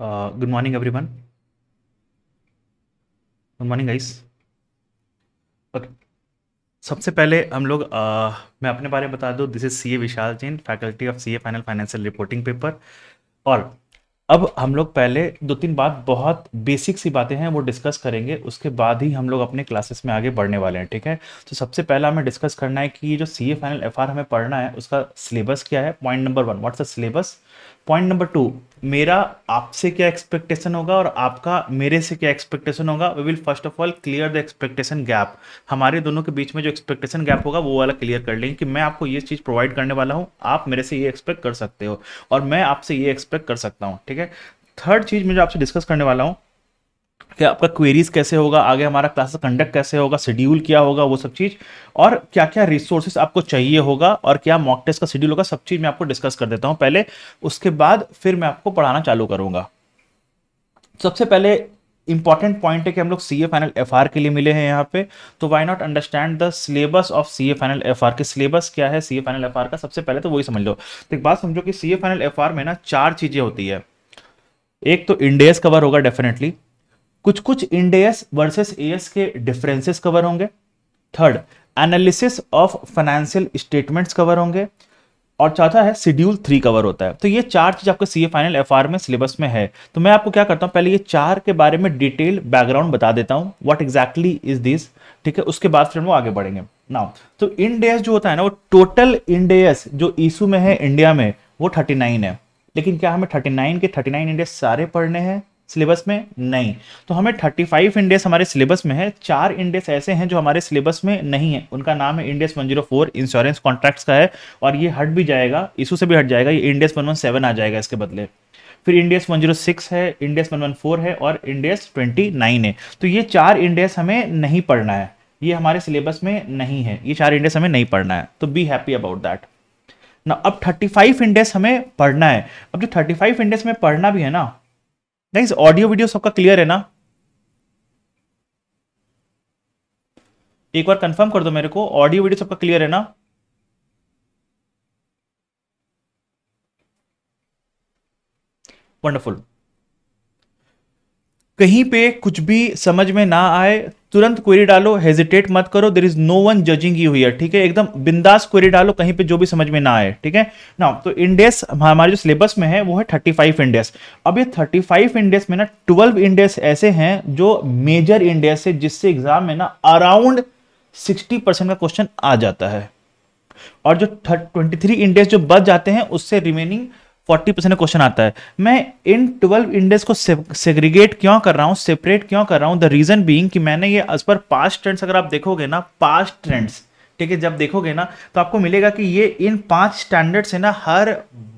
Good uh, good morning, everyone. Good morning guys okay सबसे पहले हम लोग आ, uh, मैं अपने बारे में बता दूं this is CA Vishal Jain faculty of CA final financial reporting paper और अब हम लोग पहले दो तीन बात बहुत बेसिक सी बातें हैं वो डिस्कस करेंगे उसके बाद ही हम लोग अपने क्लासेस में आगे बढ़ने वाले हैं ठीक है तो सबसे पहला हमें डिस्कस करना है कि जो सी ए फाइनल एफ हमें पढ़ना है उसका सिलेबस क्या है point number one what's the syllabus point number two मेरा आपसे क्या एक्सपेक्टेशन होगा और आपका मेरे से क्या एक्सपेक्टेशन होगा we will first of all clear the expectation gap हमारे दोनों के बीच में जो एक्सपेक्टेशन गैप होगा वो वाला क्लियर कर लेंगे कि मैं आपको ये चीज़ प्रोवाइड करने वाला हूँ आप मेरे से ये एक्सपेक्ट कर सकते हो और मैं आपसे ये एक्सपेक्ट कर सकता हूँ ठीक है थर्ड चीज़ मैं जो आपसे डिस्कस करने वाला हूँ कि आपका क्वेरीज कैसे होगा आगे हमारा क्लासेस कंडक्ट कैसे होगा शेड्यूल क्या होगा वो सब चीज़ और क्या क्या रिसोर्सेस आपको चाहिए होगा और क्या मॉक टेस्ट का शेड्यूल होगा सब चीज़ मैं आपको डिस्कस कर देता हूँ पहले उसके बाद फिर मैं आपको पढ़ाना चालू करूँगा सबसे पहले इंपॉर्टेंट पॉइंट है कि हम लोग C A final F R के लिए मिले हैं यहाँ पे तो why not understand the syllabus of C A final F R के सिलेबस क्या है C A final F R का सबसे पहले तो वही समझ लो तो एक बात समझो कि C A final F R में ना चार चीज़ें होती है एक तो इंडेस कवर होगा डेफिनेटली कुछ कुछ इंडेस वर्सेस एएस के डिफरेंसेस कवर होंगे third analysis of financial statements cover होंगे और चौथा है शेड्यूल थ्री कवर होता है तो ये चार चीज आपके सीए फाइनल एफ में सिलेबस में है तो मैं आपको क्या करता हूँ पहले ये चार के बारे में डिटेल बैकग्राउंड बता देता हूँ व्हाट एग्जैक्टली इज दिस ठीक है उसके बाद फिर हम आगे बढ़ेंगे नाउ तो इंडेस जो होता है ना वो टोटल इंडेस जो इशू में है इंडिया में वो थर्टी है लेकिन क्या हमें थर्टी के थर्टी नाइन इंडेस सारे पढ़ने हैं सिलेबस में नहीं तो हमें 35 इंडेस हमारे सिलेबस में है चार इंडेस ऐसे हैं जो हमारे सिलेबस में नहीं है उनका नाम है इंडेस 104 इंश्योरेंस कॉन्ट्रैक्ट्स का है और ये हट भी जाएगा इशू से भी हट जाएगा ये इंडेस 117 आ जाएगा इसके बदले फिर इंडेस 106 है इंडेस 114 है और इंडेस 29 है तो ये चार इंडेस हमें नहीं पढ़ना है ये हमारे सिलेबस में नहीं है ये चार इंडेस हमें नहीं पढ़ना है तो बी हैप्पी अबाउट दैट ना अब 35 इंडेस हमें पढ़ना है अब जो 35 इंडेस में पढ़ना भी है ना गाइस ऑडियो वीडियो सबका क्लियर है ना एक बार कंफर्म कर दो मेरे को ऑडियो वीडियो सबका क्लियर है ना वंडरफुल कहीं पे कुछ भी समझ में ना आए तुरंत क्वेरी डालो हेजिटेट मत करो there is no one judging you here ठीक है एकदम बिंदास क्वेरी डालो कहीं पे जो भी समझ में ना आए ठीक है ना तो इंडेस हमारे जो सिलेबस में है वो है थर्टी फाइव इंडेस अब ये थर्टी फाइव इंडेस में ना ट्वेल्व इंडेस ऐसे हैं जो मेजर इंडेस है जिससे एग्जाम में ना अराउंड सिक्सटी परसेंट का क्वेश्चन आ जाता है और जो ट्वेंटी थ्री इंडेस जो बच जाते हैं उससे रिमेनिंग फोर्टी परसेंट क्वेश्चन आता है मैं इन ट्वेल्व इंडेक्स को सेग्रीगेट क्यों कर रहा हूँ सेपरेट क्यों कर रहा हूँ द रीजन बींग कि मैंने ये एज पर पास ट्रेंड्स अगर आप देखोगे ना पास ट्रेंड्स ठीक है जब देखोगे ना तो आपको मिलेगा कि ये इन पांच स्टैंडर्ड से ना हर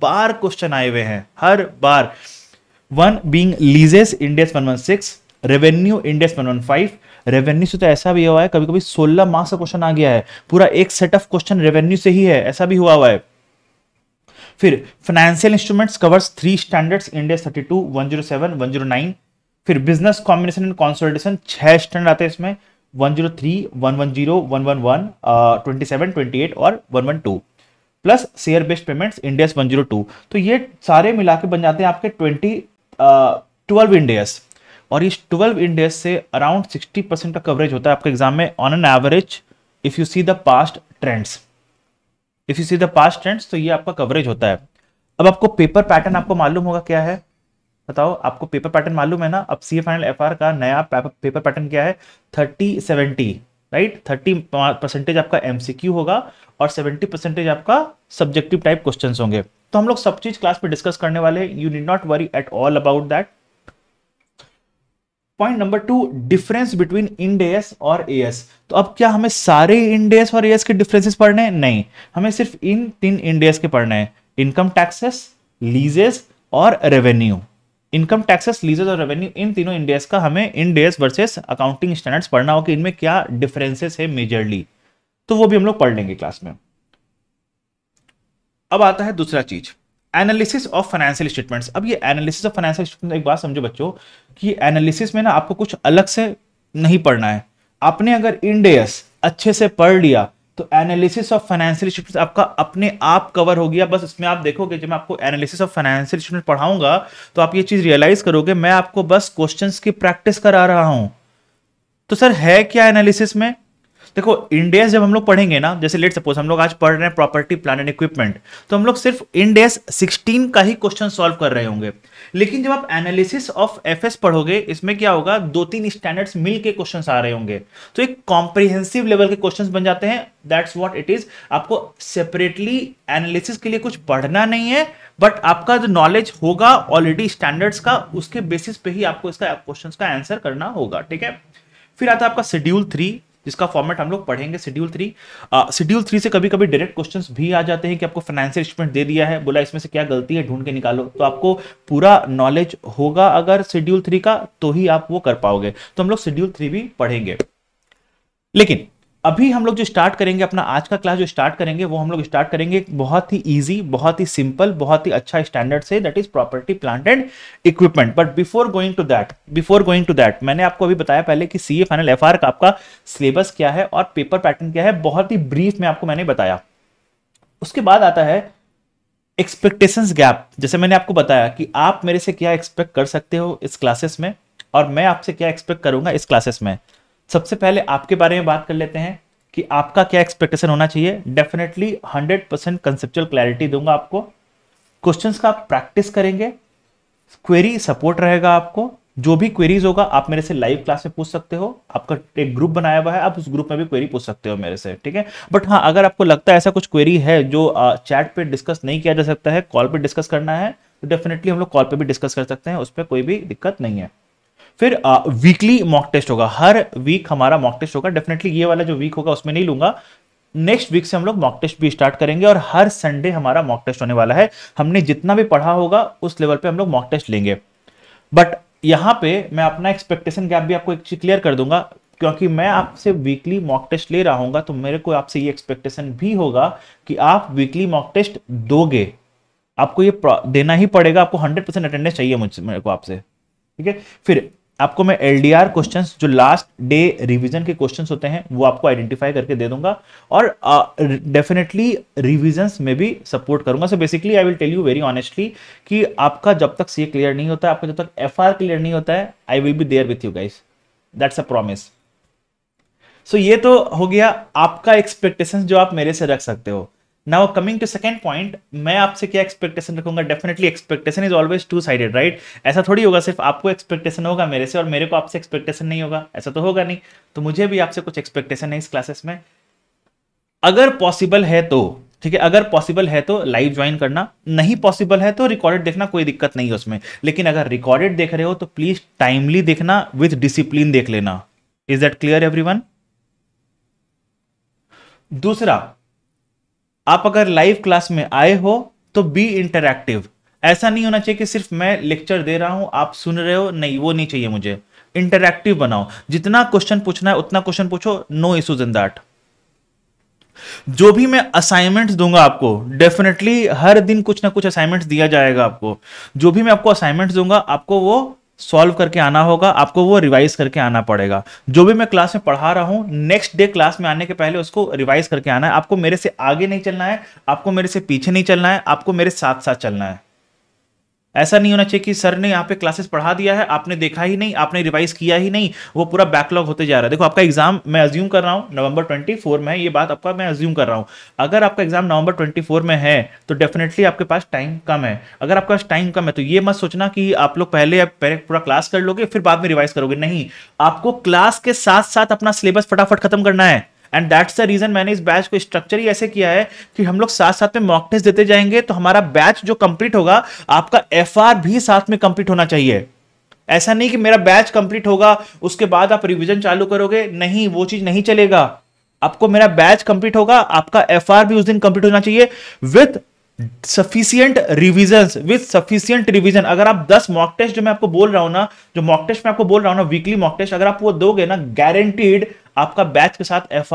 बार क्वेश्चन आए हुए हैं हर बार one being leases Ind AS one one six revenue Ind AS one one five revenue से तो ऐसा भी हुआ है कभी कभी सोलह मार्क्स का क्वेश्चन आ गया है पूरा एक सेट ऑफ क्वेश्चन रेवेन्यू से ही है ऐसा भी हुआ हुआ है फिर financial instruments covers three standards Ind AS thirty two one zero seven one zero nine फिर बिजनेस कॉम्बिनेशन एंड कॉन्सोलिडेशन छह स्टैंडर्ड आते हैं इसमें one zero three one one zero one one one twenty seven twenty eight और one one two plus share based payments Ind AS one zero two तो ये सारे मिला के बन जाते हैं आपके ट्वेंटी ट्वेल्व इंडियस और इस ट्वेल्व इंडियस से अराउंड सिक्सटी परसेंट का कवरेज होता है आपके एग्जाम में on an average if you see the past trends if you see the past trends तो ये आपका कवरेज होता है अब आपको पेपर पैटर्न आपको मालूम होगा क्या है बताओ आपको पेपर पैटर्न मालूम है ना अब सी फाइनल एफ का नया पेपर पैटर्न क्या है thirty seventy right thirty percentage आपका एमसीक्यू होगा और सेवेंटी परसेंटेज आपका सब्जेक्टिव टाइप क्वेश्चन होंगे तो हम लोग सब चीज क्लास में डिस्कस करने वाले हैं you need not worry at all about that point number two difference between Ind AS और एएस तो अब क्या हमें सारे इंडेस और एएस के डिफरेंसेस पढ़ने हैं नहीं हमें सिर्फ इन तीन इंडेस के पढ़ने हैं इनकम टैक्सेस लीजेस और रेवेन्यू इनकम टैक्सेस लीजेस और रेवेन्यू इन तीनों इंडेस का हमें इंडेस वर्सेस अकाउंटिंग स्टैंडर्ड्स पढ़ना होगा कि इनमें क्या डिफरेंसेस है मेजरली तो वो भी हम लोग पढ़ लेंगे क्लास में अब आता है दूसरा चीज एनालिसिस ऑफ फाइनेंशियल स्टेटमेंट्स अब ये एनालिसिस ऑफ फाइनेंशियल स्टेटमेंट एक बात समझो बच्चों कि एनालिसिस में ना आपको कुछ अलग से नहीं पढ़ना है आपने अगर इंडेस अच्छे से पढ़ लिया तो एनालिसिस ऑफ फाइनेंशियल स्टेटमेंट आपका अपने आप कवर हो गया बस इसमें आप देखोगे जब मैं आपको एनालिसिस ऑफ फाइनेंशियल स्टेटमेंट पढ़ाऊंगा तो आप ये चीज़ रियलाइज करोगे मैं आपको बस क्वेश्चन की प्रैक्टिस करा रहा हूं तो सर है क्या एनालिसिस में देखो इंडेस जब हम लोग पढ़ेंगे ना जैसे लेट सपोज हम लोग आज पढ़ रहे हैं प्रॉपर्टी प्लान एंड इक्विपमेंट तो हम लोग सिर्फ इंडेस 16 का ही क्वेश्चन सॉल्व कर रहे होंगे लेकिन जब आप एनालिसिस ऑफ एफएस पढ़ोगे इसमें क्या होगा दो तीन स्टैंडर्ड्स मिल के क्वेश्चन आ रहे होंगे तो एक कॉम्प्रिहेंसिव लेवल के क्वेश्चन बन जाते हैं दैट्स वॉट इट इज आपको सेपरेटली एनालिसिस के लिए कुछ पढ़ना नहीं है बट आपका जो नॉलेज होगा ऑलरेडी स्टैंडर्ड्स का उसके बेसिस पे ही आपको इसका क्वेश्चन का आंसर करना होगा ठीक है फिर आता है आपका शेड्यूल थ्री जिसका फॉर्मेट हम लोग पढ़ेंगे शेड्यूल थ्री शेड्यूल थ्री से कभी कभी डायरेक्ट क्वेश्चंस भी आ जाते हैं कि आपको फाइनेंशियल स्टेटमेंट दे दिया है बोला इसमें से क्या गलती है ढूंढ के निकालो तो आपको पूरा नॉलेज होगा अगर शेड्यूल थ्री का तो ही आप वो कर पाओगे तो हम लोग शेड्यूल थ्री भी पढ़ेंगे लेकिन अभी हम लोग जो स्टार्ट करेंगे अपना आज का क्लास जो स्टार्ट करेंगे वो हम लोग स्टार्ट करेंगे बहुत ही इजी बहुत ही सिंपल बहुत ही अच्छा स्टैंडर्ड से that is property plant and equipment but before going to that before going to that मैंने आपको अभी बताया पहले कि सी ए फाइनल एफ का आपका सिलेबस क्या है और पेपर पैटर्न क्या है बहुत ही ब्रीफ में आपको मैंने बताया उसके बाद आता है एक्सपेक्टेशन गैप जैसे मैंने आपको बताया कि आप मेरे से क्या एक्सपेक्ट कर सकते हो इस क्लासेस में और मैं आपसे क्या एक्सपेक्ट करूंगा इस क्लासेस में सबसे पहले आपके बारे में बात कर लेते हैं कि आपका क्या एक्सपेक्टेशन होना चाहिए definitely hundred percent conceptual clarity दूंगा आपको क्वेश्चंस का आप प्रैक्टिस करेंगे क्वेरी सपोर्ट रहेगा आपको जो भी क्वेरीज होगा आप मेरे से लाइव क्लास में पूछ सकते हो आपका एक ग्रुप बनाया हुआ है आप उस ग्रुप में भी क्वेरी पूछ सकते हो मेरे से ठीक है बट हाँ अगर आपको लगता है ऐसा कुछ क्वेरी है जो चैट पर डिस्कस नहीं किया जा सकता है कॉल पर डिस्कस करना है तो डेफिनेटली हम लोग कॉल पर भी डिस्कस कर सकते हैं उस पर कोई भी दिक्कत नहीं है फिर वीकली मॉक टेस्ट होगा हर वीक हमारा मॉक टेस्ट होगा डेफिनेटली ये वाला जो वीक होगा उसमें नहीं लूंगा नेक्स्ट वीक से हम लोग मॉक टेस्ट भी स्टार्ट करेंगे और हर संडे हमारा मॉक टेस्ट होने वाला है हमने जितना भी पढ़ा होगा उस लेवल पे हम लोग मॉक टेस्ट लेंगे बट यहाँ पे मैं अपना एक्सपेक्टेशन गैप भी आपको एक चीज क्लियर कर दूंगा क्योंकि मैं आपसे वीकली मॉक टेस्ट ले रहा हूँ तो मेरे को आपसे ये एक्सपेक्टेशन भी होगा कि आप वीकली मॉक टेस्ट दोगे आपको ये देना ही पड़ेगा आपको हंड्रेड अटेंडेंस चाहिए मुझसे मेरे को आपसे ठीक है फिर आपको मैं एल डी आर क्वेश्चन जो लास्ट डे रिविजन के क्वेश्चन होते हैं वो आपको आइडेंटिफाई करके दे दूंगा और डेफिनेटली रिविजन में भी सपोर्ट करूंगा so basically I will tell you very honestly कि आपका जब तक सी क्लियर नहीं होता है आपका जब तक एफ आर क्लियर नहीं होता है I will be there with you guys that's a promise so ये तो हो गया आपका एक्सपेक्टेशन जो आप मेरे से रख सकते हो now coming to second point मैं आपसे क्या एक्सपेक्टेशन रखूंगा definitely expectation is always two sided right ऐसा थोड़ी होगा सिर्फ आपको एक्सपेक्टेशन होगा मेरे से और मेरे को आपसे एक्सपेक्टेशन नहीं होगा ऐसा तो होगा नहीं तो मुझे भी आपसे कुछ एक्सपेक्टेशन है इस क्लासेस में अगर पॉसिबल है तो ठीक है अगर पॉसिबल है तो लाइव ज्वाइन करना नहीं पॉसिबल है तो रिकॉर्डेड देखना कोई दिक्कत नहीं है उसमें लेकिन अगर रिकॉर्डेड देख रहे हो तो प्लीज टाइमली देखना विथ डिसिप्लिन देख लेना इज दैट क्लियर एवरी दूसरा आप अगर लाइव क्लास में आए हो तो बी इंटरक्टिव ऐसा नहीं होना चाहिए कि सिर्फ मैं लेक्चर दे रहा हूं आप सुन रहे हो नहीं वो नहीं चाहिए मुझे इंटरक्टिव बनाओ जितना क्वेश्चन पूछना है उतना क्वेश्चन पूछो नो इशूज इन दैट जो भी मैं असाइनमेंट्स दूंगा आपको डेफिनेटली हर दिन कुछ ना कुछ असाइनमेंट्स दिया जाएगा आपको जो भी मैं आपको असाइनमेंट्स दूंगा आपको वो सॉल्व करके आना होगा आपको वो रिवाइज करके आना पड़ेगा जो भी मैं क्लास में पढ़ा रहा हूँ नेक्स्ट डे क्लास में आने के पहले उसको रिवाइज करके आना है आपको मेरे से आगे नहीं चलना है आपको मेरे से पीछे नहीं चलना है आपको मेरे साथ साथ चलना है ऐसा नहीं होना चाहिए कि सर ने यहाँ पे क्लासेस पढ़ा दिया है आपने देखा ही नहीं आपने रिवाइज किया ही नहीं वो पूरा बैकलॉग होते जा रहा है देखो आपका एग्जाम मैं अज्यूम कर रहा हूँ नवंबर 24 में है ये बात आपका मैं अज्यूम कर रहा हूँ अगर आपका एग्जाम नवंबर 24 में है तो डेफिनेटली आपके पास टाइम कम है अगर आपके पास टाइम कम है तो ये मत सोचना कि आप लोग पहले पहले पूरा क्लास कर लोगे फिर बाद में रिवाइज करोगे नहीं आपको क्लास के साथ साथ अपना सिलेबस फटाफट खत्म करना है एंड दैट्स द रीजन मैंने इस बैच को स्ट्रक्चर ही ऐसे किया है कि हम लोग साथ साथ में मॉक टेस्ट देते जाएंगे तो हमारा बैच जो कंप्लीट होगा आपका एफ भी साथ में कंप्लीट होना चाहिए ऐसा नहीं कि मेरा बैच कंप्लीट होगा उसके बाद आप रिविजन चालू करोगे नहीं वो चीज नहीं चलेगा आपको मेरा बैच कंप्लीट होगा आपका एफ भी उस दिन कंप्लीट होना चाहिए with sufficient revision with sufficient revision अगर आप 10 मॉक टेस्ट जो मैं आपको बोल रहा हूं ना जो मॉक टेस्ट मैं आपको बोल रहा हूं ना वीकली मॉक टेस्ट अगर आप वो दोगे ना गारंटीड आपका बैच के साथ एफ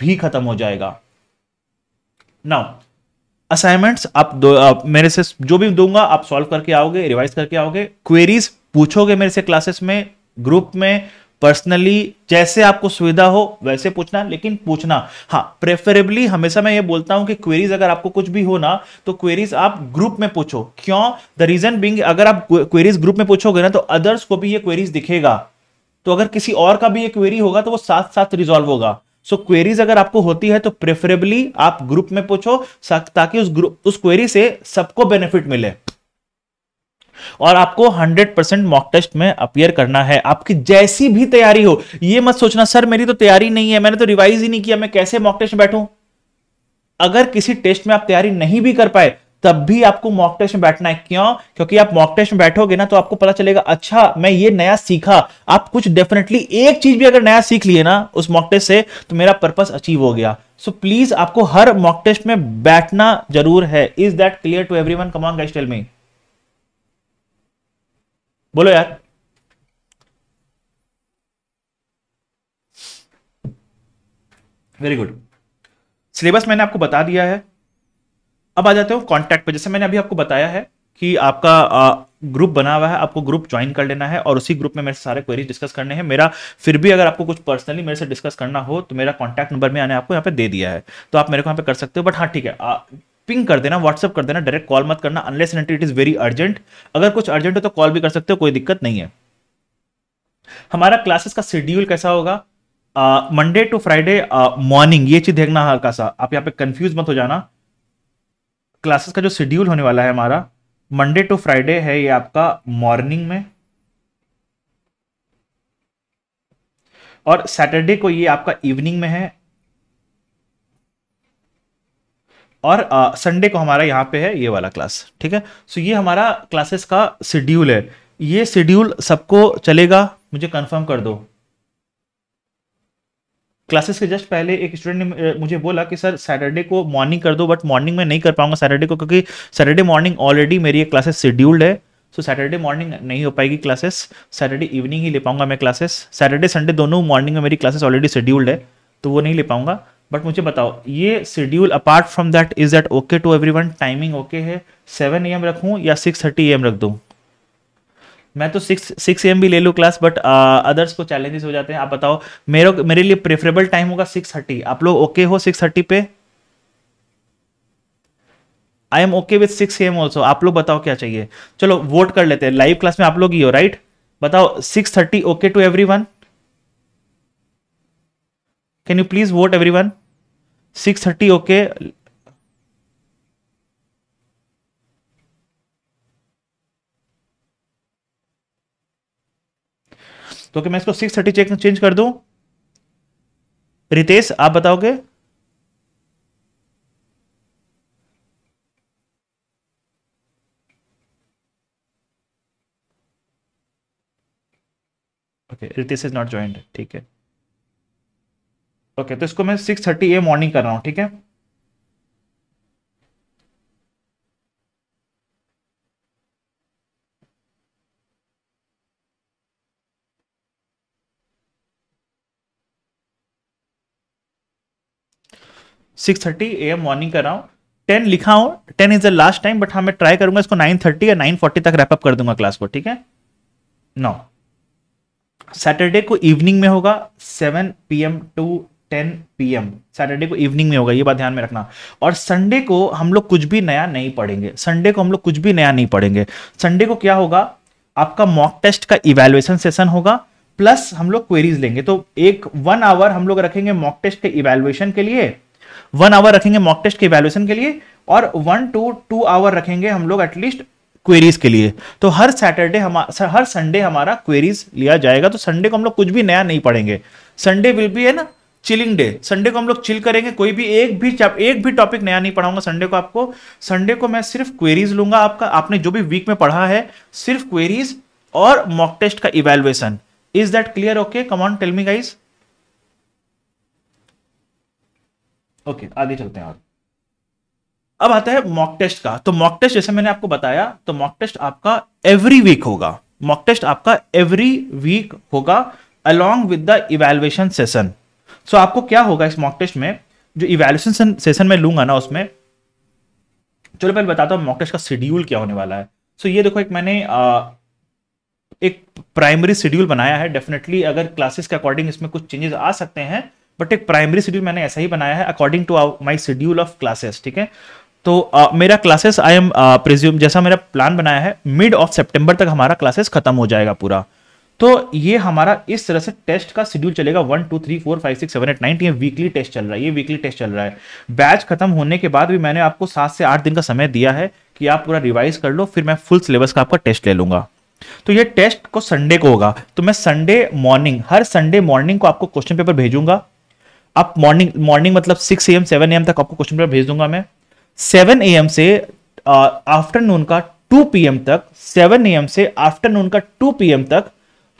भी खत्म हो जाएगा नाउ असाइनमेंट्स आप दो आप मेरे से जो भी दूंगा आप सॉल्व करके आओगे रिवाइज करके आओगे क्वेरीज पूछोगे मेरे से क्लासेस में ग्रुप में पर्सनली जैसे आपको सुविधा हो वैसे पूछना लेकिन पूछना हाँ प्रेफरेबली हमेशा मैं ये बोलता हूं कि क्वेरीज अगर आपको कुछ भी हो ना तो क्वेरीज आप ग्रुप में पूछो क्यों द रीजन बिंग अगर आप क्वेरीज ग्रुप में पूछोगे ना तो अदर्स को भी ये क्वेरीज दिखेगा तो अगर किसी और का भी एक क्वेरी होगा तो वो साथ साथ रिजॉल्व होगा सो so, क्वेरीज अगर आपको होती है तो प्रेफरेबली आप ग्रुप में पूछो ताकि उस ग्रुप उस क्वेरी से सबको बेनिफिट मिले और आपको 100 परसेंट मॉक टेस्ट में अपियर करना है आपकी जैसी भी तैयारी हो यह मत सोचना सर मेरी तो तैयारी नहीं है मैंने तो रिवाइज ही नहीं किया मैं कैसे मॉक टेस्ट में बैठूं अगर किसी टेस्ट में आप तैयारी नहीं भी कर पाए तब भी आपको मॉक टेस्ट में बैठना है क्यों क्योंकि आप मॉक टेस्ट में बैठोगे ना तो आपको पता चलेगा अच्छा मैं ये नया सीखा आप कुछ डेफिनेटली एक चीज भी अगर नया सीख लिए ना उस मॉक टेस्ट से तो मेरा पर्पस अचीव हो गया सो so, प्लीज आपको हर मॉक टेस्ट में बैठना जरूर है is that clear to everyone come on guys tell me बोलो यार वेरी गुड सिलेबस मैंने आपको बता दिया है अब आ जाते हो कॉन्टैक्ट पे जैसे मैंने अभी आपको बताया है कि आपका ग्रुप बना हुआ है आपको ग्रुप ज्वाइन कर लेना है और उसी ग्रुप में मेरे सारे क्वेरीज डिस्कस करने हैं मेरा फिर भी अगर आपको कुछ पर्सनली मेरे से डिस्कस करना हो तो मेरा कॉन्टैक्ट नंबर मैंने आपको यहाँ पे दे दिया है तो आप मेरे को यहाँ पे कर सकते हो बट हाँ ठीक है आ, पिंग कर देना व्हाट्सअप कर देना डायरेक्ट कॉल मत करना unless and it is very urgent अगर कुछ अर्जेंट हो तो कॉल भी कर सकते हो कोई दिक्कत नहीं है हमारा क्लासेस का शेड्यूल कैसा होगा मंडे टू फ्राइडे मॉर्निंग ये चीज़ देखना हल्का सा आप यहाँ पे कंफ्यूज मत हो जाना क्लासेस का जो शेड्यूल होने वाला है हमारा मंडे टू फ्राइडे है ये आपका मॉर्निंग में और सैटरडे को ये आपका इवनिंग में है और संडे को हमारा यहाँ पे है ये वाला क्लास ठीक है सो ये हमारा क्लासेस का शेड्यूल है ये शेड्यूल सबको चलेगा मुझे कंफर्म कर दो क्लासेस के जस्ट पहले एक स्टूडेंट ने मुझे बोला कि सर सैटरडे को मॉर्निंग कर दो बट मॉर्निंग में नहीं कर पाऊंगा सैटरडे को क्योंकि सैटरडे मॉर्निंग ऑलरेडी मेरी एक क्लासेस शेड्यूल्ड है सो सैटरडे मॉर्निंग नहीं हो पाएगी क्लासेस सैटरडे इवनिंग ही ले पाऊंगा मैं क्लासेस सैटरडे संडे दोनों मॉर्निंग में मेरी क्लासेस ऑलरेडी शेड्यूल्ड है तो वो नहीं ले पाऊंगा बट मुझे बताओ ये schedule apart from that is that okay to every timing okay है सेवन ए एम रखूँ या सिक्स थर्टी ए एम रख दूँ मैं तो सिक्स सिक्स एम भी ले लूँ क्लास बट अदर्स को चैलेंजेस हो जाते हैं आप बताओ मेरे मेरे लिए प्रेफरेबल टाइम होगा सिक्स थर्टी आप लोग ओके हो सिक्स थर्टी पे I am okay with six M also आप लोग बताओ क्या चाहिए चलो वोट कर लेते हैं लाइव क्लास में आप लोग ही हो राइट बताओ six thirty okay to everyone can you please vote everyone six thirty okay तो कि मैं इसको सिक्स थर्टी चेक चेंज कर दूं रितेश आप बताओगे okay Ritesh is not joint ठीक है ओके okay, तो इसको मैं सिक्स थर्टी ए मॉर्निंग कर रहा हूं ठीक है six thirty A M morning कर रहा हूँ टेन लिखा हूँ ten is the last time but हाँ मैं ट्राई करूंगा इसको नाइन थर्टी या नाइन फोर्टी तक रैपअप कर दूंगा क्लास को ठीक है नौ सैटरडे को इवनिंग में होगा seven P M to ten P M Saturday को इवनिंग में होगा ये बात ध्यान में रखना और संडे को हम लोग कुछ भी नया नहीं पढ़ेंगे संडे को हम लोग कुछ भी नया नहीं पढ़ेंगे संडे को क्या होगा आपका मॉक टेस्ट का इवेल्युएशन सेशन होगा प्लस हम लोग क्वेरीज लेंगे तो एक वन आवर हम लोग रखेंगे मॉक टेस्ट के इवेल्युएशन के लिए वन आवर रखेंगे मॉक टेस्ट के वैल्यूएशन के लिए और वन टू टू आवर रखेंगे हम लोग एटलीस्ट क्वेरीज के लिए तो हर सैटरडे हम हर संडे हमारा क्वेरीज लिया जाएगा तो संडे को हम लोग कुछ भी नया नहीं पढ़ेंगे संडे विल बी है ना चिलिंग डे संडे को हम लोग चिल करेंगे कोई भी एक भी एक भी टॉपिक नया नहीं पढ़ाऊंगा संडे को आपको संडे को मैं सिर्फ क्वेरीज लूंगा आपका आपने जो भी वीक में पढ़ा है सिर्फ क्वेरीज और मॉक टेस्ट का evaluation is that clear okay come on tell me guys okay आगे चलते हैं और अब आता है मॉक टेस्ट का तो मॉक टेस्ट जैसे मैंने आपको बताया तो मॉक टेस्ट आपका एवरी वीक होगा मॉक टेस्ट आपका एवरी वीक होगा along with the evaluation session so आपको क्या होगा इस मॉक टेस्ट में जो इवेल्युएशन सेशन में लूंगा ना उसमें चलो पहले बताता हूँ मॉक टेस्ट का शेड्यूल क्या होने वाला है सो so, ये देखो एक मैंने आ, एक प्राइमरी शेड्यूल बनाया है डेफिनेटली अगर क्लासेस के अकॉर्डिंग इसमें कुछ चेंजेस आ सकते हैं बट एक प्राइमरी शेड्यूल मैंने ऐसा ही बनाया है according to my schedule of classes ठीक है तो आ, मेरा क्लासेस आई एम प्रिज्यूम जैसा मेरा प्लान बनाया है मिड ऑफ सेप्टेम्बर तक हमारा क्लासेस खत्म हो जाएगा पूरा तो ये हमारा इस तरह से टेस्ट का शेड्यूल चलेगा one two three four five six seven eight nine ये वीकली टेस्ट चल रहा है ये वीकली टेस्ट चल रहा है बैच खत्म होने के बाद भी मैंने आपको सात से आठ दिन का समय दिया है कि आप पूरा रिवाइज कर लो फिर मैं फुल सिलेबस का आपका टेस्ट ले लूंगा तो ये टेस्ट को संडे को होगा तो मैं संडे मॉर्निंग हर संडे मॉर्निंग को आपको क्वेश्चन पेपर भेजूंगा आप मॉर्निंग मॉर्निंग मतलब six A M seven A M तक आपको क्वेश्चन पेपर भेज दूंगा मैं सेवन ए एम से आफ्टरनून का टू पी एम तक सेवन ए एम से आफ्टरनून का टू पी एम तक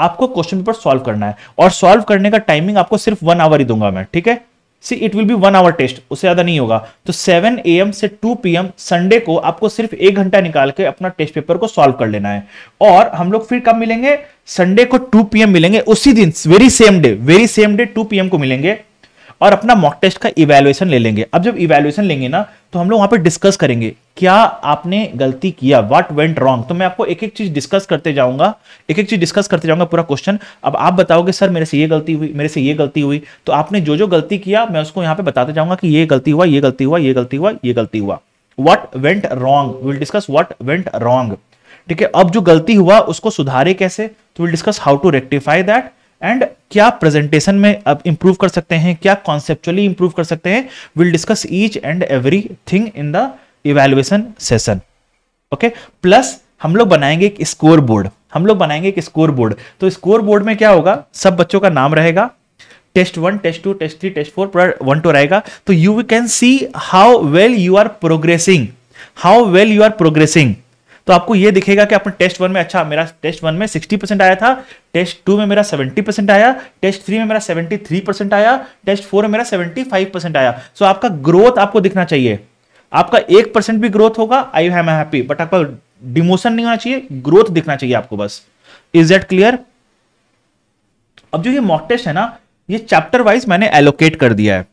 आपको क्वेश्चन पेपर सॉल्व करना है और सॉल्व करने का टाइमिंग आपको सिर्फ वन आवर ही दूंगा मैं ठीक है see it will be one hour test उससे ज्यादा नहीं होगा तो सेवन ए एम से टू पी एम संडे को आपको सिर्फ एक घंटा निकाल के अपना टेस्ट पेपर को सॉल्व कर लेना है और हम लोग फिर कब मिलेंगे संडे को टू पी एम मिलेंगे उसी दिन very same day very same day two P M को मिलेंगे और अपना मॉक टेस्ट का इवेलुएशन ले लेंगे अब जब इवैल्यूएशन लेंगे ना तो हम लोग वहां पर डिस्कस करेंगे क्या आपने गलती किया वट वेंट रॉन्ग तो मैं आपको एक एक चीज डिस्कस करते जाऊंगा एक एक चीज डिस्कस करते जाऊंगा पूरा क्वेश्चन अब आप बताओगे सर मेरे से ये गलती हुई मेरे से ये गलती हुई तो आपने जो जो गलती किया मैं उसको यहाँ पे बताते जाऊंगा कि ये गलती हुआ ये गलती हुआ ये गलती हुआ ये गलती हुआ what went wrong will discuss what went wrong ठीक है अब जो गलती हुआ उसको सुधारे कैसे तो will discuss how to rectify that and क्या प्रेजेंटेशन में अब इंप्रूव कर सकते हैं क्या कॉन्सेप्चुअली इंप्रूव कर सकते हैं will discuss each and everything in the evaluation session okay plus हम लोग बनाएंगे एक स्कोर बोर्ड हम लोग बनाएंगे एक स्कोर बोर्ड तो स्कोर बोर्ड में क्या होगा सब बच्चों का नाम रहेगा test one test two test three test four पूरा वन टू रहेगा तो you can see how well you are progressing how well you are progressing तो आपको यह दिखेगा कि आपने टेस्ट वन में अच्छा मेरा टेस्ट वन में सिक्सटी परसेंट आया था टेस्ट टू में मेरा सेवेंटी परसेंट आया टेस्ट थ्री में मेरा सेवेंटी थ्री परसेंट आया टेस्ट फोर में मेरा सेवेंटी फाइव परसेंट आया सो so, आपका ग्रोथ आपको दिखना चाहिए आपका एक परसेंट भी ग्रोथ होगा आई हैम हैप्पी बट आपका डिमोशन नहीं होना चाहिए ग्रोथ दिखना चाहिए आपको बस इज दैट क्लियर अब जो ये मॉक टेस्ट है ना ये चैप्टर वाइज मैंने एलोकेट कर दिया है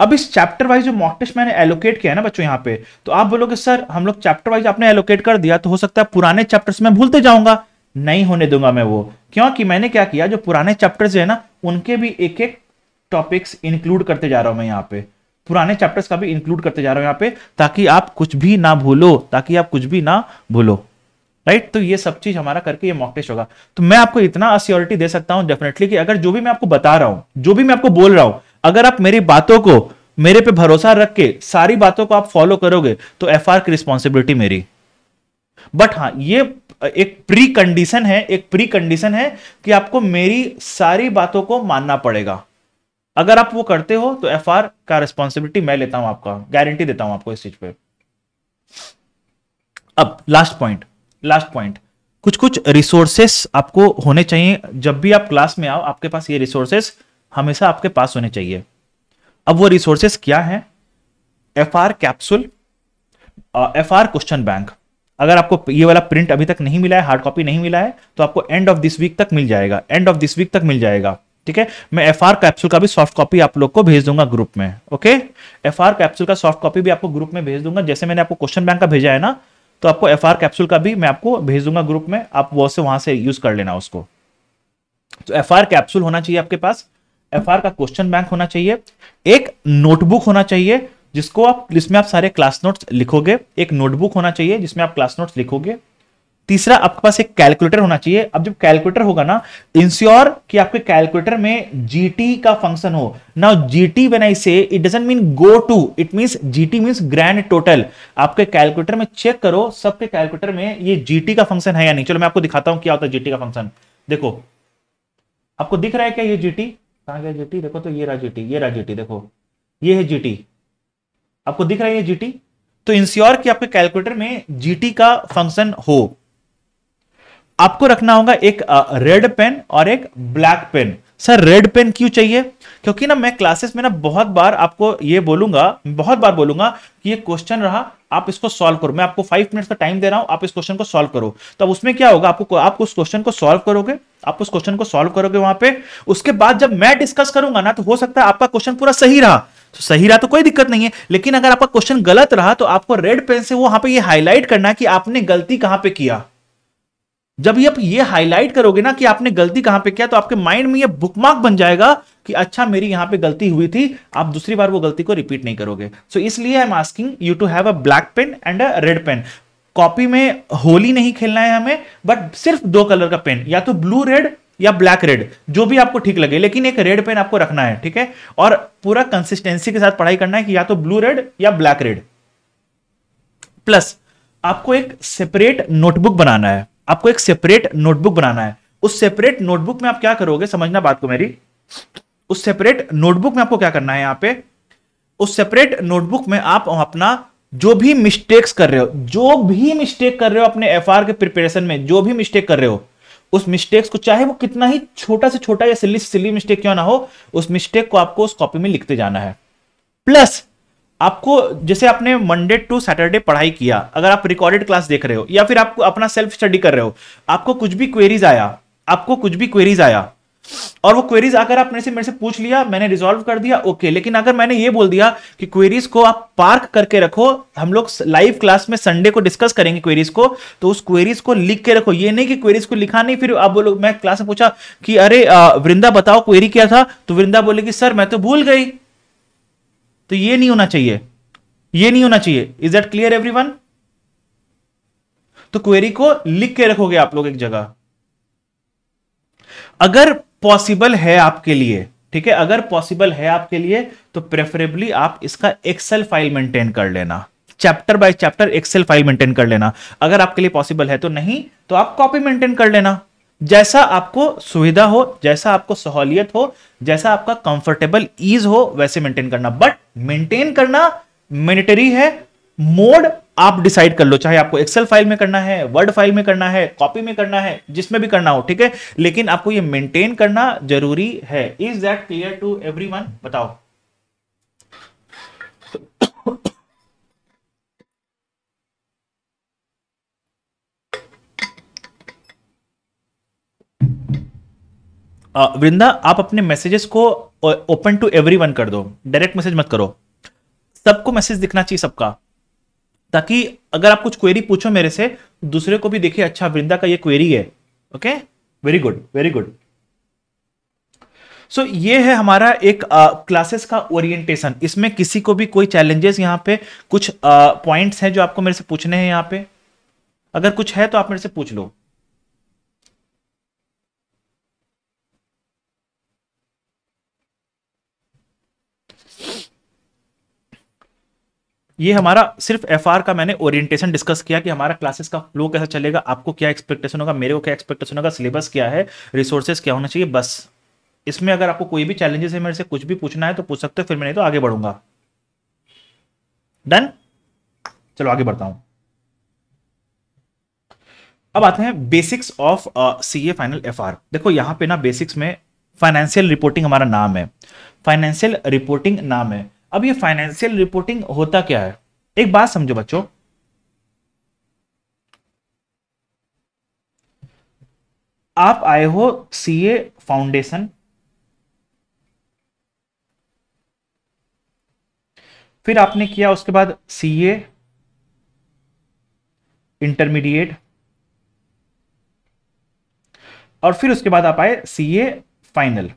अब इस चैप्टर वाइज जो मॉक टेस्ट मैंने एलोकेट किया है ना बच्चों यहाँ पे तो आप बोलोगे सर हम लोग चैप्टर वाइज आपने एलोकेट कर दिया तो हो सकता है पुराने चैप्टर्स में भूलते जाऊंगा नहीं होने दूंगा मैं वो क्योंकि मैंने क्या किया जो पुराने चैप्टर्स है ना उनके भी एक एक टॉपिक्स इंक्लूड करते जा रहा हूं मैं यहाँ पे पुराने चैप्टर्स का भी इंक्लूड करते जा रहा हूं यहाँ पे ताकि आप कुछ भी ना भूलो ताकि आप कुछ भी ना भूलो राइट तो ये सब चीज हमारा करके ये मॉक टेस्ट होगा तो मैं आपको इतना अस्योरिटी दे सकता हूं डेफिनेटली कि अगर जो भी मैं आपको बता रहा हूं जो भी मैं आपको बोल रहा हूं अगर आप मेरी बातों को मेरे पे भरोसा रख के सारी बातों को आप फॉलो करोगे तो एफ आर की रिस्पॉन्सिबिलिटी मेरी बट हाँ ये एक प्री कंडीशन है एक प्री कंडीशन है कि आपको मेरी सारी बातों को मानना पड़ेगा अगर आप वो करते हो तो एफ आर का रिस्पॉन्सिबिलिटी मैं लेता हूं आपका गारंटी देता हूं आपको इस चीज पे अब लास्ट पॉइंट लास्ट पॉइंट कुछ कुछ रिसोर्सेस आपको होने चाहिए जब भी आप क्लास में आओ आपके पास ये रिसोर्सेस हमेशा आपके पास होने चाहिए अब वो रिसोर्सेस क्या है F R capsule F R question bank अगर आपको ये वाला प्रिंट अभी तक नहीं मिला है हार्ड कॉपी नहीं मिला है तो आपको एंड ऑफ दिस वीक तक मिल जाएगा एंड ऑफ दिस वीक तक मिल जाएगा ठीक है मैं एफ आर कैप्सूल का भी सॉफ्ट कॉपी आप लोग को भेज दूंगा ग्रुप में ओके एफ आर कैप्सूल का सॉफ्ट कॉपी भी आपको ग्रुप में भेज दूंगा जैसे मैंने आपको क्वेश्चन बैंक का भेजा है ना तो आपको एफ आर कैप्सूल का भी मैं आपको भेज दूंगा ग्रुप में आप वो से वहां से यूज कर लेना उसको तो एफ आर कैप्सूल होना चाहिए आपके पास एफ का क्वेश्चन बैंक होना चाहिए एक नोटबुक होना चाहिए जिसको आप जिसमें आप सारे क्लास नोट्स लिखोगे एक नोटबुक होना चाहिए जिसमें आप क्लास नोट्स लिखोगे तीसरा आपके पास एक कैलकुलेटर होना चाहिए अब जब कैलकुलेटर होगा ना इंश्योर कि आपके कैलकुलेटर में जीटी का फंक्शन हो ना GT when I say it doesn't mean go to it means GT means grand total आपके कैलकुलेटर में चेक करो सबके कैलकुलेटर में ये जीटी का फंक्शन है या नहीं चलो मैं आपको दिखाता हूं क्या होता है जीटी का फंक्शन देखो आपको दिख रहा है क्या ये जीटी कहाँ गया जीटी देखो तो ये रहा जीटी ये रहा जीटी देखो ये है जीटी आपको दिख रहा है ये जीटी तो इंश्योर कि आपके कैलकुलेटर में जीटी का फंक्शन हो आपको रखना होगा एक रेड पेन और एक black pen sir red pen क्यों चाहिए क्योंकि ना मैं क्लासेस में ना बहुत बार आपको ये बोलूंगा बहुत बार बोलूंगा कि ये क्वेश्चन रहा आप इसको सॉल्व करो मैं आपको फाइव मिनट्स का टाइम दे रहा हूं आप इस क्वेश्चन को सॉल्व करो तो अब उसमें क्या होगा आपको आप उस क्वेश्चन को सॉल्व करोगे आप उस क्वेश्चन को सॉल्व करोगे वहां पे उसके बाद जब मैं डिस्कस करूंगा ना तो हो सकता है आपका क्वेश्चन पूरा सही रहा तो सही रहा तो कोई दिक्कत नहीं है लेकिन अगर आपका क्वेश्चन गलत रहा तो आपको रेड पेन से वहां पे हाईलाइट करना कि आपने गलती कहां पे किया जब आप ये हाईलाइट करोगे ना कि आपने गलती कहां पे किया तो आपके माइंड में ये बुकमार्क बन जाएगा कि अच्छा मेरी यहां पे गलती हुई थी आप दूसरी बार वो गलती को रिपीट नहीं करोगे सो so, इसलिए I am asking you to have a black pen and a red pen copy में होली नहीं खेलना है हमें बट सिर्फ दो कलर का पेन या तो ब्लू रेड या ब्लैक रेड जो भी आपको ठीक लगे लेकिन एक रेड पेन आपको रखना है ठीक है और पूरा कंसिस्टेंसी के साथ पढ़ाई करना है कि या तो ब्लू रेड या ब्लैक रेड प्लस आपको एक सेपरेट नोटबुक बनाना है आपको एक सेपरेट नोटबुक बनाना है उस सेपरेट नोटबुक में आप क्या करोगे समझना बात को मेरी उस सेपरेट नोटबुक में आपको क्या करना है यहां पे उस सेपरेट नोटबुक में आप अपना जो भी मिस्टेक्स कर रहे हो जो भी मिस्टेक कर रहे हो अपने एफ के प्रिपरेशन में जो भी मिस्टेक कर रहे हो उस मिस्टेक्स को चाहे वो कितना ही छोटा से छोटा या सिली सिली मिस्टेक क्यों ना हो उस मिस्टेक को आपको उस कॉपी में लिखते जाना है प्लस आपको जैसे आपने मंडे टू सैटरडे पढ़ाई किया अगर आप रिकॉर्डेड क्लास देख रहे हो या फिर आपको अपना सेल्फ स्टडी कर रहे हो आपको कुछ भी क्वेरीज आया आपको कुछ भी क्वेरीज आया और वो क्वेरीज आकर आपने से मेरे से पूछ लिया मैंने रिजॉल्व कर दिया ओके लेकिन अगर मैंने ये बोल दिया कि क्वेरीज को आप पार्क करके रखो हम लोग लाइव क्लास में संडे को डिस्कस करेंगे क्वेरीज को तो उस क्वेरीज को लिख के रखो ये नहीं कि क्वेरीज को लिखा नहीं फिर आप बोलो मैं क्लास में पूछा कि अरे वृंदा बताओ क्वेरी क्या था तो वृंदा बोले कि सर मैं तो भूल गई तो ये नहीं होना चाहिए ये नहीं होना चाहिए इज दैट क्लियर एवरी तो क्वेरी को लिख के रखोगे आप लोग एक जगह अगर पॉसिबल है आपके लिए ठीक है अगर पॉसिबल है आपके लिए तो प्रेफरेबली आप इसका एक्सेल फाइल मेंटेन कर लेना chapter by chapter Excel file maintain कर लेना अगर आपके लिए पॉसिबल है तो नहीं तो आप कॉपी मेंटेन कर लेना जैसा आपको सुविधा हो जैसा आपको सहूलियत हो जैसा आपका कंफर्टेबल ईज हो वैसे मेंटेन करना बट मेंटेन करना मिनिटरी है मोड आप डिसाइड कर लो चाहे आपको एक्सेल फाइल में करना है वर्ड फाइल में करना है कॉपी में करना है जिसमें भी करना हो ठीक है लेकिन आपको ये मेंटेन करना जरूरी है is that clear to everyone बताओ वृंदा आप अपने मैसेजेस को ओपन टू एवरी कर दो डायरेक्ट मैसेज मत करो सबको मैसेज दिखना चाहिए सबका ताकि अगर आप कुछ क्वेरी पूछो मेरे से तो दूसरे को भी देखिए अच्छा वृंदा का ये क्वेरी है okay very good very good so ये है हमारा एक क्लासेस का ओरिएंटेशन इसमें किसी को भी कोई चैलेंजेस यहाँ पे कुछ पॉइंट्स हैं जो आपको मेरे से पूछने हैं यहाँ पे अगर कुछ है तो आप मेरे से पूछ लो ये हमारा सिर्फ एफ का मैंने ओरिएंटेशन डिस्कस किया कि हमारा क्लासेस का फ्लो कैसा चलेगा आपको क्या एक्सपेक्टेशन होगा मेरे को क्या एक्सपेक्टेशन होगा सिलेबस क्या है रिसोर्सेज क्या होना चाहिए बस इसमें अगर आपको कोई भी चैलेंजेस है मेरे से कुछ भी पूछना है तो पूछ सकते हो फिर मैं नहीं तो आगे बढ़ूंगा डन चलो आगे बढ़ता हूं अब आते हैं basics of C A final F R देखो यहां पे ना बेसिक्स में फाइनेंशियल रिपोर्टिंग हमारा नाम है फाइनेंशियल रिपोर्टिंग नाम है अब ये फाइनेंशियल रिपोर्टिंग होता क्या है एक बात समझो बच्चों आप आए हो सीए फाउंडेशन फिर आपने किया उसके बाद सीए इंटरमीडिएट और फिर उसके बाद आप आए CA final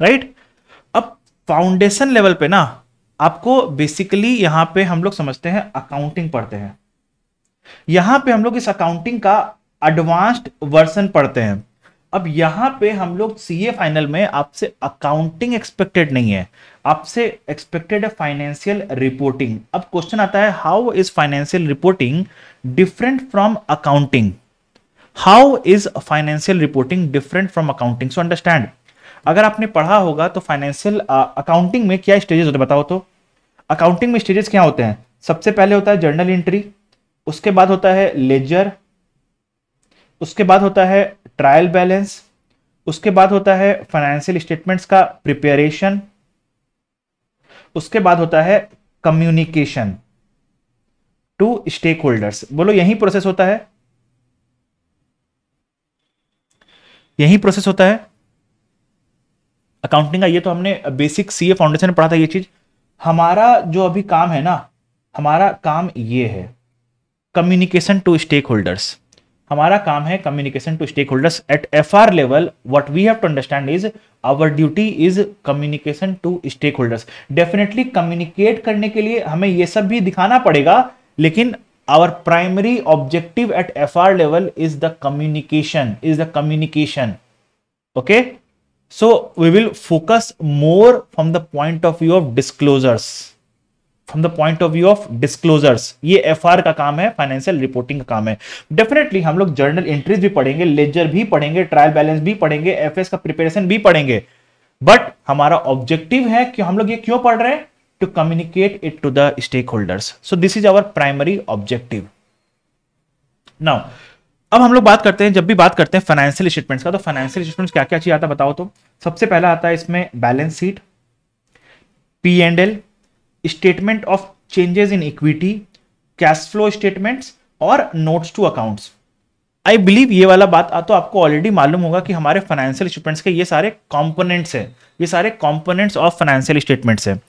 right foundation level पे ना आपको बेसिकली यहां पे हम लोग समझते हैं अकाउंटिंग पढ़ते हैं यहां पे हम लोग इस अकाउंटिंग का एडवांस्ड वर्सन पढ़ते हैं अब यहां पे हम लोग सीए फाइनल में आपसे अकाउंटिंग एक्सपेक्टेड नहीं है आपसे एक्सपेक्टेड है फाइनेंशियल रिपोर्टिंग अब क्वेश्चन आता है how is financial reporting different from accounting how is financial reporting different from accounting so understand अगर आपने पढ़ा होगा तो फाइनेंशियल अकाउंटिंग में क्या स्टेजेस होते बताओ तो अकाउंटिंग में स्टेजेस क्या होते हैं सबसे पहले होता है जर्नल एंट्री उसके बाद होता है लेजर उसके बाद होता है ट्रायल बैलेंस उसके बाद होता है फाइनेंशियल स्टेटमेंट्स का प्रिपेरेशन उसके बाद होता है कम्युनिकेशन टू स्टेक होल्डर्स बोलो यही प्रोसेस होता है यही प्रोसेस होता है अकाउंटिंग का ये तो हमने बेसिक सी फाउंडेशन पढ़ा था ये चीज़ हमारा जो अभी काम है ना हमारा काम ये है कम्युनिकेशन टू स्टेक होल्डर्स हमारा काम है communication to stakeholders at F R level what we have to understand is our duty is communication to stakeholders definitely communicate करने के लिए हमें ये सब भी दिखाना पड़ेगा लेकिन our primary objective at F R level is the communication is the communication okay So we will focus more from the point of view of disclosures. From the point of view of disclosures ये F R का काम है financial reporting का काम है definitely हम लोग journal entries भी पढ़ेंगे लेजर भी पढ़ेंगे ट्रायल बैलेंस भी पढ़ेंगे एफ का प्रिपेरेशन भी पढ़ेंगे बट हमारा ऑब्जेक्टिव है कि हम लोग ये क्यों पढ़ रहे हैं to communicate it to the stakeholders so this is our primary objective now अब हम लोग बात करते हैं जब भी बात करते हैं फाइनेंशियल स्टेटमेंट्स का तो फाइनेंशियल स्टेटमेंट्स क्या क्या चीज आता बताओ तो सबसे पहला आता है इसमें balance sheet P and L statement of changes in equity cash flow statements और notes to accounts I believe ये वाला बात तो आपको ऑलरेडी मालूम होगा कि हमारे फाइनेंशियल स्टेटमेंट्स के ये सारे कॉम्पोनेंट्स हैं ये सारे कॉम्पोनेंट्स ऑफ फाइनेंशियल स्टेटमेंट्स हैं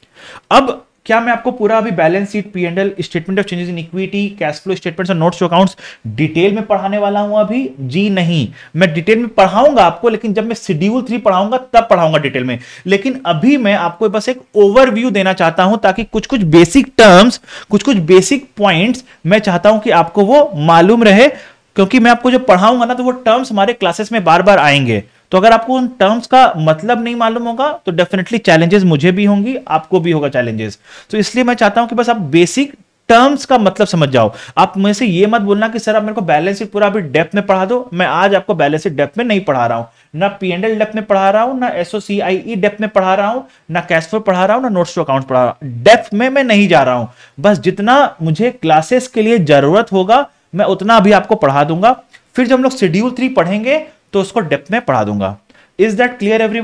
अब क्या मैं आपको पूरा अभी balance sheet P and L statement of changes in equity cash flow statements और नोट्स अकाउंट्स डिटेल में पढ़ाने वाला हूं अभी जी नहीं मैं डिटेल में पढ़ाऊंगा आपको लेकिन जब मैं शेड्यूल थ्री पढ़ाऊंगा तब पढ़ाऊंगा डिटेल में लेकिन अभी मैं आपको बस एक ओवरव्यू देना चाहता हूं ताकि कुछ कुछ बेसिक टर्म्स कुछ कुछ बेसिक पॉइंट्स मैं चाहता हूं कि आपको वो मालूम रहे क्योंकि मैं आपको जो पढ़ाऊंगा ना तो वो टर्म्स हमारे क्लासेस में बार बार आएंगे तो अगर आपको उन टर्म्स का मतलब नहीं मालूम होगा तो डेफिनेटली चैलेंजेस मुझे भी होंगी आपको भी होगा चैलेंजेस तो इसलिए मैं चाहता हूं कि बस आप बेसिक टर्म्स का मतलब समझ जाओ आप मुझे से ये मत बोलना कि सर आप मेरे को बैलेंस शीट पूरा अभी डेप्थ में पढ़ा दो मैं आज आपको बैलेंस शीट डेप्थ में नहीं पढ़ा रहा हूं ना पी एंड एल डेप्थ में पढ़ा रहा हूं ना एसओसीआई डेप्थ e में पढ़ा रहा हूं ना कैश फ्लो पढ़ा रहा हूं ना नोट्स टू अकाउंट पढ़ा रहा हूं डेप्थ में मैं नहीं जा रहा हूं बस जितना मुझे क्लासेस के लिए जरूरत होगा मैं उतना अभी आपको पढ़ा दूंगा फिर जब हम लोग शेड्यूल थ्री पढ़ेंगे तो उसको डेप्थ में पढ़ा दूंगा is that clear every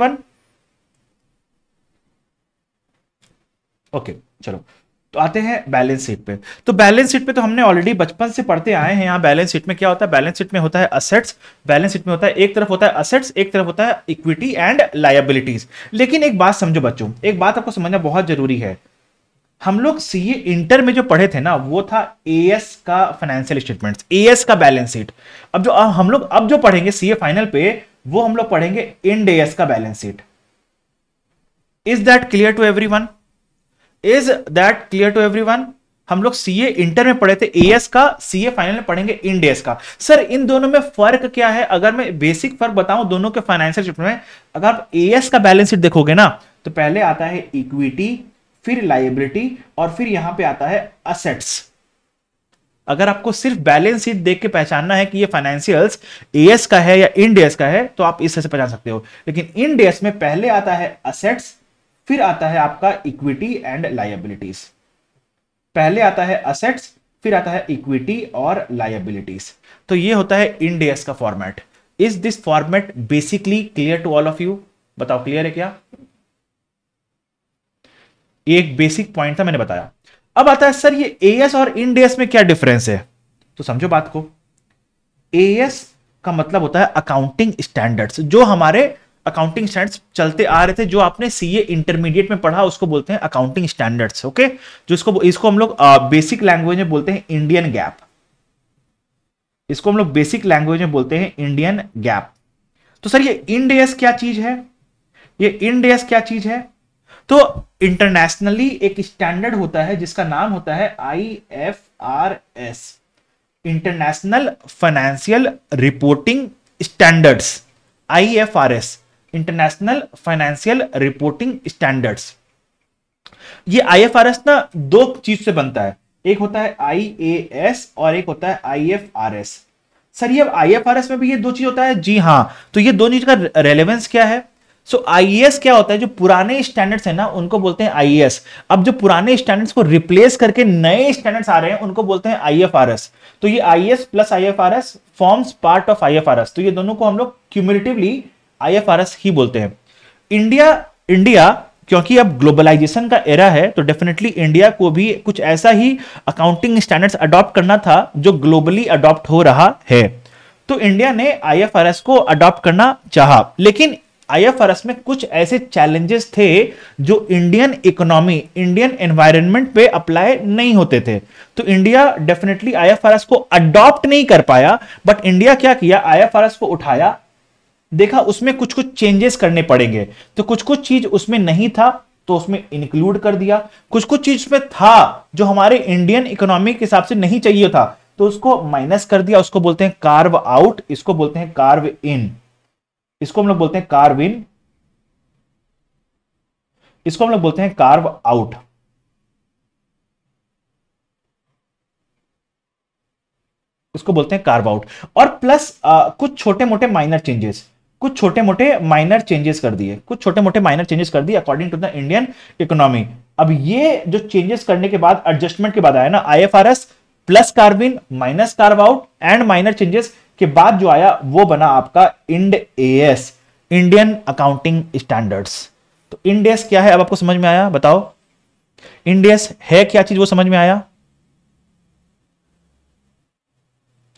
okay चलो तो आते हैं बैलेंस शीट पे तो बैलेंस शीट पे तो हमने ऑलरेडी बचपन से पढ़ते आए हैं यहां बैलेंस शीट में क्या होता है बैलेंस शीट में होता है असेट्स बैलेंस शीट में होता है एक तरफ होता है असेट्स एक तरफ होता है इक्विटी एंड लाइबिलिटीज लेकिन एक बात समझो बच्चों एक बात आपको समझना बहुत जरूरी है हम लोग सीए इंटर में जो पढ़े थे ना वो था एएस का फाइनेंशियल स्टेटमेंट्स एएस का बैलेंस शीट अब जो हम लोग अब जो पढ़ेंगे सीए फाइनल पे वो हम लोग पढ़ेंगे इंड एएस का balance sheet is that clear to everyone is that clear to everyone हम लोग सीए इंटर में पढ़े थे एएस का सीए फाइनल में पढ़ेंगे इंडेस का सर इन दोनों में फर्क क्या है अगर मैं बेसिक फर्क बताऊं दोनों के फाइनेंशियल में अगर आप एएस का बैलेंस शीट देखोगे ना तो पहले आता है इक्विटी फिर लाइबिलिटी और फिर यहां पे आता है असेट्स अगर आपको सिर्फ बैलेंस शीट देख के पहचानना है कि ये फाइनेंशियल्स एएस का है या इन का है तो आप इस तरह से पहचान सकते हो लेकिन इन में पहले आता है असेट्स फिर आता है आपका इक्विटी एंड लाइबिलिटीज पहले आता है असेट्स फिर आता है इक्विटी और लाइबिलिटीज तो ये होता है इन का format is this format basically clear to all of you बताओ क्लियर है क्या एक बेसिक पॉइंट था मैंने बताया अब आता है सर ये एएस और इंडेस में क्या डिफरेंस है तो समझो बात को एएस का मतलब होता है अकाउंटिंग स्टैंडर्ड्स जो हमारे अकाउंटिंग स्टैंडर्ड्स चलते आ रहे थे जो आपने सीए इंटरमीडिएट में पढ़ा उसको बोलते हैं अकाउंटिंग स्टैंडर्ड्स ओके जो इसको इसको हम लोग बेसिक लैंग्वेज में बोलते हैं इंडियन गैप इसको हम लोग बेसिक लैंग्वेज में बोलते हैं इंडियन गैप तो सर ये इंडेस क्या चीज है ये इंडेस क्या चीज है तो इंटरनेशनली एक स्टैंडर्ड होता है जिसका नाम होता है I F R S international financial reporting standards I F R S international financial reporting standards ये आई एफ आर एस ना दो चीज से बनता है एक होता है आई ए एस और एक होता है I F R S sir ये आई में भी ये दो चीज होता है जी हाँ तो ये दो चीज का रेलेवेंस क्या है सो so, आईएएस e क्या होता है जो पुराने स्टैंडर्ड्स है ना उनको बोलते हैं आईएएस e अब जो पुराने स्टैंडर्ड्स को रिप्लेस करके नए स्टैंडर्ड्स आ रहे हैं उनको बोलते हैं आईएफआरएस तो ये IAS plus IFRS forms part of IFRS तो ये दोनों को हम लोग क्यूमुलेटिवली आईएफआरएस ही बोलते हैं इंडिया इंडिया क्योंकि अब ग्लोबलाइजेशन का एरा है तो डेफिनेटली इंडिया को भी कुछ ऐसा ही अकाउंटिंग स्टैंडर्ड्स अडॉप्ट करना था जो ग्लोबली अडॉप्ट हो रहा है तो इंडिया ने आईएफआरएस को अडॉप्ट करना चाहा लेकिन आईएफआरएस में कुछ ऐसे चैलेंजेस थे जो इंडियन इकोनॉमी इंडियन एनवायरनमेंट पे अप्लाई नहीं होते थे तो इंडिया डेफिनेटली आईएफआरएस को अडॉप्ट नहीं कर पाया बट इंडिया क्या किया आईएफआरएस को उठाया देखा उसमें कुछ कुछ चेंजेस करने पड़ेंगे तो कुछ कुछ चीज उसमें नहीं था तो उसमें इंक्लूड कर दिया कुछ कुछ चीज में था जो हमारे इंडियन इकोनॉमी के हिसाब से नहीं चाहिए था तो उसको माइनस कर दिया उसको बोलते हैं कार्व आउट इसको बोलते हैं कार्व इन इसको हम लोग बोलते हैं कार्व इन इसको हम लोग बोलते हैं कार्व आउट इसको बोलते हैं कार्व आउट और प्लस आ, कुछ छोटे मोटे माइनर चेंजेस कुछ छोटे मोटे माइनर चेंजेस कर दिए कुछ छोटे मोटे माइनर चेंजेस कर दिए according to the Indian economy अब ये जो चेंजेस करने के बाद एडजस्टमेंट के बाद आया ना IFRS plus carve in minus carve out and minor changes के बाद जो आया वो बना आपका Ind AS Indian accounting standards तो इंडेस क्या है अब आपको समझ में आया बताओ इंडेस है क्या चीज वो समझ में आया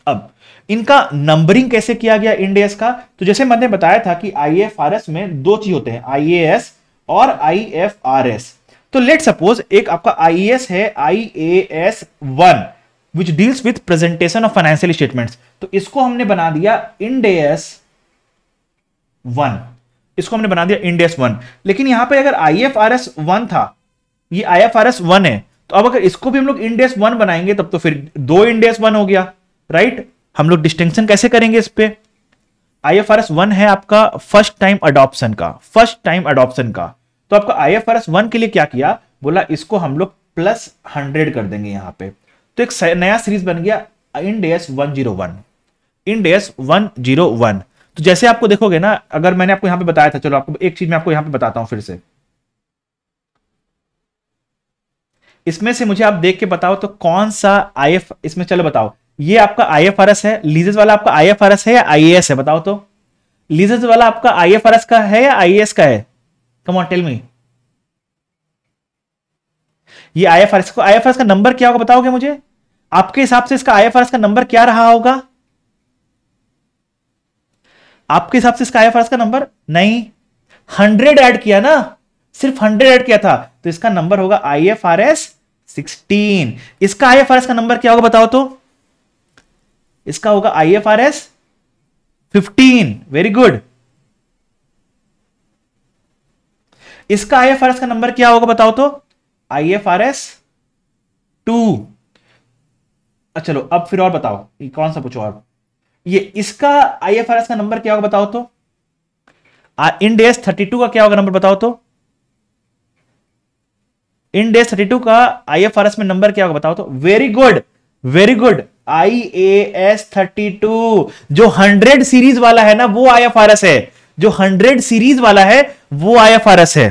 अब इनका नंबरिंग कैसे किया गया इंडेस का तो जैसे मैंने बताया था कि आईएफआरएस में दो चीज होते हैं आईएएस और आईएफआरएस तो लेट सपोज एक आपका आईएएस है IAS one which deals with presentation of financial statement तो इसको हमने बना दिया इंडेस वन इसको हमने बना दिया इंडेस वन लेकिन यहां पे अगर I F R S one था ये I F R S one है तो अब अगर इसको भी हम लोग इंडेस वन बनाएंगे तब तो फिर दो इंडेस वन हो गया राइट हम लोग डिस्टिंक्शन कैसे करेंगे इस पर I F R S one है आपका फर्स्ट टाइम अडॉप्शन का फर्स्ट टाइम अडॉप्शन का तो आपका I F R S one के लिए क्या किया बोला इसको हम लोग प्लस हंड्रेड कर देंगे यहां पर तो एक नया सीरीज बन गया Ind AS one zero one Ind AS one zero one तो जैसे आपको देखोगे ना अगर मैंने आपको यहां पे बताया था चलो आपको एक चीज मैं आपको यहां पे बताता हूं फिर से इसमें से मुझे आप देख के बताओ तो कौन सा आई एफ इसमें चलो बताओ ये आपका आई एफ है लीजेस वाला आपका आई है या आई है बताओ तो लीजेस वाला आपका आई एफ आर एस का है या आई का है कमॉन टेल मी ये आई को आई का नंबर क्या होगा बताओगे मुझे आपके हिसाब से इसका आईएफआरएस का नंबर क्या रहा होगा आपके हिसाब से इसका आईएफआरएस का नंबर नहीं हंड्रेड ऐड किया ना सिर्फ हंड्रेड ऐड किया था तो इसका नंबर होगा आईएफआरएस 16 इसका आईएफआरएस का नंबर क्या होगा बताओ तो इसका होगा आईएफआरएस 15 वेरी गुड इसका आईएफआरएस का नंबर क्या होगा बताओ तो आईएफआरएस 2 अच्छा चलो अब फिर और बताओ कौन सा पूछो और ये इसका आईएफआरएस का नंबर क्या होगा बताओ तो इन डेज थर्टी टू का क्या होगा नंबर बताओ तो इन डेज थर्टी टू का आईएफआरएस में नंबर क्या होगा बताओ तो very good very good I A S thirty two जो हंड्रेड सीरीज वाला है ना वो आई एफ आर एस है जो हंड्रेड सीरीज वाला है वो आई एफ आर एस है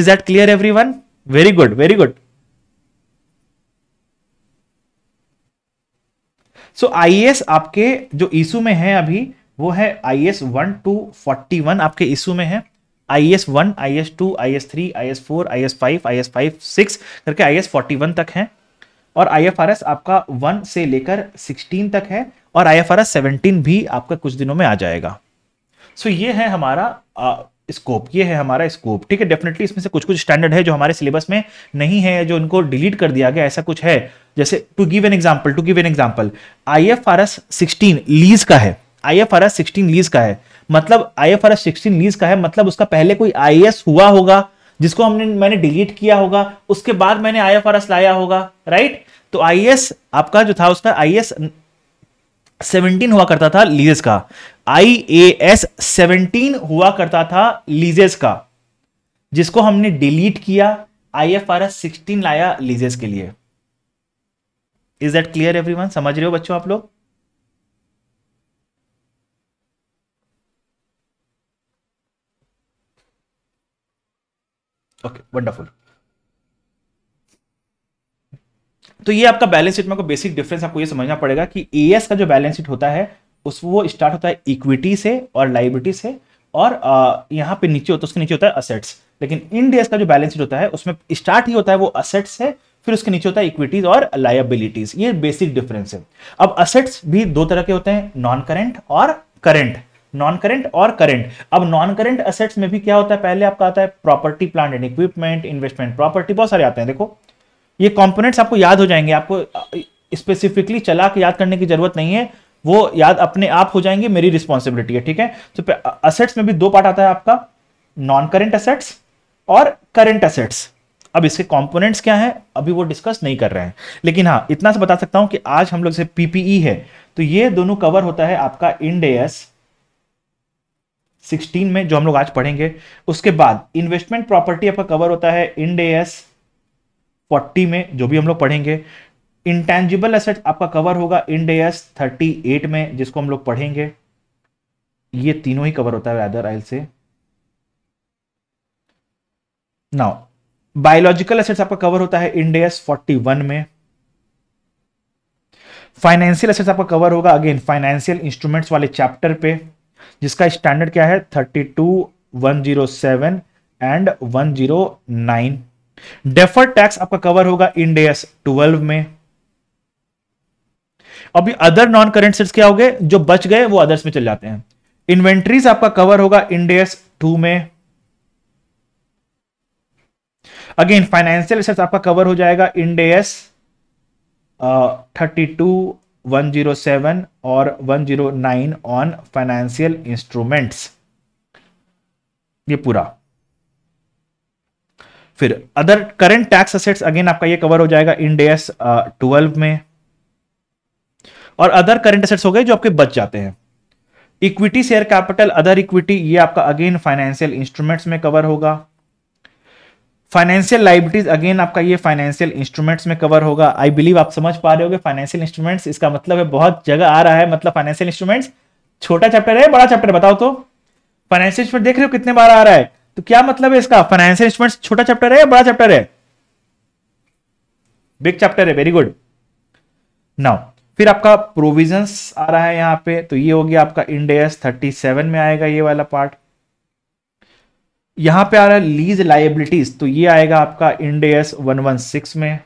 is that clear everyone very good very good so I आपके जो इशू में है अभी वो है I S one two forty one आपके इशू में है I S one I S two I S three I S four I S five I S five six करके आई एस फोर्टी वन तक है और आई एफ आर एस आपका one से लेकर सिक्सटीन तक है और I F R S seventeen भी आपका कुछ दिनों में आ जाएगा सो so, ये है हमारा स्कोप ये है हमारा स्कोप ठीक है डेफिनेटली इसमें से कुछ कुछ स्टैंडर्ड है जो हमारे सिलेबस में नहीं है जो उनको डिलीट कर दिया गया ऐसा कुछ है जैसे to give an example to give an example I F R S sixteen lease का है I F R S sixteen lease का है मतलब I F R S sixteen lease का है मतलब उसका पहले कोई आई एस हुआ होगा जिसको हमने मैंने डिलीट किया होगा उसके बाद मैंने आई एफ आर एस लाया होगा राइट तो आई एस आपका जो था उसका आई एस सेवनटीन हुआ करता था लीज का आई ए एस सेवनटीन हुआ करता था लीजेस का जिसको हमने डिलीट किया I F R S sixteen लाया लीजेस के लिए इज दैट क्लियर एवरीवन समझ रहे हो बच्चों आप लोग ओके वंडरफुल तो ये आपका बैलेंस शीट में को बेसिक डिफरेंस आपको ये समझना पड़ेगा कि एएस का जो बैलेंस शीट होता है उस वो स्टार्ट होता है इक्विटी से और लाइबिलिटी से और यहाँ पे नीचे होता है उसके नीचे होता है असेट्स लेकिन इन डेज का जो बैलेंस शीट होता है उसमें स्टार्ट ही होता है वो असेट्स है फिर उसके नीचे होता है इक्विटीज और लाइबिलिटीज ये बेसिक डिफरेंस है अब असेट्स भी दो तरह के होते हैं नॉन करेंट और करेंट नॉन करेंट और करेंट अब नॉन करेंट असेट्स में भी क्या होता है पहले आपका आता है property plant and equipment investment property बहुत सारे आते हैं देखो ये कॉम्पोनेट्स आपको याद हो जाएंगे आपको स्पेसिफिकली चला के याद करने की जरूरत नहीं है वो याद अपने आप हो जाएंगे मेरी रिस्पॉन्सिबिलिटी है ठीक है तो असेट्स में भी दो पार्ट आता है आपका नॉन करेंट असेट्स और करेंट असेट्स अब इसके कंपोनेंट्स क्या हैं अभी वो डिस्कस नहीं कर रहे हैं लेकिन हाँ इतना से बता सकता हूं कि आज हम लोग से पीपीई e है तो ये दोनों कवर होता है आपका एस सिक्सटीन में जो हम लोग आज पढ़ेंगे उसके बाद इन्वेस्टमेंट प्रॉपर्टी आपका कवर होता है एस फोर्टी में जो भी हम लोग पढ़ेंगे इंटेंजिबल एसेट आपका कवर होगा इंडेस एट में जिसको हम लोग पढ़ेंगे ये तीनों ही कवर होता है अदर आइल से नाउ बायोलॉजिकल एसेट्स आपका कवर होता है इंडेस वन में फाइनेंशियल एसेट्स आपका कवर होगा अगेन फाइनेंशियल इंस्ट्रूमेंट्स वाले चैप्टर पे जिसका स्टैंडर्ड क्या है thirty two one zero seven and one zero nine defer tax आपका कवर होगा इंडेस ट्वेल्व में अभी अदर नॉन करेंट सेट्स क्या हो गए जो बच गए वो अदर्स में चल जाते हैं इन्वेंट्रीज आपका कवर होगा इंडेस टू में अगेन फाइनेंशियल एसेट्स आपका कवर हो जाएगा Ind AS thirty two one zero seven और one zero nine on financial instruments ये पूरा फिर other current tax assets again आपका ये कवर हो जाएगा इंडेस ट्वेल्व uh, में और अदर करंट एसेट्स हो गए जो आपके बच जाते हैं equity share capital other equity ये आपका अगेन फाइनेंशियल इंस्ट्रूमेंट्स में कवर होगा फाइनेंशियल लाइबिलिटीज अगेन आपका ये फाइनेंशियल इंस्ट्रूमेंट्स में कवर होगा आई बिलीव आप समझ पा रहे हो फाइनेंशियल इंस्ट्रूमेंट्स इसका मतलब है बहुत जगह आ रहा है मतलब फाइनेंशियल इंस्ट्रूमेंट्स छोटा चैप्टर है बड़ा चैप्टर बताओ तो फाइनेंशियल इंस्ट्रूमेंट देख रहे हो कितने बार आ रहा है तो क्या मतलब है इसका फाइनेंशियल इंस्ट्रूमेंट छोटा चैप्टर है या बड़ा चैप्टर है बिग चैप्टर है वेरी गुड नाउ फिर आपका प्रोविजंस आ रहा है यहाँ पे तो ये हो गया आपका इंडेस सेवन में आएगा ये वाला पार्ट यहां पे आ रहा है लीज लाइबिलिटीज तो ये आएगा आपका इंडेस सिक्स में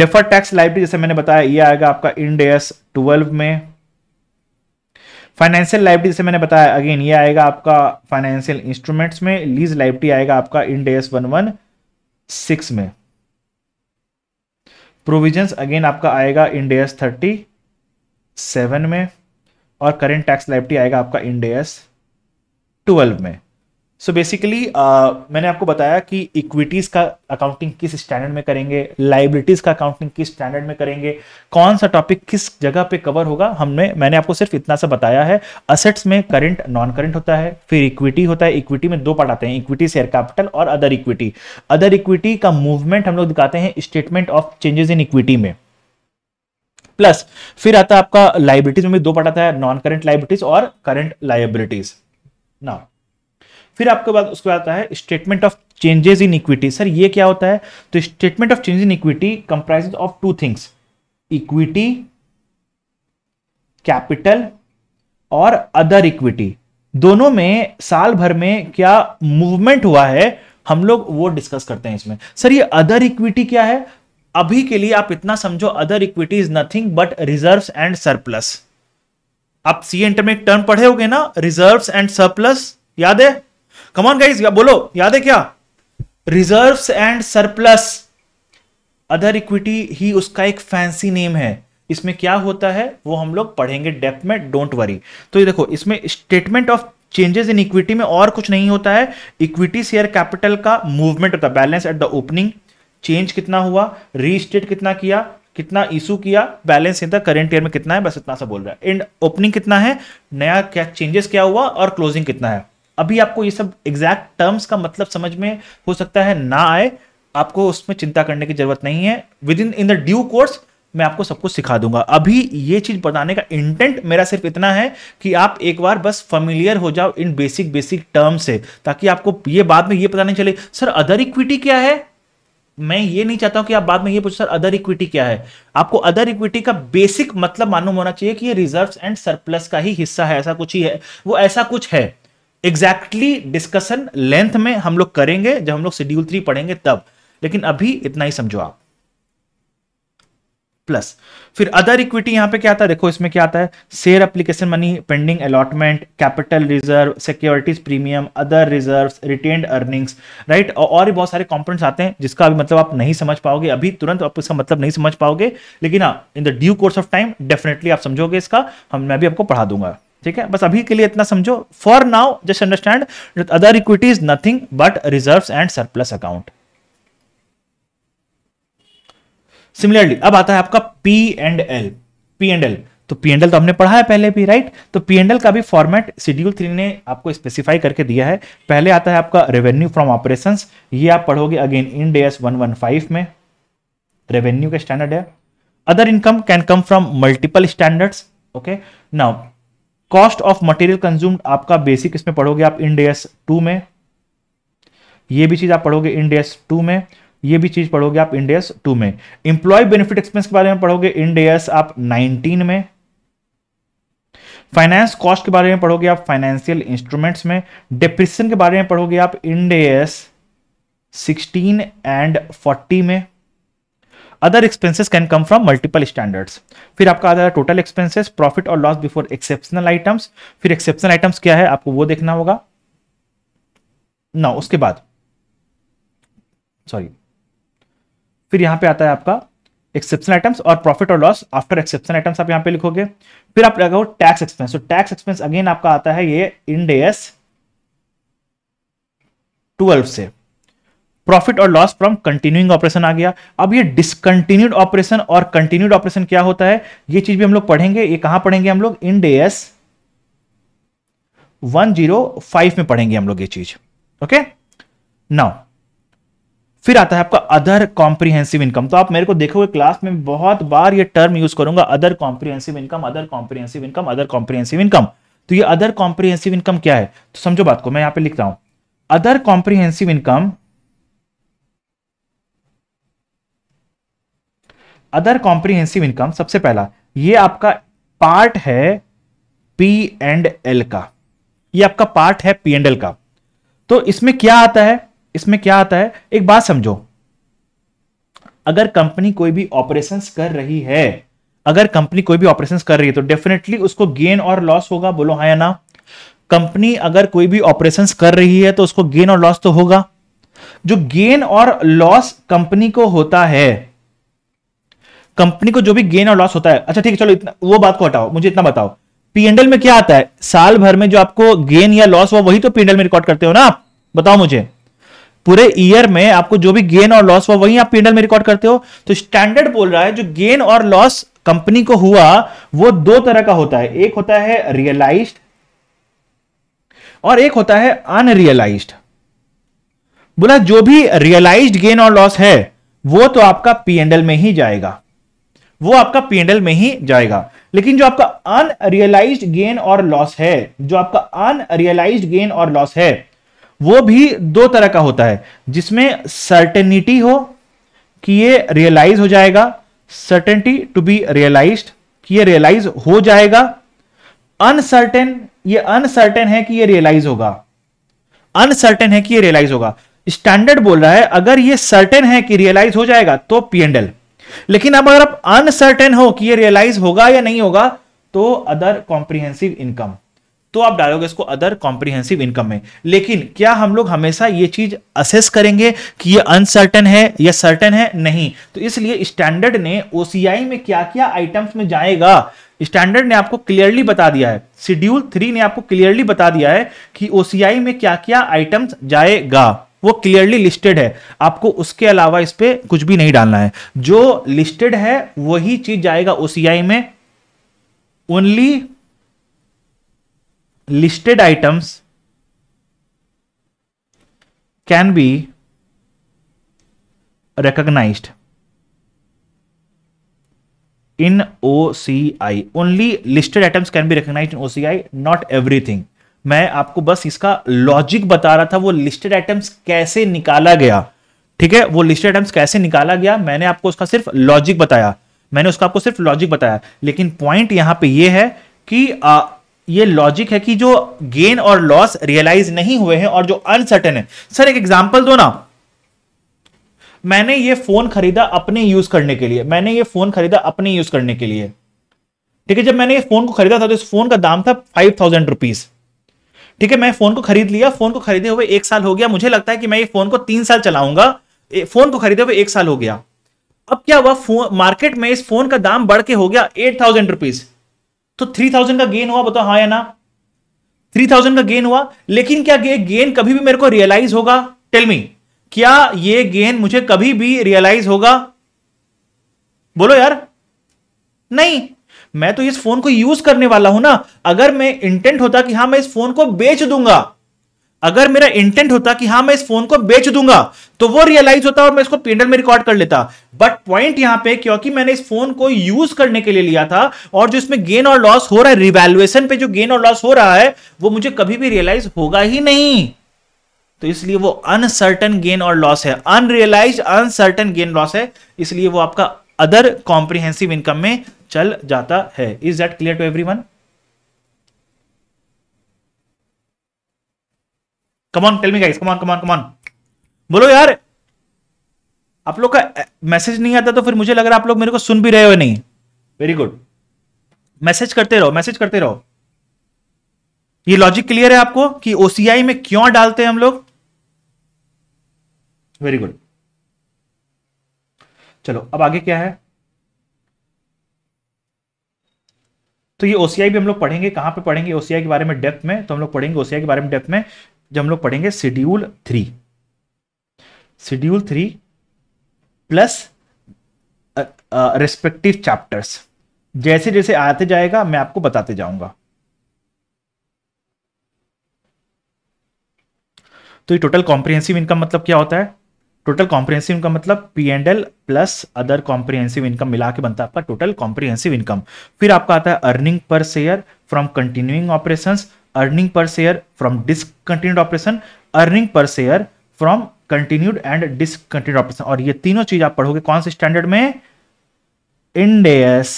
डेफर टैक्स लाइबिलिटी जैसे मैंने बताया ये आएगा आपका इंडेस ट्वेल्व में फाइनेंशियल लाइबिलिटी जैसे मैंने बताया अगेन ये आएगा आपका फाइनेंशियल इंस्ट्रूमेंट्स में लीज लाइबिलिटी आएगा आपका इंडेस सिक्स में प्रोविजंस अगेन आपका आएगा इंडियस थर्टी सेवन में और करेंट टैक्स लाइबिलिटी आएगा आपका इंडियस ट्वेल्व में सो so बेसिकली uh, मैंने आपको बताया कि इक्विटीज का अकाउंटिंग किस स्टैंडर्ड में करेंगे लाइबिलिटीज का अकाउंटिंग किस स्टैंडर्ड में करेंगे कौन सा टॉपिक किस जगह पे कवर होगा हमने मैंने आपको सिर्फ इतना सा बताया है असेट्स में करंट नॉन करंट होता है फिर इक्विटी होता है इक्विटी में दो पार्ट आते हैं इक्विटी शेयर कैपिटल और अदर इक्विटी अदर इक्विटी का मूवमेंट हम लोग दिखाते हैं statement of changes in equity में प्लस फिर आता है आपका लाइबिलिटीज में भी दो पार्ट आता है नॉन करंट लाइबिलिटीज और करंट लाइबिलिटीज नाउ फिर आपके बाद उसके बाद आता है statement of changes in equity sir ये क्या होता है तो statement of changes in equity comprise of two things equity capital और अदर इक्विटी दोनों में साल भर में क्या मूवमेंट हुआ है हम लोग वो डिस्कस करते हैं इसमें सर ये अदर इक्विटी क्या है अभी के लिए आप इतना समझो other equity is nothing but reserves and surplus आप सी एंटर में एक टर्म पढ़े होगे ना रिजर्व्स एंड सरप्लस याद है कमॉन गाइज या बोलो याद है क्या reserve and surplus other equity ही उसका एक फैंसी नेम है इसमें क्या होता है वो हम लोग पढ़ेंगे डेप्थ में डोंट वरी तो ये देखो इसमें statement of changes in equity में और कुछ नहीं होता है इक्विटी शेयर कैपिटल का मूवमेंट होता है balance at the opening change कितना हुआ रीस्टेट कितना किया कितना इशू किया balance in the current year में कितना है बस इतना सा बोल रहा है एंड ओपनिंग कितना है नया क्या चेंजेस क्या हुआ और क्लोजिंग कितना है अभी आपको ये सब एग्जैक्ट टर्म्स का मतलब समझ में हो सकता है ना आए आपको उसमें चिंता करने की जरूरत नहीं है within in the due course मैं आपको सब कुछ सिखा दूंगा अभी ये चीज बताने का इंटेंट मेरा सिर्फ इतना है कि आप एक बार बस फेमिलियर हो जाओ इन बेसिक बेसिक टर्म से ताकि आपको ये बाद में ये पता नहीं चले सर अदर इक्विटी क्या है मैं ये नहीं चाहता हूं कि आप बाद में ये पूछो सर अदर इक्विटी क्या है आपको अदर इक्विटी का बेसिक मतलब मालूम होना चाहिए कि ये रिजर्व्स एंड सरप्लस का ही हिस्सा है ऐसा कुछ ही है वो ऐसा कुछ है एग्जैक्टली डिस्कशन लेंथ में हम लोग करेंगे जब हम लोग शेड्यूल थ्री पढ़ेंगे तब लेकिन अभी इतना ही समझो आप प्लस फिर अदर इक्विटी यहां पे क्या आता है देखो इसमें क्या आता है share application money pending allotment capital reserve securities premium other reserve retained earnings right और भी बहुत सारे कॉम्पोनेंट्स आते हैं जिसका अभी मतलब आप नहीं समझ पाओगे अभी तुरंत आप इसका मतलब नहीं समझ पाओगे लेकिन हाँ in the due course of time definitely आप समझोगे इसका हम मैं भी आपको पढ़ा दूंगा ठीक है बस अभी के लिए इतना समझो for now just understand other equity is nothing but reserve and surplus account similarly अब आता है आपका P and L P and L तो पी एंड एल तो हमने पढ़ा है पहले भी राइट तो पी एंड एल का भी फॉर्मेट शेड्यूल थ्री ने आपको स्पेसिफाई करके दिया है पहले आता है आपका रेवेन्यू फ्रॉम ऑपरेशंस ये आप पढ़ोगे again Ind AS one one five में रेवेन्यू का स्टैंडर्ड है other income can come from multiple standards okay now cost of material consumed आपका बेसिक इसमें पढ़ोगे आप डे टू में ये भी चीज आप पढ़ोगे इंडेस टू में ये भी चीज पढ़ोगे आप इंडेस टू में इंप्लॉय बेनिफिट एक्सपेंस के बारे में पढ़ोगे इंडेस आप 19 में फाइनेंस कॉस्ट के बारे में पढ़ोगे आप फाइनेंशियल इंस्ट्रूमेंट्स में डिप्रिशन के बारे में पढ़ोगे आप इंडेस 16 एंड 40 में other expenses can come from multiple standards फिर आपका आ जाएगा टोटल एक्सपेंसेस प्रॉफिट और लॉस बिफोर एक्सेप्शनल आइटम्स फिर एक्सेप्शनल आइटम्स क्या है आपको वो देखना होगा ना उसके बाद सॉरी फिर यहां पे आता है आपका एक्सेप्शन आइटम्स और प्रॉफिट और लॉस आफ्टर एक्सेप्शन आइटम्स आप यहां पे लिखोगे फिर आप लगाओ टैक्स एक्सपेंस तो टैक्स एक्सपेंस अगेन आपका आता है ये इन डे एस ट्वेल्व से प्रॉफिट और लॉस फ्रॉम कंटिन्यूइंग ऑपरेशन आ गया अब ये डिसकंटिन्यूड ऑपरेशन और कंटिन्यूड ऑपरेशन क्या होता है ये चीज भी हम लोग पढ़ेंगे ये कहां पढ़ेंगे हम लोग इन डेएस 105 में पढ़ेंगे हम लोग ये चीज ओके नाउ फिर आता है आपका अदर कॉम्प्रिहेंसिव इनकम तो आप मेरे को देखोगे क्लास में बहुत बार ये टर्म यूज करूंगा other comprehensive income other comprehensive income other comprehensive income तो ये अदर कॉम्प्रिहेंसिव इनकम क्या है तो समझो बात को मैं यहां पे लिखता हूं other comprehensive income other comprehensive income सबसे पहला ये आपका पार्ट है पी एंड एल का ये आपका पार्ट है पी एंड एल का तो इसमें क्या आता है इसमें क्या आता है एक बात समझो अगर कंपनी कोई भी ऑपरेशन कर रही है अगर कंपनी कोई भी ऑपरेशन कर रही है तो डेफिनेटली उसको गेन और लॉस होगा बोलो हाँ या ना कंपनी अगर कोई भी ऑपरेशन कर रही है तो उसको गेन और लॉस तो होगा जो गेन और लॉस कंपनी को होता है कंपनी को जो भी गेन और लॉस होता है अच्छा ठीक है चलो इतना वो बात को हटाओ मुझे इतना बताओ पीएनडल में क्या आता है साल भर में जो आपको गेन या लॉस हुआ वही तो पीएनडल में रिकॉर्ड करते हो ना आप बताओ मुझे पूरे ईयर में आपको जो भी गेन और लॉस हुआ वही आप पीएनडल में रिकॉर्ड करते हो तो स्टैंडर्ड बोल रहा है जो गेन और लॉस कंपनी को हुआ वो दो तरह का होता है एक होता है रियलाइज और एक होता है अनरियलाइज्ड बोला जो भी रियलाइज्ड गेन और लॉस है वो तो आपका पीएनडल में ही जाएगा वो आपका पीएनएल में ही जाएगा लेकिन जो आपका अनरियलाइज गेन और लॉस है जो आपका अनरियलाइज गेन और लॉस है वो भी दो तरह का होता है जिसमें सर्टेनिटी हो कि ये रियलाइज हो जाएगा सर्टेनिटी टू बी रियलाइज कि ये रियलाइज हो जाएगा अनसर्टेन ये अनसर्टेन है कि ये रियलाइज होगा अनसर्टेन है कि ये रियलाइज होगा स्टैंडर्ड बोल रहा है अगर ये सर्टेन है कि रियलाइज हो जाएगा तो पीएनडल लेकिन अब अगर आप अनसर्टेन हो कि ये रियलाइज होगा या नहीं होगा तो अदर कॉम्प्रिहेंसिव इनकम तो आप डालोगे इसको अदर कॉम्प्रिहेंसिव इनकम में लेकिन क्या हम लोग हमेशा ये चीज असेस करेंगे कि ये अनसर्टन है या सर्टन है नहीं तो इसलिए स्टैंडर्ड ने ओसीआई में क्या क्या आइटम्स में जाएगा स्टैंडर्ड ने आपको क्लियरली बता दिया है शेड्यूल थ्री ने आपको क्लियरली बता दिया है कि ओसीआई में क्या क्या आइटम्स जाएगा वो क्लियरली लिस्टेड है आपको उसके अलावा इस पर कुछ भी नहीं डालना है जो लिस्टेड है वही चीज जाएगा ओसीआई में only listed items can be recognise in O C I only listed items can be recognise in O C I not everything मैं आपको बस इसका लॉजिक बता रहा था वो लिस्टेड आइटम्स कैसे निकाला गया ठीक है वो लिस्टेड आइटम्स कैसे निकाला गया मैंने आपको उसका सिर्फ लॉजिक बताया मैंने उसका आपको सिर्फ लॉजिक बताया लेकिन पॉइंट यहां पे ये है कि आ, ये लॉजिक है कि जो गेन और लॉस रियलाइज नहीं हुए हैं और जो अनसर्टेन है सर एक एग्जाम्पल दो ना मैंने ये फोन खरीदा अपने यूज करने के लिए मैंने ये फोन खरीदा अपने यूज करने के लिए ठीक है जब मैंने ये फोन को खरीदा था तो इस फोन का दाम था फाइव थाउजेंड रुपीज ठीक है मैं फोन को खरीद लिया फोन को खरीदे हुए एक साल हो गया मुझे लगता है कि मैं ये फोन को तीन साल चलाऊंगा फोन को खरीदे हुए एक साल हो गया अब क्या हुआ मार्केट में इस फोन का दाम बढ़ के हो गया एट थाउजेंड रुपीज तो थ्री थाउजेंड का गेन हुआ बताओ हाँ या ना थ्री थाउजेंड का गेन हुआ लेकिन क्या ये गेन कभी भी मेरे को रियलाइज होगा टेल मी क्या ये गेन मुझे कभी भी रियलाइज होगा बोलो यार नहीं मैं तो इस फोन को यूज करने वाला हूं ना अगर मैं इंटेंट होता कि हाँ मैं इस फोन को बेच दूंगा अगर मेरा इंटेंट होता कि हाँ मैं इस फोन को बेच दूंगा तो वो रियलाइज होता और मैं इसको पेंडल में रिकॉर्ड कर लेता बट पॉइंट यहां पे क्योंकि मैंने इस फोन को यूज करने के लिए लिया था और जो इसमें गेन और लॉस हो रहा है रिवैल्युएशन पे जो गेन और लॉस हो रहा है वो मुझे कभी भी रियलाइज होगा ही नहीं तो इसलिए वो अनसर्टन गेन और लॉस है अनरियलाइज अनसर्टन गेन लॉस है इसलिए वो आपका अदर कॉम्प्रिहेंसिव इनकम में चल जाता है is that clear to everyone come on tell me me guys come on come on come on बोलो यार आप लोग का मैसेज नहीं आता तो फिर मुझे लग रहा है आप लोग मेरे को सुन भी रहे हो नहीं वेरी गुड मैसेज करते रहो मैसेज करते रहो ये लॉजिक क्लियर है आपको कि ओसीआई में क्यों डालते हैं हम लोग वेरी गुड चलो अब आगे क्या है तो ये ओसीआई भी हम लोग पढ़ेंगे कहां पे पढ़ेंगे ओसीआई के बारे में डेप्थ में तो हम लोग पढ़ेंगे ओसीआई के बारे में डेप्थ में जब हम लोग पढ़ेंगे schedule three schedule three plus respective chapters जैसे जैसे आते जाएगा मैं आपको बताते जाऊंगा तो ये टोटल कॉम्प्रिहेंसिव इनकम मतलब क्या होता है टोटल कॉम्प्रिहेंसिव इनकम मतलब P and L plus other comprehensive income मिला के बनता है आपका टोटल कॉम्प्रिहेंसिव इनकम फिर आपका आता है earning per share from continuing operations earning per share from discontinued operation earning per share from continued and discontinued operation और ये तीनों चीज आप पढ़ोगे कौन से स्टैंडर्ड में Ind AS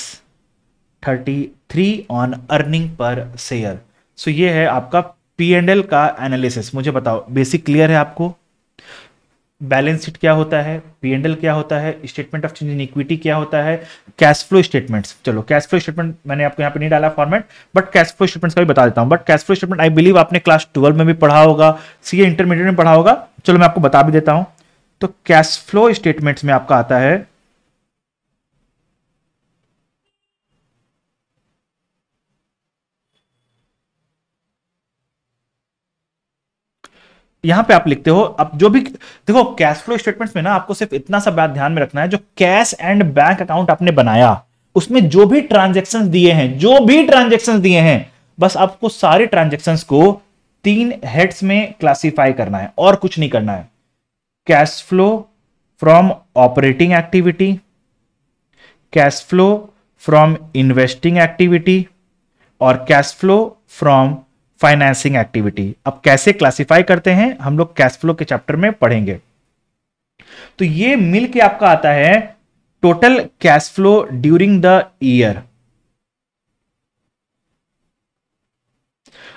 thirty three on earning per share so ये है आपका पी एंड एल का एनालिसिस मुझे बताओ बेसिक क्लियर है आपको बैलेंस शीट क्या होता है पीएनएल क्या होता है statement of change in equity क्या होता है कैश फ्लो स्टेटमेंट्स चलो कैश फ्लो स्टेटमेंट मैंने आपको यहाँ पे नहीं डाला format but cash flow statements का भी बता देता हूँ but cash flow statement I believe आपने क्लास ट्वेल्व में भी पढ़ा होगा सी इंटरमीडिएट में पढ़ा होगा चलो मैं आपको बता भी देता हूँ तो कैश फ्लो स्टेटमेंट्स में आपका आता है यहां पे आप लिखते हो अब जो भी देखो कैश फ्लो स्टेटमेंट्स में ना आपको सिर्फ इतना सा बात ध्यान में रखना है जो कैश एंड बैंक अकाउंट आपने बनाया उसमें जो भी ट्रांजेक्शन दिए हैं जो भी ट्रांजेक्शन दिए हैं बस आपको सारे ट्रांजेक्शन को तीन हेड्स में क्लासीफाई करना है और कुछ नहीं करना है cash flow from operating activity cash flow from investing activity और cash flow from financing activity अब कैसे क्लासिफाई करते हैं हम लोग कैश फ्लो के चैप्टर में पढ़ेंगे तो ये मिल के आपका आता है total cash flow during the year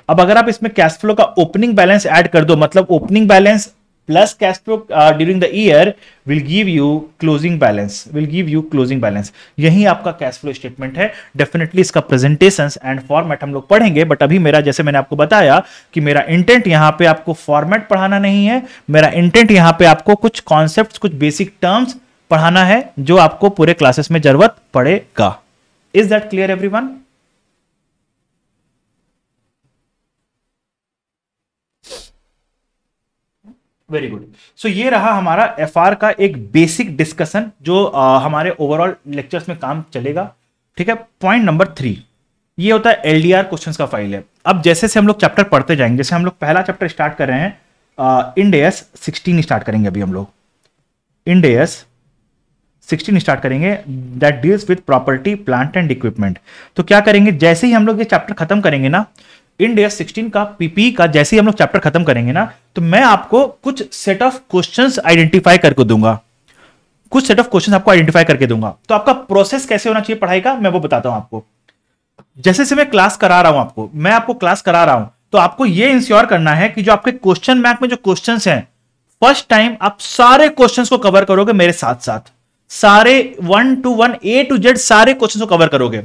अब अगर आप इसमें कैश फ्लो का ओपनिंग बैलेंस ऐड कर दो मतलब opening balance plus cash flow uh, during the year will give you closing balance will give you closing balance यही आपका cash flow statement है definitely इसका presentations and format हम लोग पढ़ेंगे but अभी मेरा जैसे मैंने आपको बताया कि मेरा intent यहाँ पे आपको format पढ़ाना नहीं है मेरा intent यहाँ पे आपको कुछ concepts कुछ basic terms पढ़ाना है जो आपको पूरे क्लासेस में जरूरत पड़ेगा is that clear everyone very good so ये रहा हमारा एफ का एक बेसिक डिस्कशन जो आ, हमारे ओवरऑल लेक्चर्स में काम चलेगा ठीक है पॉइंट नंबर थ्री ये होता है एल डी आर क्वेश्चन का फाइल है अब जैसे से हम लोग चैप्टर पढ़ते जाएंगे जैसे हम लोग पहला चैप्टर स्टार्ट कर रहे हैं इंड एस सिक्सटीन स्टार्ट करेंगे अभी हम लोग इंड एस सिक्सटीन स्टार्ट करेंगे that deals with property plant and equipment तो क्या करेंगे जैसे ही हम लोग ये चैप्टर खत्म करेंगे ना इंडिया 16 का पीपी e का जैसे ही हम लोग चैप्टर खत्म करेंगे ना तो मैं आपको कुछ सेट ऑफ क्वेश्चंस आइडेंटिफाई करके दूंगा कुछ सेट ऑफ क्वेश्चंस आपको आइडेंटिफाई करके दूंगा तो आपका प्रोसेस कैसे होना चाहिए पढ़ाई का मैं वो बताता हूं आपको जैसे जैसे मैं क्लास करा रहा हूं आपको मैं आपको क्लास करा रहा हूं तो आपको ये इंश्योर करना है कि जो आपके क्वेश्चन बैंक में जो क्वेश्चन है फर्स्ट टाइम आप सारे क्वेश्चन को कवर करोगे मेरे साथ साथ सारे one to one A to Z सारे क्वेश्चन को कवर करोगे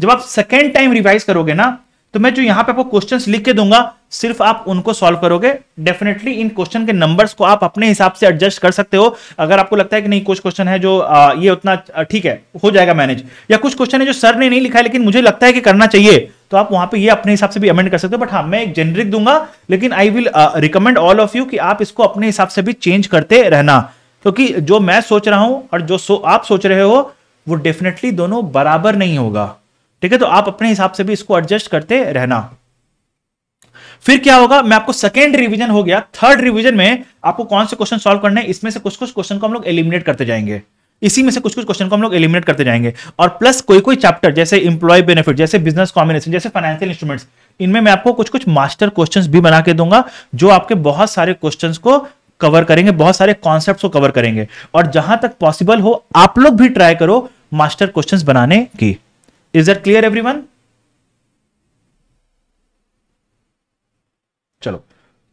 जब आप सेकेंड टाइम रिवाइज करोगे ना तो मैं जो यहां पे आपको क्वेश्चंस लिख के दूंगा सिर्फ आप उनको सॉल्व करोगे डेफिनेटली इन क्वेश्चन के नंबर्स को आप अपने हिसाब से एडजस्ट कर सकते हो अगर आपको लगता है कि नहीं कुछ क्वेश्चन है जो आ, ये उतना ठीक है हो जाएगा मैनेज या कुछ क्वेश्चन है जो सर ने नहीं लिखा है लेकिन मुझे लगता है कि करना चाहिए तो आप वहां पर यह अपने हिसाब से भी अमेंड कर सकते हो बट हाँ मैं एक जेनरिक दूंगा लेकिन I will recommend all of you कि आप इसको अपने हिसाब से भी चेंज करते रहना क्योंकि तो जो मैं सोच रहा हूं और जो सो, आप सोच रहे हो वो डेफिनेटली दोनों बराबर नहीं होगा ठीक है तो आप अपने हिसाब से भी इसको एडजस्ट करते रहना फिर क्या होगा मैं आपको सेकेंड रिवीजन हो गया थर्ड रिवीजन में आपको कौन से क्वेश्चन सॉल्व करने हैं इसमें से कुछ कुछ क्वेश्चन को हम लोग एलिमिनेट करते जाएंगे इसी में से कुछ कुछ क्वेश्चन को हम लोग एलिमिनेट करते जाएंगे और प्लस कोई कोई चैप्टर जैसे इंप्लॉय बेनिफिट जैसे बिजनेस कॉम्बिनेशन जैसे फाइनेंशियल इंस्ट्रूमेंट इनमें मैं आपको कुछ कुछ मास्टर क्वेश्चन भी बना के दूंगा जो आपके बहुत सारे क्वेश्चन को कवर करेंगे बहुत सारे कॉन्सेप्ट को कवर करेंगे और जहां तक पॉसिबल हो आप लोग भी ट्राई करो मास्टर क्वेश्चन बनाने की इज दैट क्लियर एवरीवन चलो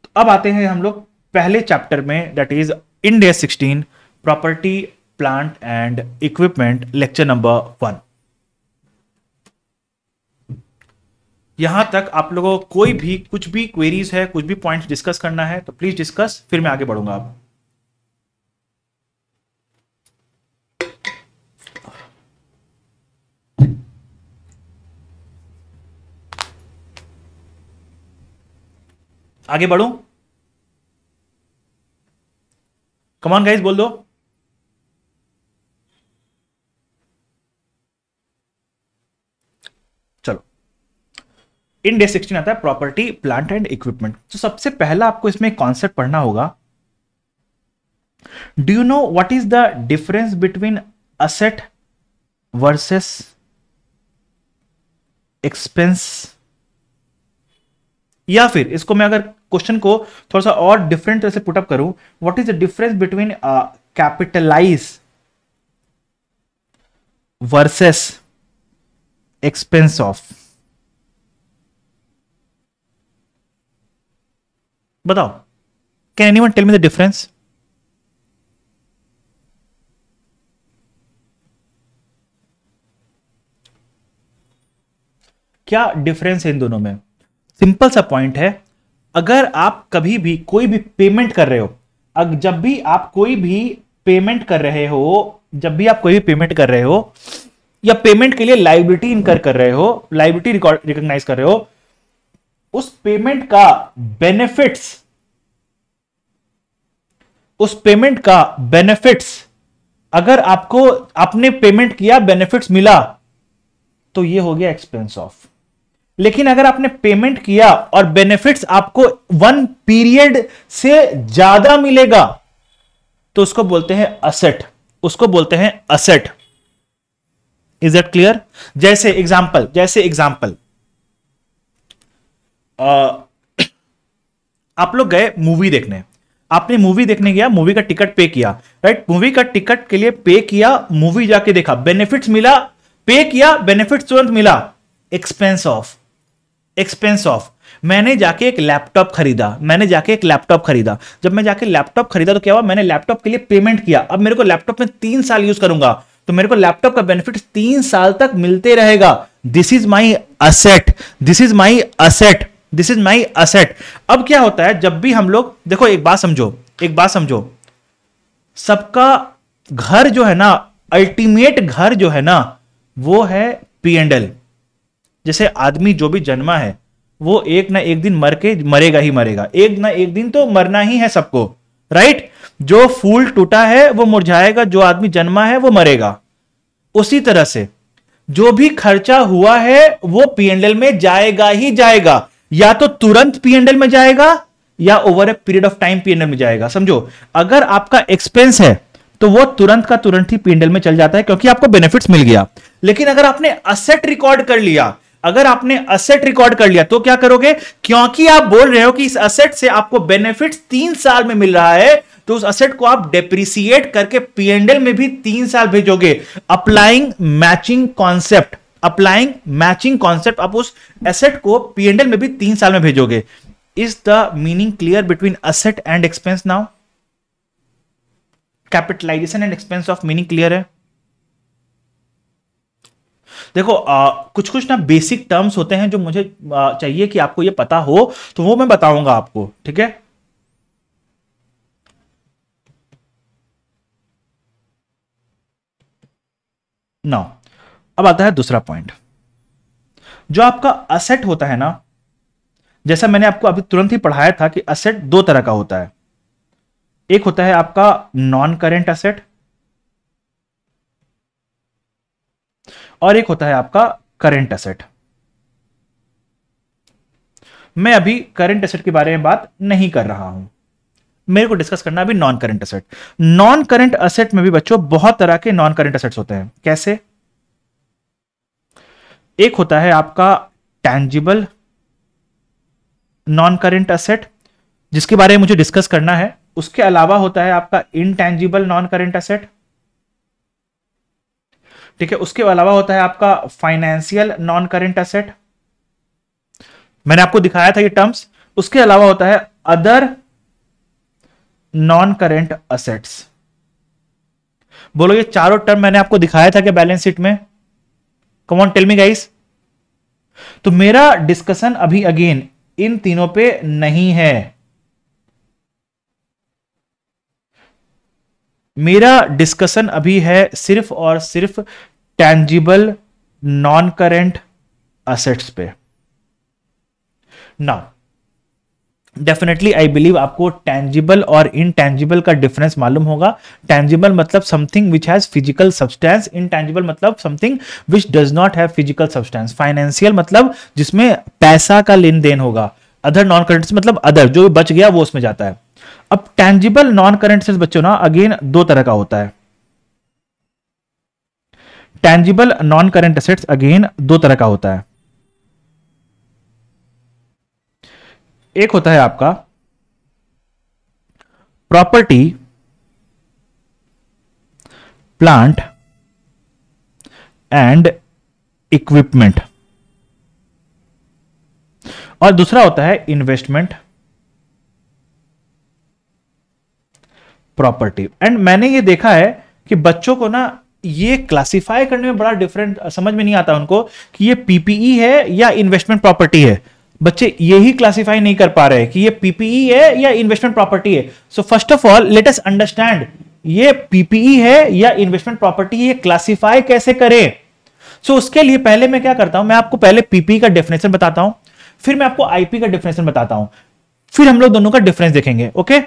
तो अब आते हैं हम लोग पहले चैप्टर में that is India sixteen property plant and equipment lecture number one यहां तक आप लोगों कोई भी कुछ भी क्वेरीज है कुछ भी पॉइंट्स डिस्कस करना है तो प्लीज डिस्कस फिर मैं आगे बढ़ूंगा आप आगे बढ़ू कमान गाइस बोल दो चलो इन डे सिक्सटीन आता है प्रॉपर्टी प्लांट एंड इक्विपमेंट तो सबसे पहला आपको इसमें एक कॉन्सेप्ट पढ़ना होगा do you know what is the difference between asset versus expense या फिर इसको मैं अगर क्वेश्चन को थोड़ा सा और डिफरेंट तरह से पुटअप करूं what is the difference between capitalize versus expense off बताओ can anyone tell me the difference क्या डिफरेंस है इन दोनों में सिंपल सा पॉइंट है अगर आप कभी भी कोई भी पेमेंट कर रहे हो जब भी आप कोई भी पेमेंट कर रहे हो जब भी आप कोई भी पेमेंट कर रहे हो या पेमेंट के लिए लाइबिलिटी इनकर कर रहे हो लाइबिलिटी रिकॉग्नाइज कर रहे हो उस पेमेंट का बेनिफिट्स उस पेमेंट का बेनिफिट्स अगर आपको आपने पेमेंट किया बेनिफिट्स मिला तो ये हो गया एक्सपेंस ऑफ लेकिन अगर आपने पेमेंट किया और बेनिफिट्स आपको वन पीरियड से ज्यादा मिलेगा तो उसको बोलते हैं असेट उसको बोलते हैं असेट इज दट क्लियर जैसे एग्जाम्पल जैसे एग्जाम्पल आप लोग गए मूवी देखने आपने मूवी देखने गया मूवी का टिकट पे किया राइट मूवी का टिकट के लिए पे किया मूवी जाके देखा बेनिफिट्स मिला पे किया बेनिफिट्स तुरंत मिला एक्सपेंस ऑफ एक्सपेंस ऑफ मैंने जाके एक लैपटॉप खरीदा मैंने जाके एक लैपटॉप खरीदा जब मैं जाके लैपटॉप खरीदा तो क्या हुआ मैंने लैपटॉप के लिए पेमेंट किया अब मेरे को लैपटॉप में तीन साल यूज करूंगा तो मेरे को लैपटॉप का बेनिफिट तीन साल तक मिलते रहेगा this is my asset this is my asset this is my asset अब क्या होता है जब भी हम लोग देखो एक बात समझो एक बात समझो सबका घर जो है ना अल्टीमेट घर जो है ना वो है पी एंड एल जैसे आदमी जो भी जन्मा है वो एक ना एक दिन मर के मरेगा ही मरेगा एक ना एक दिन तो मरना ही है सबको राइट जो फूल टूटा है वो मुरझाएगा जो आदमी जन्मा है वो मरेगा उसी तरह से जो भी खर्चा हुआ है वो पीएनडल में जाएगा ही जाएगा या तो तुरंत पीएनडल में जाएगा या over a period of time PNL में जाएगा समझो अगर आपका एक्सपेंस है तो वो तुरंत का तुरंत ही पीएनडल में चल जाता है क्योंकि आपको बेनिफिट्स मिल गया लेकिन अगर आपने असेट रिकॉर्ड कर लिया अगर आपने असेट रिकॉर्ड कर लिया तो क्या करोगे क्योंकि आप बोल रहे हो कि इस असेट से आपको बेनिफिट तीन साल में मिल रहा है तो उस असेट को आप डेप्रिसिएट करके पीएनडल में भी तीन साल भेजोगे applying matching concept applying matching concept आप उस एसेट को पीएनडल में भी तीन साल में भेजोगे is the meaning clear between asset and expense now capitalization and expense off meaning clear है देखो आ, कुछ कुछ ना बेसिक टर्म्स होते हैं जो मुझे आ, चाहिए कि आपको ये पता हो तो वो मैं बताऊंगा आपको ठीक है नाउ अब आता है दूसरा पॉइंट जो आपका असेट होता है ना जैसा मैंने आपको अभी तुरंत ही पढ़ाया था कि असेट दो तरह का होता है एक होता है आपका नॉन करेंट असेट और एक होता है आपका करेंट असेट मैं अभी करंट असेट के बारे में बात नहीं कर रहा हूं मेरे को डिस्कस करना अभी non current asset non current asset में भी बच्चों बहुत तरह के नॉन करंट असेट्स होते हैं कैसे एक होता है आपका टैंजिबल नॉन करंट असेट जिसके बारे में मुझे डिस्कस करना है उसके अलावा होता है आपका इनटैंजिबल नॉन करंट असेट ठीक है उसके अलावा होता है आपका फाइनेंशियल नॉन करेंट असेट मैंने आपको दिखाया था ये टर्म्स उसके अलावा होता है अदर नॉन करेंट असेट्स बोलो ये चारों टर्म मैंने आपको दिखाया था कि बैलेंस शीट में कमॉन टेल मी गाइस तो मेरा डिस्कशन अभी अगेन इन तीनों पे नहीं है मेरा डिस्कशन अभी है सिर्फ और सिर्फ टैंजिबल नॉन करेंट असेट्स पे ना डेफिनेटली आई बिलीव आपको टैंजिबल और इनटैंजिबल का डिफरेंस मालूम होगा टैंजिबल मतलब something which has physical substance intangible मतलब something which does not have physical substance financial मतलब जिसमें पैसा का लेन देन होगा अदर नॉन करेंट मतलब अदर जो बच गया वो उसमें जाता है अब टेंजिबल नॉन करेंट सेंस बच्चों ना अगेन दो तरह का होता है tangible non current assets again दो तरह का होता है एक होता है आपका प्रॉपर्टी प्लांट एंड इक्विपमेंट और दूसरा होता है इन्वेस्टमेंट प्रॉपर्टी एंड मैंने ये देखा है कि बच्चों को ना ये क्लासिफाई करने में बड़ा डिफरेंट समझ में नहीं आता उनको कि ये पीपीई e है या इन्वेस्टमेंट प्रॉपर्टी है बच्चे यही क्लासिफाई नहीं कर पा रहे कि ये पीपीई e है या इन्वेस्टमेंट प्रॉपर्टी है so first of all let us understand ये पीपीई e है या इन्वेस्टमेंट प्रॉपर्टी है क्लासिफाई कैसे करें सो so, उसके लिए पहले मैं क्या करता हूं मैं आपको पहले पीपीई का डेफिनेशन बताता हूं फिर मैं आपको आईपी का डेफिनेशन बताता हूं फिर हम लोग दोनों का डिफरेंस देखेंगे ओके okay?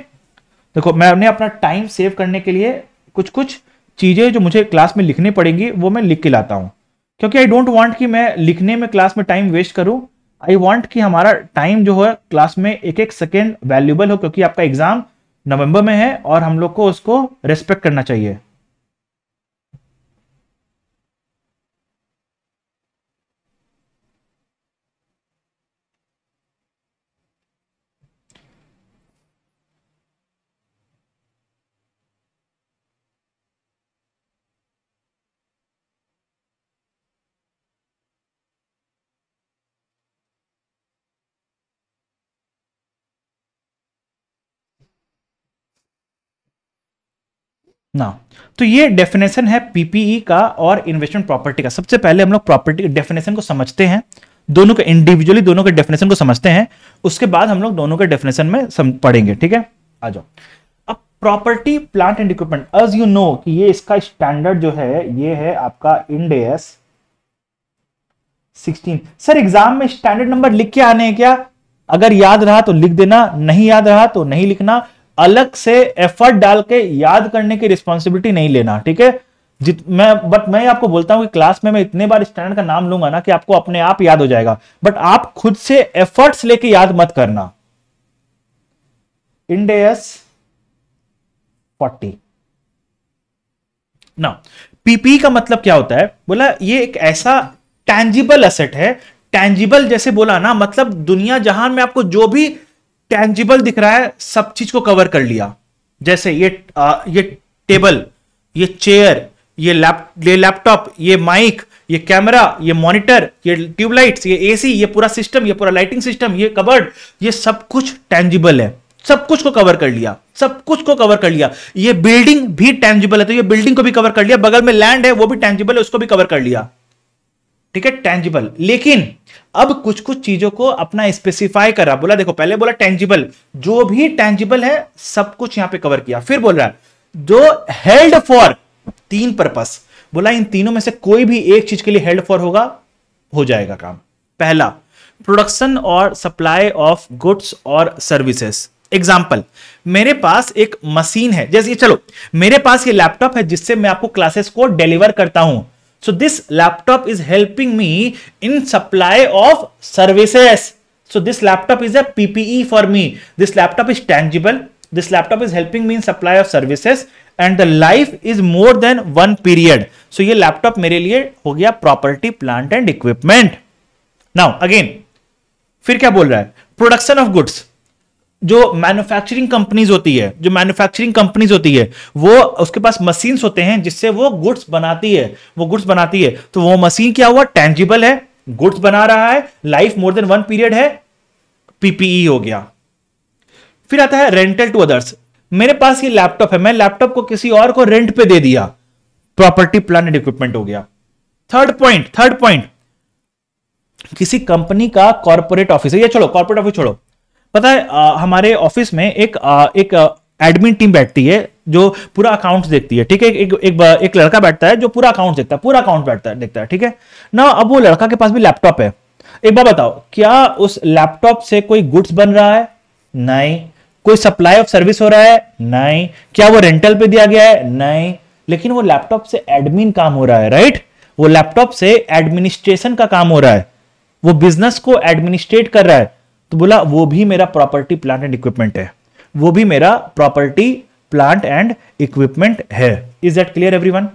देखो मैंने अपना टाइम सेव करने के लिए कुछ कुछ चीज़ें जो मुझे क्लास में लिखनी पड़ेंगी वो मैं लिख के लाता हूँ क्योंकि आई डोंट वॉन्ट कि मैं लिखने में क्लास में टाइम वेस्ट करूँ आई वॉन्ट कि हमारा टाइम जो है क्लास में एक एक सेकेंड वैल्यूबल हो क्योंकि आपका एग्ज़ाम नवंबर में है और हम लोग को उसको रेस्पेक्ट करना चाहिए ना तो ये डेफिनेशन है पीपीई e का और इन्वेस्टमेंट प्रॉपर्टी का सबसे पहले हम लोग प्रॉपर्टी डेफिनेशन को समझते हैं दोनों के इंडिविजुअली दोनों के डेफिनेशन को समझते हैं उसके बाद हम लोग दोनों के डेफिनेशन में पढ़ेंगे ठीक है आ जाओ अब property plant and equipment as you know कि ये इसका स्टैंडर्ड जो है ये है आपका इंडेस 16 सर एग्जाम में स्टैंडर्ड नंबर लिख के आने हैं क्या अगर याद रहा तो लिख देना नहीं याद रहा तो नहीं लिखना अलग से एफर्ट डाल के याद करने की रिस्पॉन्सिबिलिटी नहीं लेना ठीक है जित मैं बट मैं आपको बोलता हूं कि क्लास में मैं इतने बार स्टैंडर्ड का नाम लूंगा ना कि आपको अपने आप याद हो जाएगा बट आप खुद से एफर्ट्स लेके याद मत करना इंडेस 40 ना पीपी का मतलब क्या होता है बोला ये एक ऐसा टैंजिबल असेट है टैंजिबल जैसे बोला ना मतलब दुनिया जहान में आपको जो भी टेंजिबल दिख रहा है सब चीज को कवर कर लिया जैसे ये आ, ये टेबल ये चेयर ये लैप ये लैपटॉप ये माइक ये कैमरा ये मॉनिटर ये ट्यूबलाइट्स ये एसी ये पूरा सिस्टम ये पूरा लाइटिंग सिस्टम ये कबर्ड ये सब कुछ टेंजिबल है सब कुछ को कवर कर लिया सब कुछ को कवर कर लिया ये बिल्डिंग भी टेंजिबल है तो ये बिल्डिंग को भी कवर कर लिया बगल में लैंड है वो भी टेंजिबल है उसको भी कवर कर लिया ठीक है टेंजिबल लेकिन अब कुछ कुछ चीजों को अपना स्पेसिफाई कर रहा बोला देखो पहले बोला टेंजिबल जो भी टेंजिबल है सब कुछ यहां पे कवर किया फिर बोल रहा है जो हेल्ड फॉर तीन पर्पस बोला इन तीनों में से कोई भी एक चीज के लिए हेल्ड फॉर होगा हो जाएगा काम पहला प्रोडक्शन और सप्लाई ऑफ गुड्स और सर्विसेस एग्जाम्पल मेरे पास एक मशीन है जैसे चलो मेरे पास ये लैपटॉप है जिससे मैं आपको क्लासेस को डिलीवर करता हूं So this laptop is helping me in supply of services. So this laptop is a PPE for me. This laptop is tangible. This laptop is helping me in supply of services and the life is more than one period. So this laptop मेरे लिए property, plant and equipment. Now again, फिर क्या बोल Production of goods. जो manufacturing companies होती है जो manufacturing companies होती है वो उसके पास मशीन्स होते हैं जिससे वो गुड्स बनाती है वो गुड्स बनाती है तो वो मशीन क्या हुआ टेंजिबल है गुड्स बना रहा है life more than one period है पीपीई e हो गया फिर आता है रेंटल टू अदर्स मेरे पास ये लैपटॉप है मैं लैपटॉप को किसी और को रेंट पे दे दिया प्रॉपर्टी प्लान एंड इक्विपमेंट हो गया थर्ड पॉइंट थर्ड पॉइंट किसी कंपनी का कॉर्पोरेट ऑफिस है ये छोड़ो कॉर्पोरेट ऑफिस छोड़ो पता है आ, हमारे ऑफिस में एक आ, एक एडमिन टीम बैठती है जो पूरा अकाउंट्स देखती है ठीक है एक एक एक लड़का बैठता है जो पूरा अकाउंट देखता है पूरा अकाउंट बैठता है देखता है ठीक है ना अब वो लड़का के पास भी लैपटॉप है एक बार बताओ क्या उस लैपटॉप से कोई गुड्स बन रहा है नहीं कोई सप्लाई ऑफ सर्विस हो रहा है नहीं क्या वो रेंटल पे दिया गया है नहीं लेकिन वो लैपटॉप से एडमिन काम हो रहा है राइट वो लैपटॉप से एडमिनिस्ट्रेशन का काम हो रहा है वो बिजनेस को एडमिनिस्ट्रेट कर रहा है तो बोला वो भी मेरा प्रॉपर्टी प्लांट एंड इक्विपमेंट है वो भी मेरा प्रॉपर्टी प्लांट एंड इक्विपमेंट है इज दैट क्लियर एवरीवन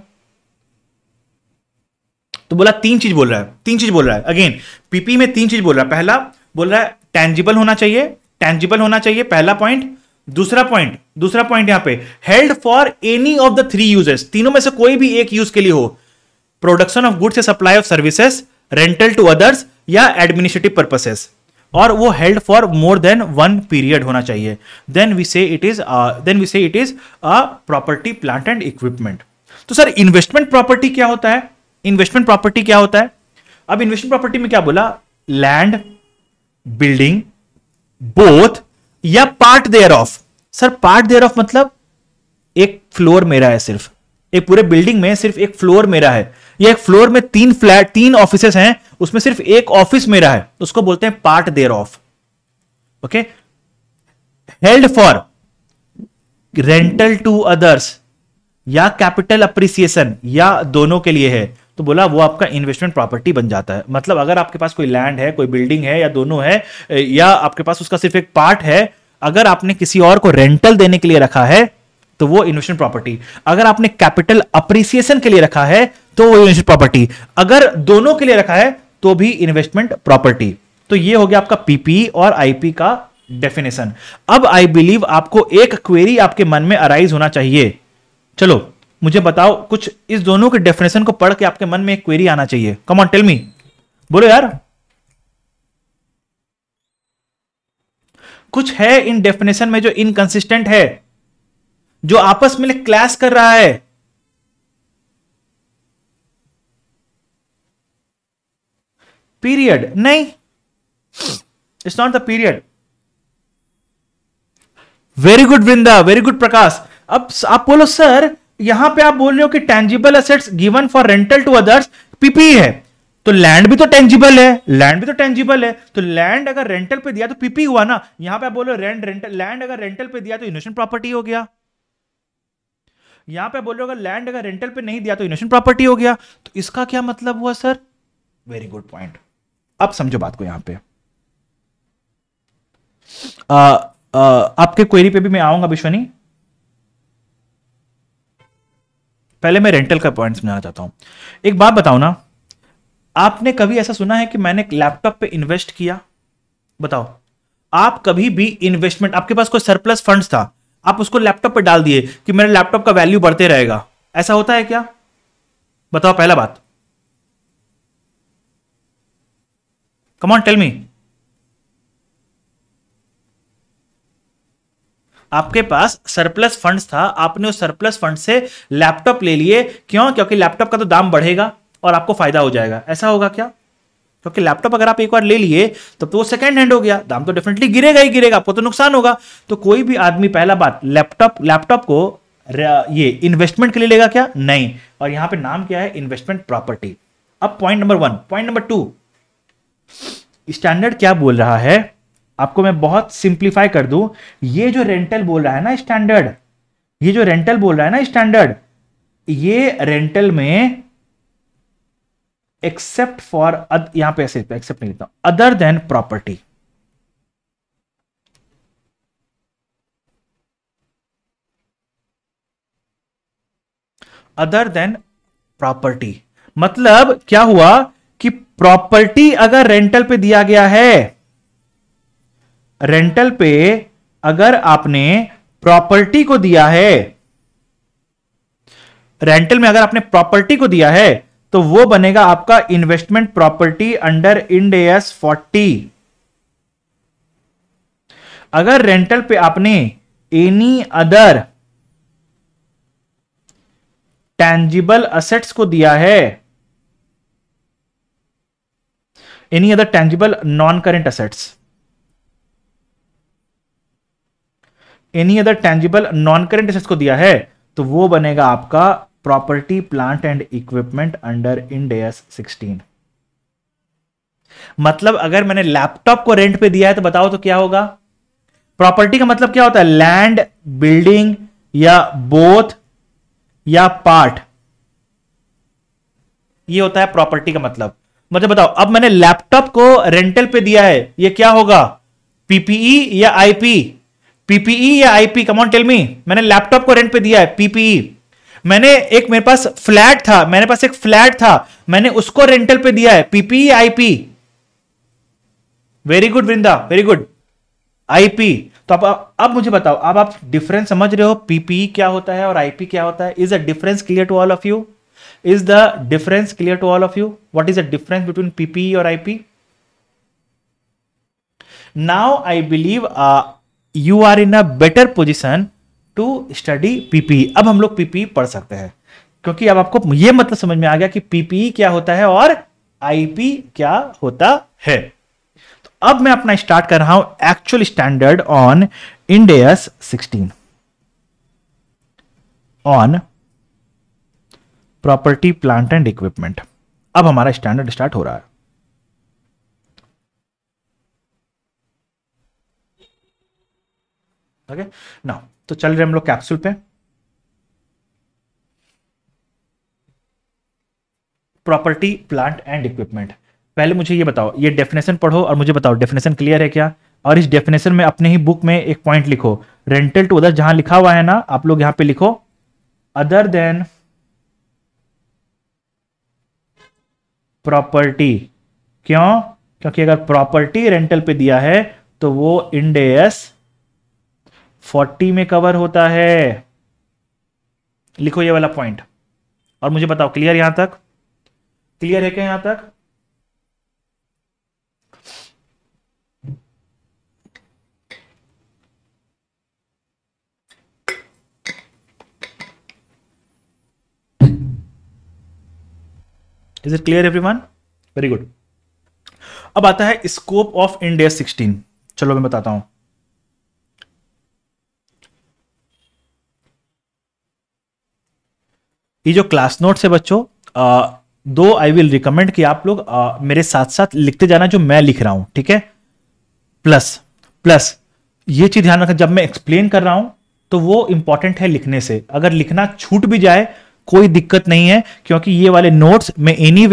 तो बोला तीन चीज बोल रहा है तीन चीज बोल रहा है अगेन पीपी में तीन चीज बोल रहा है पहला बोल रहा है टेंजिबल होना चाहिए टेंजिबल होना चाहिए पहला पॉइंट दूसरा पॉइंट दूसरा पॉइंट यहां पे held for any of the three uses तीनों में से कोई भी एक यूज के लिए हो प्रोडक्शन ऑफ गुड्स या supply of services rental to others या एडमिनिस्ट्रेटिव पर्पसेस और वो held for more than one period होना चाहिए then we say it is then we say it is a property plant and equipment तो sir investment property क्या होता है investment property क्या होता है अब इन्वेस्टमेंट प्रॉपर्टी में क्या बोला लैंड बिल्डिंग बोथ या part thereof sir part thereof मतलब एक फ्लोर मेरा है सिर्फ एक पूरे बिल्डिंग में सिर्फ एक फ्लोर मेरा है ये एक फ्लोर में तीन फ्लैट तीन ऑफिस हैं उसमें सिर्फ एक ऑफिस मेरा है उसको बोलते हैं part thereof okay held for rental to others या कैपिटल अप्रिसिएशन या दोनों के लिए है तो बोला वो आपका इन्वेस्टमेंट प्रॉपर्टी बन जाता है मतलब अगर आपके पास कोई लैंड है कोई बिल्डिंग है या दोनों है या आपके पास उसका सिर्फ एक पार्ट है अगर आपने किसी और को रेंटल देने के लिए रखा है तो वो इन्वेस्टमेंट प्रॉपर्टी अगर आपने कैपिटल अप्रिसिएशन के लिए रखा है तो वो इन्वेस्टमेंट प्रॉपर्टी अगर दोनों के लिए रखा है तो भी इन्वेस्टमेंट प्रॉपर्टी तो ये हो गया आपका पीपी e और आईपी का डेफिनेशन अब आई बिलीव आपको एक क्वेरी आपके मन में अराइज होना चाहिए चलो मुझे बताओ कुछ इस दोनों के डेफिनेशन को पढ़ के आपके मन में एक क्वेरी आना चाहिए कम ऑन टेल मी बोलो यार कुछ है इन डेफिनेशन में जो इनकंसिस्टेंट है जो आपस में क्लैश कर रहा है पीरियड नहीं it's not the period very good Vrinda very good Prakash अब आप बोलो सर यहां पे आप बोल रहे हो कि tangible assets given for rental to others PP है तो लैंड भी तो टेंजिबल है लैंड भी तो टेंजिबल है तो लैंड अगर रेंटल पे दिया तो पीपी हुआ ना यहां पे आप बोलो रेंट रेंटल लैंड अगर रेंटल पे दिया तो इन्वेस्टमेंट प्रॉपर्टी हो गया यहां पे बोल रहे हो अगर लैंड अगर रेंटल पे नहीं दिया तो इनोशन प्रॉपर्टी हो गया तो इसका क्या मतलब हुआ सर वेरी गुड पॉइंट अब समझो बात को यहां पर आपके क्वेरी पे भी मैं आऊंगा विश्वनी पहले मैं रेंटल का पॉइंट समझाना चाहता हूं एक बात बताओ ना आपने कभी ऐसा सुना है कि मैंने लैपटॉप पे इन्वेस्ट किया बताओ आप कभी भी इन्वेस्टमेंट आपके पास कोई सरप्लस फंड्स था आप उसको लैपटॉप पर डाल दिए कि मेरे लैपटॉप का वैल्यू बढ़ते रहेगा ऐसा होता है क्या बताओ पहला बात कमॉन टेल मी आपके पास सरप्लस फंड्स था आपने उस सरप्लस फंड से लैपटॉप ले लिए क्यों क्योंकि लैपटॉप का तो दाम बढ़ेगा और आपको फायदा हो जाएगा ऐसा होगा क्या क्योंकि लैपटॉप अगर आप एक बार ले लिए तब तो वो सेकंड हैंड हो गया दाम तो डेफिनेटली गिरेगा ही गिरेगा आपको तो नुकसान होगा तो कोई भी आदमी पहला बात लैपटॉप लैपटॉप को ये इन्वेस्टमेंट के लिए लेगा क्या नहीं और यहां पे नाम क्या है इन्वेस्टमेंट प्रॉपर्टी अब point number one point number two standard क्या बोल रहा है आपको मैं बहुत सिंप्लीफाई कर दू ये जो रेंटल बोल रहा है ना स्टैंडर्ड ये जो रेंटल बोल रहा है ना स्टैंडर्ड ये रेंटल में एक्सेप्ट फॉर यहां पे ऐसे एक्सेप्ट नहीं लिखता other than property other than property मतलब क्या हुआ कि प्रॉपर्टी अगर रेंटल पे दिया गया है रेंटल पे अगर आपने प्रॉपर्टी को दिया है रेंटल में अगर आपने प्रॉपर्टी को दिया है तो वो बनेगा आपका investment property under Ind AS forty अगर रेंटल पे आपने एनी अदर टैंजिबल असेट्स को दिया है any other tangible non current assets any other tangible non current assets को दिया है तो वो बनेगा आपका property plant and equipment under Ind AS 16. मतलब अगर मैंने लैपटॉप को रेंट पे दिया है तो बताओ तो क्या होगा प्रॉपर्टी का मतलब क्या होता है लैंड बिल्डिंग या बोथ या पार्ट ये होता है प्रॉपर्टी का मतलब मतलब बताओ अब मैंने लैपटॉप को रेंटल पे दिया है ये क्या होगा पीपीई e या आईपी पीपीई e या आईपी कमॉन टेल मी मैंने लैपटॉप को रेंट पे दिया है पीपीई मैंने एक मेरे पास फ्लैट था मेरे पास एक फ्लैट था मैंने उसको रेंटल पे दिया है PP IP very good Vrinda very good IP तो अब अब मुझे बताओ अब आप डिफरेंस समझ रहे हो पीपी e क्या होता है और आईपी क्या होता है is a difference clear to all of you is the difference clear to all of you what is the difference between PP और IP now I believe you are in a better position to study PP अब हम लोग PPE e पढ़ सकते हैं क्योंकि अब आपको ये मतलब समझ में आ गया कि पीपीई e क्या होता है और आईपी क्या होता है तो अब मैं अपना स्टार्ट कर रहा हूं actual standard on Ind AS 16 on property plant and equipment अब हमारा स्टैंडर्ड स्टार्ट हो रहा है okay नाउ तो चल रहे हम लोग कैप्सूल पे प्रॉपर्टी प्लांट एंड इक्विपमेंट पहले मुझे ये बताओ ये डेफिनेशन पढ़ो और मुझे बताओ डेफिनेशन क्लियर है क्या और इस डेफिनेशन में अपने ही बुक में एक पॉइंट लिखो रेंटल टू अदर जहां लिखा हुआ है ना आप लोग यहां पे लिखो अदर देन प्रॉपर्टी क्यों क्योंकि अगर प्रॉपर्टी रेंटल पे दिया है तो वो इंडेस फोर्टी में कवर होता है लिखो ये वाला पॉइंट और मुझे बताओ क्लियर यहां तक क्लियर है क्या यहां तक is it clear everyone very good अब आता है स्कोप ऑफ इंडिया 16 चलो मैं बताता हूं ये जो क्लास नोट्स है बच्चों दो आई विल रिकमेंड कि आप लोग आ, मेरे साथ साथ लिखते जाना जो मैं लिख रहा हूं ठीक है प्लस प्लस ये चीज ध्यान रखना जब मैं एक्सप्लेन कर रहा हूं तो वो इंपॉर्टेंट है लिखने से अगर लिखना छूट भी जाए कोई दिक्कत नहीं है क्योंकि ये वाले नोट्स मैं एनी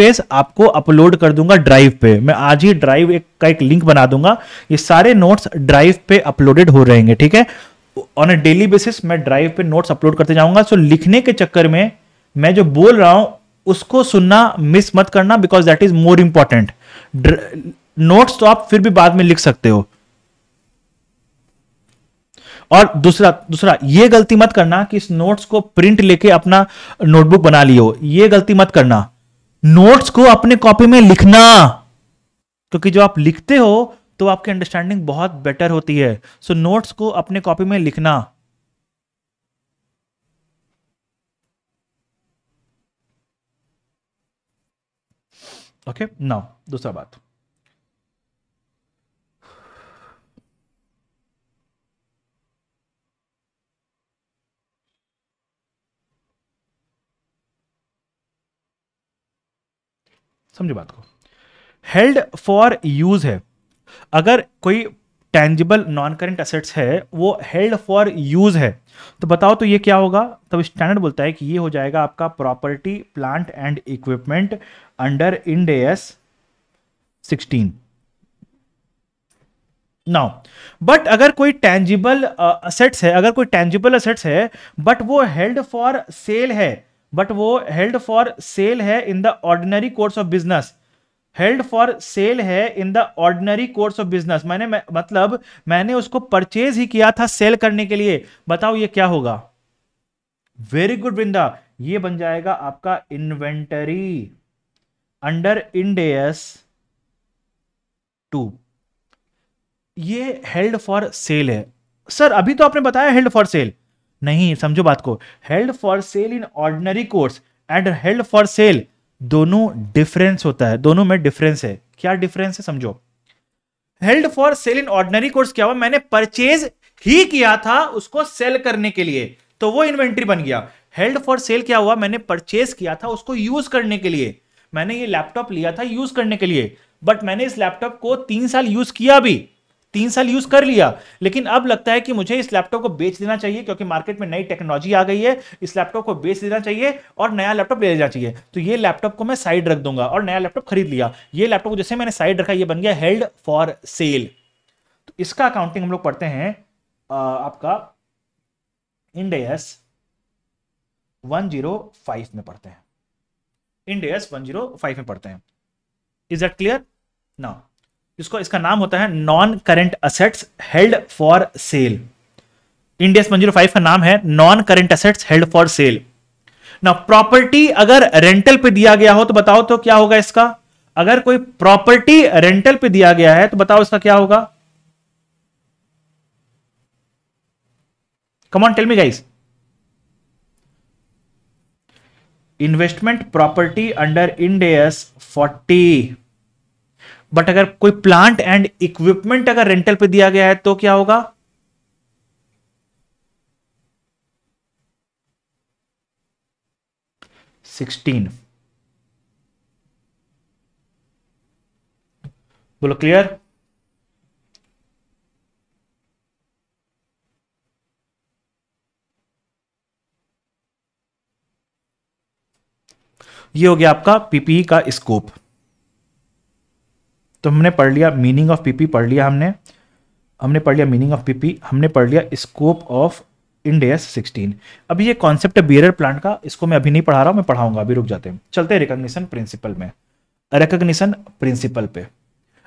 आपको अपलोड कर दूंगा ड्राइव पे मैं आज ही ड्राइव एक, का एक लिंक बना दूंगा ये सारे नोट्स ड्राइव पे अपलोडेड हो रहेंगे ठीक है ऑन अ डेली बेसिस मैं ड्राइव पे नोट्स अपलोड करते जाऊंगा सो लिखने के चक्कर में मैं जो बोल रहा हूं उसको सुनना मिस मत करना because that is more important notes तो आप फिर भी बाद में लिख सकते हो और दूसरा दूसरा ये गलती मत करना कि इस नोट्स को प्रिंट लेके अपना नोटबुक बना लियो ये गलती मत करना नोट्स को अपने कॉपी में लिखना क्योंकि जो आप लिखते हो तो आपकी अंडरस्टैंडिंग बहुत बेटर होती है सो so, नोट्स को अपने कॉपी में लिखना ओके नाउ दूसरा बात समझो बात को हेल्ड फॉर यूज है अगर कोई टेंजिबल नॉन करेंट असेट्स है वो हेल्ड फॉर यूज है तो बताओ तो ये क्या होगा तब स्टैंडर्ड बोलता है कि ये हो जाएगा आपका property plant and equipment under Ind AS sixteen now but अगर कोई टेंजिबल असेट्स uh, है अगर कोई टेंजिबल असेट्स है बट वो हेल्ड फॉर सेल है बट वो हेल्ड फॉर सेल है in the ordinary course of business held for sale है in the ordinary course of business मैंने मैं, मतलब मैंने उसको परचेज ही किया था सेल करने के लिए बताओ ये क्या होगा वेरी गुड वृंदा ये बन जाएगा आपका इन्वेंटरी अंडर इंडेस टू ये हेल्ड फॉर सेल है सर अभी तो आपने बताया हेल्ड फॉर सेल नहीं समझो बात को held for sale in ordinary course and held for sale दोनों डिफरेंस होता है दोनों में डिफरेंस है क्या डिफरेंस है समझो held for sale in ordinary course क्या हुआ मैंने परचेज ही किया था उसको सेल करने के लिए तो वो इन्वेंट्री बन गया हेल्ड फॉर सेल क्या हुआ मैंने परचेज किया था उसको यूज करने के लिए मैंने ये लैपटॉप लिया था यूज करने के लिए बट मैंने इस लैपटॉप को तीन साल यूज किया भी तीन साल यूज कर लिया लेकिन अब लगता है कि मुझे इस लैपटॉप को बेच देना चाहिए क्योंकि मार्केट में नई टेक्नोलॉजी आ गई है इस लैपटॉप को बेच देना चाहिए और नया लैपटॉप ले लेना चाहिए तो ये लैपटॉप को मैं साइड रख दूंगा और नया लैपटॉप खरीद लिया ये लैपटॉप जैसे मैंने साइड रखा यह बन गया हेल्ड फॉर सेल तो इसका अकाउंटिंग हम लोग पढ़ते हैं आ, आपका इंडेस वन में पढ़ते हैं इन वन जीरो फाइव में पढ़ते हैं इज दैट क्लियर ना इसको इसका नाम होता है non current assets held for sale Ind AS one zero five का नाम है non current assets held for sale ना प्रॉपर्टी अगर रेंटल पे दिया गया हो तो बताओ तो क्या होगा इसका अगर कोई प्रॉपर्टी रेंटल पे दिया गया है तो बताओ इसका क्या होगा come on tell me guys investment property under Ind AS 40 but अगर कोई प्लांट एंड इक्विपमेंट अगर रेंटल पे दिया गया है तो क्या होगा सिक्सटीन बोलो क्लियर ये हो गया आपका पीपीई e का स्कोप तो हमने पढ़ लिया मीनिंग ऑफ पीपी पढ़ लिया हमने हमने पढ़ लिया मीनिंग ऑफ पीपी हमने पढ़ लिया स्कोप ऑफ इंडेस 16 अभी ये कॉन्सेप्ट है बियरर प्लांट का इसको मैं अभी नहीं पढ़ा रहा हूं मैं पढ़ाऊंगा अभी रुक जाते हैं चलते हैं रिकॉग्निशन प्रिंसिपल में रिकग्निशन प्रिंसिपल पे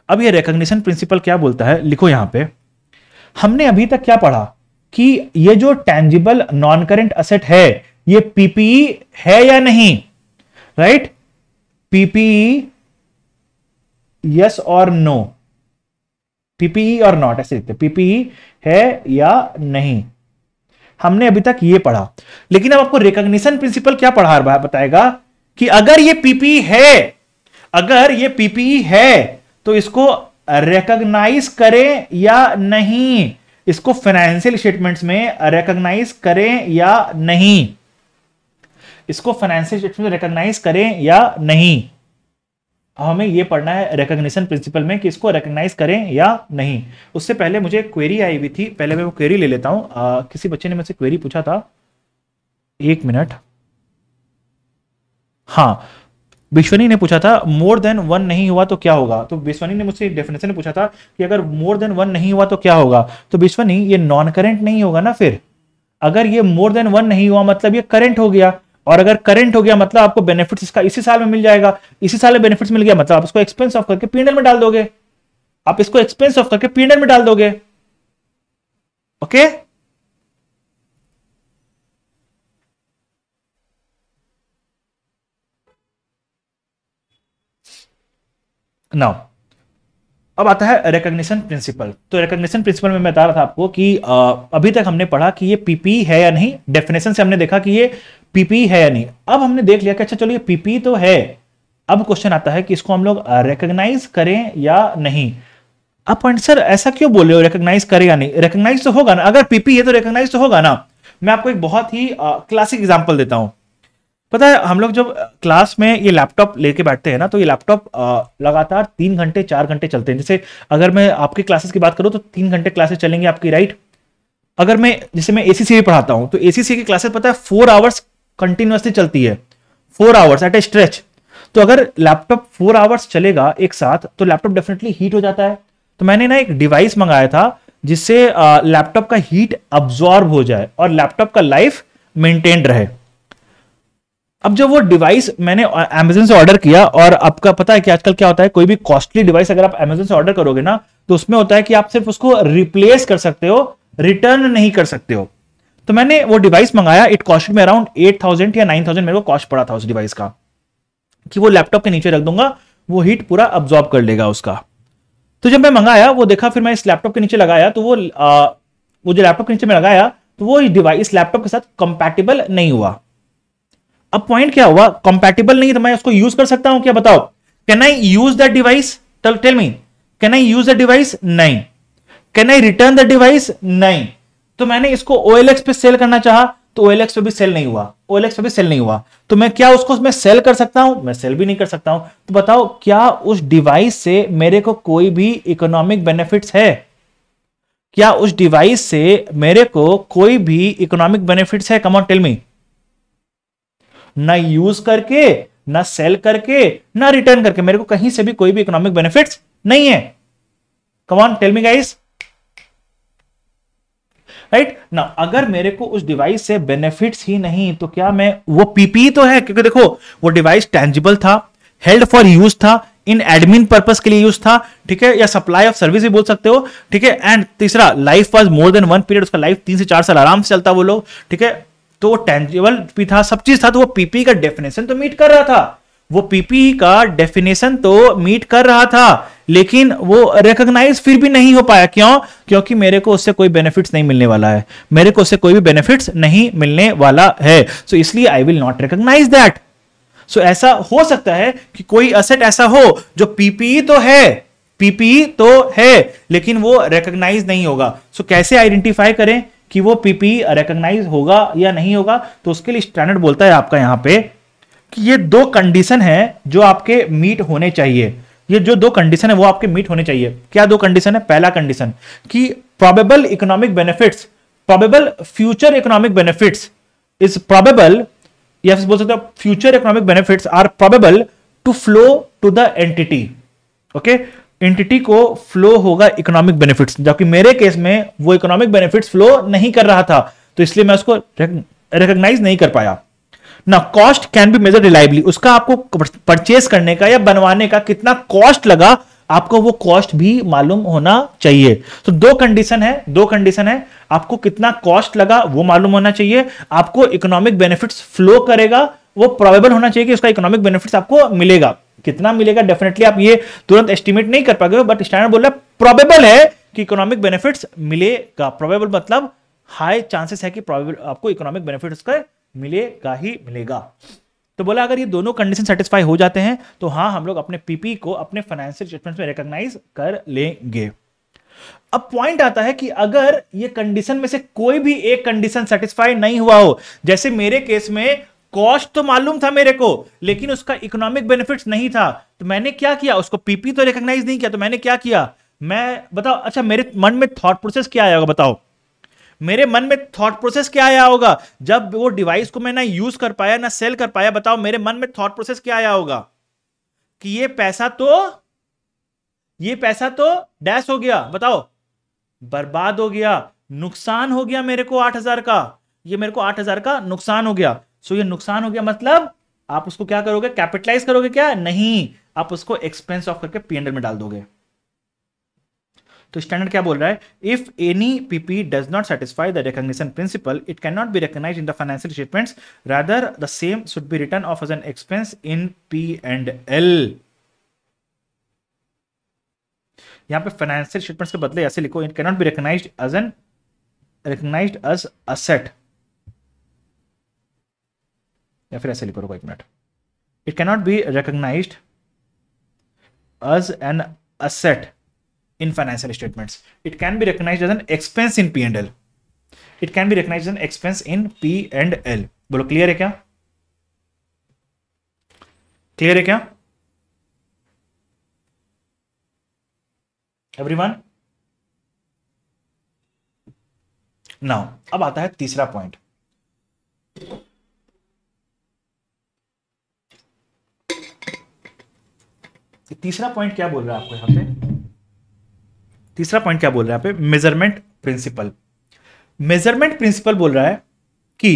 अब ये रिकग्निशन प्रिंसिपल क्या बोलता है लिखो यहां पे हमने अभी तक क्या पढ़ा कि ये जो टैंजिबल नॉन करेंट असेट है ये पीपीई e है या नहीं राइट पीपीई यस और नो पीपीई और नॉट ऐसे देखते पीपीई है या नहीं हमने अभी तक ये पढ़ा लेकिन अब आपको रिकॉग्निशन प्रिंसिपल क्या पढ़ा रहा बताएगा कि अगर ये पीपीई है अगर ये पीपीई है तो इसको रिकॉग्नाइज करें या नहीं इसको फाइनेंशियल स्टेटमेंट्स में रिकॉग्नाइज करें या नहीं इसको फाइनेंशियल स्टेटमेंट रिकोगनाइज करें या नहीं हमें यह पढ़ना है रिकग्निशन प्रिंसिपल में कि इसको रिकोगनाइज करें या नहीं उससे पहले मुझे क्वेरी आई हुई थी पहले मैं वो क्वेरी ले लेता आ, किसी बच्चे ने मुझसे क्वेरी पूछा था एक मिनट हाँ विश्वनी ने पूछा था मोर देन वन नहीं हुआ तो क्या होगा तो विश्वनी ने मुझसे डेफिनेशन पूछा था कि अगर मोर देन वन नहीं हुआ तो क्या होगा तो विश्वनी ये नॉन करेंट नहीं होगा ना फिर अगर ये मोर देन वन नहीं हुआ मतलब ये करेंट हो गया और अगर करंट हो गया मतलब आपको बेनिफिट्स इसका इसी साल में मिल जाएगा इसी साल में बेनिफिट्स मिल गया मतलब आप इसको एक्सपेंस ऑफ करके पीएनएल में डाल दोगे आप इसको एक्सपेंस ऑफ करके पीएनएल में डाल दोगे ओके नाउ अब आता है रिकग्निशन प्रिंसिपल तो रिकग्निशन प्रिंसिपल में मैं बता रहा था आपको कि अभी तक हमने पढ़ा कि ये पीपी है या नहीं डेफिनेशन से हमने देखा कि ये पीपी है या नहीं अब हमने देख लिया कि अच्छा चलो ये पीपी तो है अब क्वेश्चन आता है कि इसको हम लोग रिकग्नाइज करें या नहीं अब पॉइंट सर ऐसा क्यों बोल रहे हो रिकग्नाइज करे या नहीं रिकग्नाइज तो होगा ना अगर पीपी है तो रिकग्नाइज तो होगा ना मैं आपको एक बहुत ही क्लासिक एग्जाम्पल देता हूं पता है हम लोग जब क्लास में ये लैपटॉप लेके बैठते हैं ना तो ये लैपटॉप लगातार तीन घंटे चार घंटे चलते हैं जैसे अगर मैं आपके क्लासेस की बात करूँ तो तीन घंटे क्लासेस चलेंगे आपकी राइट अगर मैं जैसे मैं एसीसी भी पढ़ाता हूँ तो एसीसी की क्लासेस पता है फोर आवर्स कंटिन्यूसली चलती है four hours at a stretch तो अगर लैपटॉप फोर आवर्स चलेगा एक साथ तो लैपटॉप डेफिनेटली हीट हो जाता है तो मैंने ना एक डिवाइस मंगाया था जिससे लैपटॉप का हीट अब्जॉर्ब हो जाए और लैपटॉप का लाइफ मेंटेन रहे अब जब वो डिवाइस मैंने अमेजोन से ऑर्डर किया और आपका पता है कि आजकल क्या होता है कोई भी कॉस्टली डिवाइस अगर आप अमेजोन से ऑर्डर करोगे ना तो उसमें होता है कि आप सिर्फ उसको रिप्लेस कर सकते हो रिटर्न नहीं कर सकते हो तो मैंने वो डिवाइस मंगाया इट कॉस्ट में अराउंड एट थाउजेंड या नाइन थाउजेंड मेरे को कॉस्ट पड़ा था उस डिवाइस का कि वो लैपटॉप के नीचे रख दूंगा वो हीट पूरा अब्जॉर्ब कर लेगा उसका तो जब मैं मंगाया वो देखा फिर मैं इस लैपटॉप के नीचे लगाया तो वो आ, वो जो लैपटॉप के नीचे मैं लगाया तो वो डिवाइस लैपटॉप के साथ कंपैटिबल नहीं हुआ अब पॉइंट क्या हुआ कंपैटिबल नहीं तो मैं उसको यूज कर सकता हूं क्या बताओ can I use the device tell me can I use the device नहीं can I return the device नहीं तो मैंने इसको OLX पे सेल करना चाहा तो OLX पे भी सेल नहीं हुआ OLX पे भी सेल नहीं हुआ तो मैं क्या उसको मैं सेल कर सकता हूं मैं सेल भी नहीं कर सकता हूं तो बताओ क्या उस डिवाइस से मेरे को कोई भी इकोनॉमिक बेनिफिट्स है क्या उस डिवाइस से मेरे को कोई भी इकोनॉमिक बेनिफिट्स है कम ऑन टेल मी ना यूज करके ना सेल करके ना रिटर्न करके मेरे को कहीं से भी कोई भी इकोनॉमिक बेनिफिट्स नहीं है come on tell me guys right ना अगर मेरे को उस डिवाइस से बेनिफिट्स ही नहीं तो क्या मैं वो पीपी तो है क्योंकि देखो वो डिवाइस टेंजिबल था हेल्ड फॉर यूज था इन एडमिन पर्पस के लिए यूज था ठीक है या सप्लाई ऑफ सर्विस भी बोल सकते हो ठीक है एंड तीसरा life was more than one period उसका लाइफ तीन से चार साल आराम से चलता वो लोग ठीक है तो वो टेंजिबल भी था सब चीज था तो वो पीपी का डेफिनेशन तो मीट कर रहा था वो पीपी का डेफिनेशन तो मीट कर रहा था लेकिन वो रिकग्नाइज फिर भी नहीं हो पाया क्यों क्योंकि मेरे को उससे कोई बेनिफिट्स नहीं मिलने वाला है मेरे को उससे कोई भी बेनिफिट्स नहीं मिलने वाला है सो so, इसलिए I will not recognize that so ऐसा हो सकता है कि कोई असेट ऐसा हो जो पीपीई तो है पीपीई तो है लेकिन वो रिकग्नाइज नहीं होगा सो so, कैसे आइडेंटिफाई करें कि वो पीपी रिकग्नाइज होगा या नहीं होगा तो उसके लिए स्टैंडर्ड बोलता है आपका यहां पे कि ये दो कंडीशन है जो आपके मीट होने चाहिए ये जो दो कंडीशन है वो आपके मीट होने चाहिए क्या दो कंडीशन है पहला कंडीशन कि probable economic benefits probable future economic benefits is probable या बोल सकते हो future economic benefits are probable to flow to the entity okay entity को फ्लो होगा इकोनॉमिक बेनिफिट्स जबकि मेरे केस में वो इकोनॉमिक बेनिफिट्स फ्लो नहीं कर रहा था तो इसलिए मैं उसको रिकग्नाइज नहीं कर पाया ना cost can be measure reliably उसका आपको परचेस करने का या बनवाने का कितना कॉस्ट लगा आपको वो कॉस्ट भी मालूम होना चाहिए तो दो कंडीशन है दो कंडीशन है आपको कितना कॉस्ट लगा वो मालूम होना चाहिए आपको इकोनॉमिक बेनिफिट्स फ्लो करेगा वो प्रोबेबल होना चाहिए कि उसका इकोनॉमिक बेनिफिट्स आपको मिलेगा कितना मिलेगा डेफिनेटली आप ये तुरंत एस्टिमेट नहीं कर पाएंगे बट स्टैंडर्ड बोल रहा है प्रोबेबल है कि इकोनॉमिक बेनिफिट्स मिलेगा प्रोबेबल मतलब हाई चांसेस है कि प्रोबेबल आपको इकोनॉमिक बेनिफिट उसका मिलेगा ही मिलेगा तो बोला अगर ये दोनों कंडीशन सेटिस्फाई हो जाते हैं तो हाँ हम लोग अपने पीपी को अपने फाइनेंशियल स्टेटमेंट में रिकॉग्नाइज कर लेंगे अब पॉइंट आता है कि अगर ये कंडीशन में से कोई भी एक कंडीशन सेटिस्फाई नहीं हुआ हो जैसे मेरे केस में कॉस्ट तो मालूम था मेरे को लेकिन उसका इकोनॉमिक बेनिफिट्स नहीं था तो मैंने क्या किया उसको पीपी तो रिकग्नाइज नहीं किया तो मैंने क्या किया मैं बताओ अच्छा मेरे मन में थॉट प्रोसेस क्या आया होगा बताओ मेरे मन में थॉट प्रोसेस क्या आया होगा जब वो डिवाइस को मैं ना यूज कर पाया ना सेल कर पाया बताओ मेरे मन में थॉट प्रोसेस क्या आया होगा कि ये पैसा तो ये पैसा तो डैश हो गया बताओ बर्बाद हो गया नुकसान हो गया मेरे को आठ हजार का ये मेरे को आठ हजार का नुकसान हो गया सो ये नुकसान हो गया मतलब आप उसको क्या करोगे कैपिटलाइज करोगे क्या नहीं आप उसको एक्सपेंस ऑफ करके पीएनएल में डाल दोगे तो स्टैंडर्ड क्या बोल रहा है if any PP does not satisfy the recognition principle it can not be recognize in the financial statements rather the same should be written off as an expense in P and L यहां पे financial statements के बदले ऐसे लिखो it not be recognize as an recognize as asset या फिर ऐसे लिखो रुको एक मिनट it cannot be recognize as an asset in financial statement it can be recognize as an expense in P and L it can be recognize an expense in P and L बोलो clear है क्या clear है क्या every one now अब आता है तीसरा point तीसरा पॉइंट क्या बोल रहा है आपको यहां पे तीसरा पॉइंट क्या बोल रहा है यहां पे मेजरमेंट प्रिंसिपल मेजरमेंट प्रिंसिपल बोल रहा है कि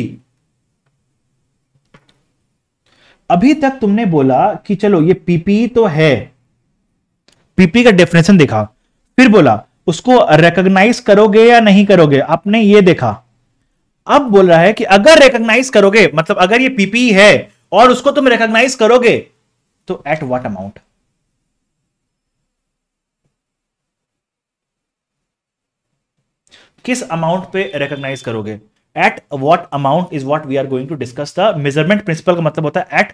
अभी तक तुमने बोला कि चलो ये पीपी तो है पीपी का डेफिनेशन देखा फिर बोला उसको रिकॉग्नाइज करोगे या नहीं करोगे आपने ये देखा अब बोल रहा है कि अगर रिकॉग्नाइज करोगे मतलब अगर ये पीपी है और उसको तुम रिकॉग्नाइज करोगे तो एट व्हाट अमाउंट किस अमाउंट पे रिकॉग्नाइज करोगे at what amount is what we are going to discuss the measurement principle का मतलब होता है at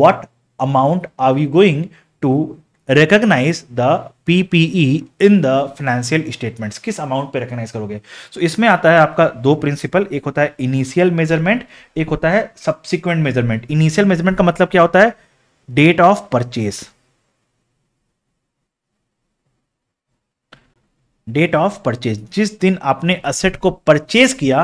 what amount are we going to recognize the PPE in the financial statements किस amount पे recognize करोगे so so, इसमें आता है आपका दो प्रिंसिपल एक होता है इनिशियल मेजरमेंट एक होता है सब्सिक्वेंट मेजरमेंट इनिशियल मेजरमेंट का मतलब क्या होता है date of purchase date of purchase जिस दिन आपने असेट को परचेज किया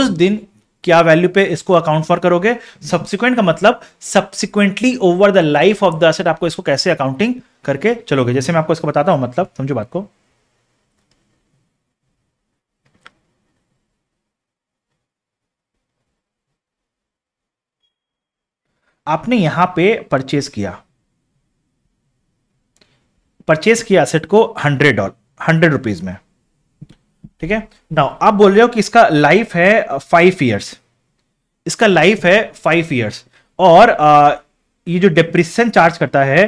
उस दिन क्या वैल्यू पे इसको अकाउंट फॉर करोगे सब्सिक्वेंट का मतलब subsequently over the life of the asset आपको इसको कैसे अकाउंटिंग करके चलोगे जैसे मैं आपको इसको बताता हूं मतलब समझो बात को आपने यहां पे परचेज किया परचेज किया असेट को हंड्रेड डॉलर हंड्रेड रुपीज में ठीक है नाउ आप बोल रहे हो कि इसका लाइफ है फाइव uh, ईयर्स इसका लाइफ है फाइव ईयर्स और आ, uh, ये जो डिप्रिसन चार्ज करता है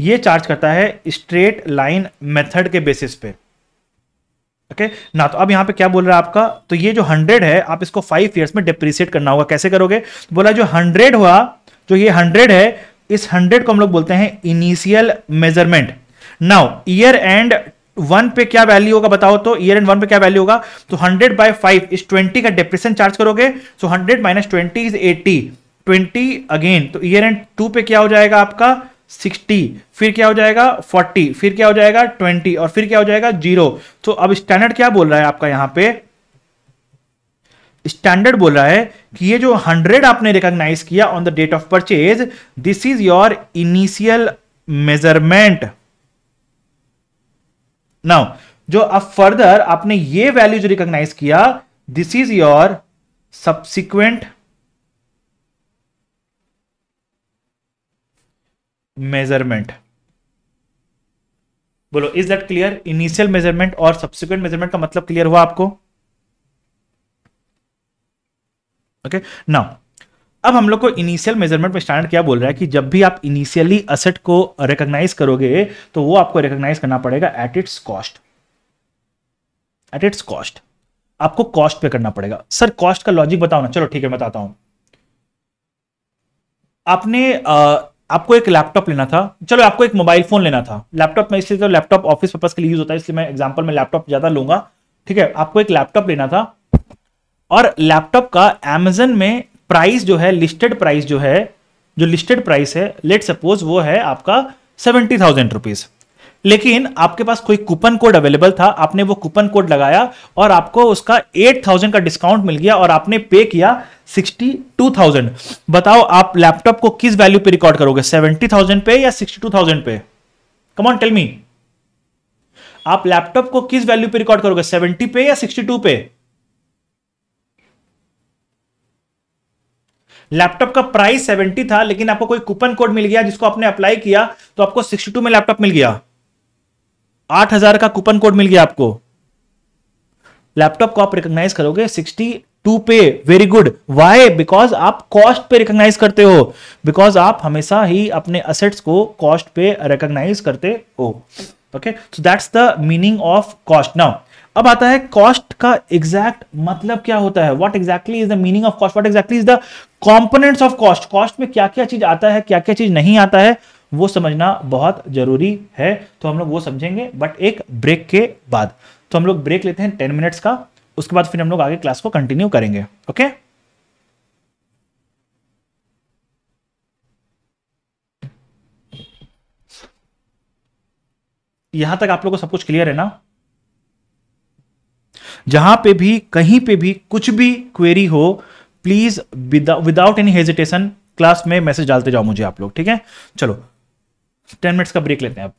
ये चार्ज करता है स्ट्रेट लाइन मेथड के बेसिस पे ओके ना तो अब यहां पे क्या बोल रहा है आपका तो ये जो हंड्रेड है आप इसको फाइव ईयर्स में डिप्रिसिएट करना होगा कैसे करोगे तो बोला जो हंड्रेड हुआ जो ये हंड्रेड है इस हंड्रेड को हम लोग बोलते हैं initial measurement now year end one पे क्या वैल्यू होगा बताओ तो ईयर एंड वन पे क्या वैल्यू होगा तो hundred by five is twenty का डिप्रेशन चार्ज करोगे so hundred minus twenty is eighty twenty again तो ईयर एंड टू पे क्या हो जाएगा आपका सिक्सटी फिर क्या हो जाएगा फोर्टी फिर क्या हो जाएगा ट्वेंटी और फिर क्या हो जाएगा जीरो तो अब स्टैंडर्ड क्या बोल रहा है आपका यहां पे स्टैंडर्ड बोल रहा है कि ये जो हंड्रेड आपने रिकॉग्नाइज किया on the date of purchase this is your initial measurement now जो अब फर्दर आपने ये वैल्यू जो रिकॉग्नाइज किया this is your subsequent measurement बोलो is that clear initial measurement और सब्सिक्वेंट मेजरमेंट का मतलब क्लियर हुआ आपको ओके okay? नाउ अब हम लोग को इनिशियल मेजरमेंट में स्टैंडर्ड क्या बोल रहा है कि जब भी आप इनिशियली असेट को रिकोगनाइज करोगे तो वो आपको रिकोगनाइज करना पड़ेगा at its cost at its cost आपको कॉस्ट पे करना पड़ेगा सर कॉस्ट का लॉजिक बताओ ना चलो ठीक है बताता हूं आपने आ, आपको एक लैपटॉप लेना था चलो आपको एक मोबाइल फोन लेना था लैपटॉप में इसलिए तो लैपटॉप ऑफिस पर्पज के लिए यूज होता है इसलिए मैं एग्जाम्पल में लैपटॉप ज्यादा लूंगा ठीक है आपको एक लैपटॉप लेना था और लैपटॉप का एमेजन में प्राइस जो है लिस्टेड प्राइस जो है जो लिस्टेड प्राइस है लेट सपोज वो है आपका सेवेंटी थाउजेंड रुपीज लेकिन आपके पास कोई कूपन कोड अवेलेबल था आपने वो कूपन कोड लगाया और आपको उसका एट थाउजेंड का डिस्काउंट मिल गया और आपने पे किया सिक्सटी टू थाउजेंड बताओ आप लैपटॉप को किस वैल्यू पे रिकॉर्ड करोगे सेवेंटी थाउजेंड पे या सिक्सटी टू थाउजेंड पे कमॉन टेल मी आप लैपटॉप को किस वैल्यू पे रिकॉर्ड करोगे सेवेंटी पे या सिक्सटी टू पे लैपटॉप का प्राइस सेवेंटी था लेकिन आपको कोई कूपन कोड मिल गया जिसको आपने अप्लाई किया तो आपको सिक्सटी टू में लैपटॉप मिल गया आठ हजार का कूपन कोड मिल गया आपको लैपटॉप को आप रिकॉग्नाइज करोगे सिक्सटी टू पे वेरी गुड वाई बिकॉज आप कॉस्ट पे रिकॉग्नाइज करते हो बिकॉज आप हमेशा ही अपने असेट्स को कॉस्ट पे रिकॉग्नाइज करते हो okay so that's the meaning of cost now अब आता है कॉस्ट का एग्जैक्ट मतलब क्या होता है what exactly is the meaning of cost what exactly is the components of cost cost में क्या क्या चीज आता है क्या क्या चीज नहीं आता है वो समझना बहुत जरूरी है तो हम लोग वो समझेंगे बट एक ब्रेक के बाद तो हम लोग ब्रेक लेते हैं टेन मिनट्स का उसके बाद फिर हम लोग आगे क्लास को कंटिन्यू करेंगे ओके यहां तक आप लोग को सब कुछ क्लियर है ना जहां पे भी कहीं पे भी कुछ भी क्वेरी हो please without any hesitation class में मैसेज डालते जाओ मुझे आप लोग ठीक है चलो टेन मिनट्स का ब्रेक लेते हैं आप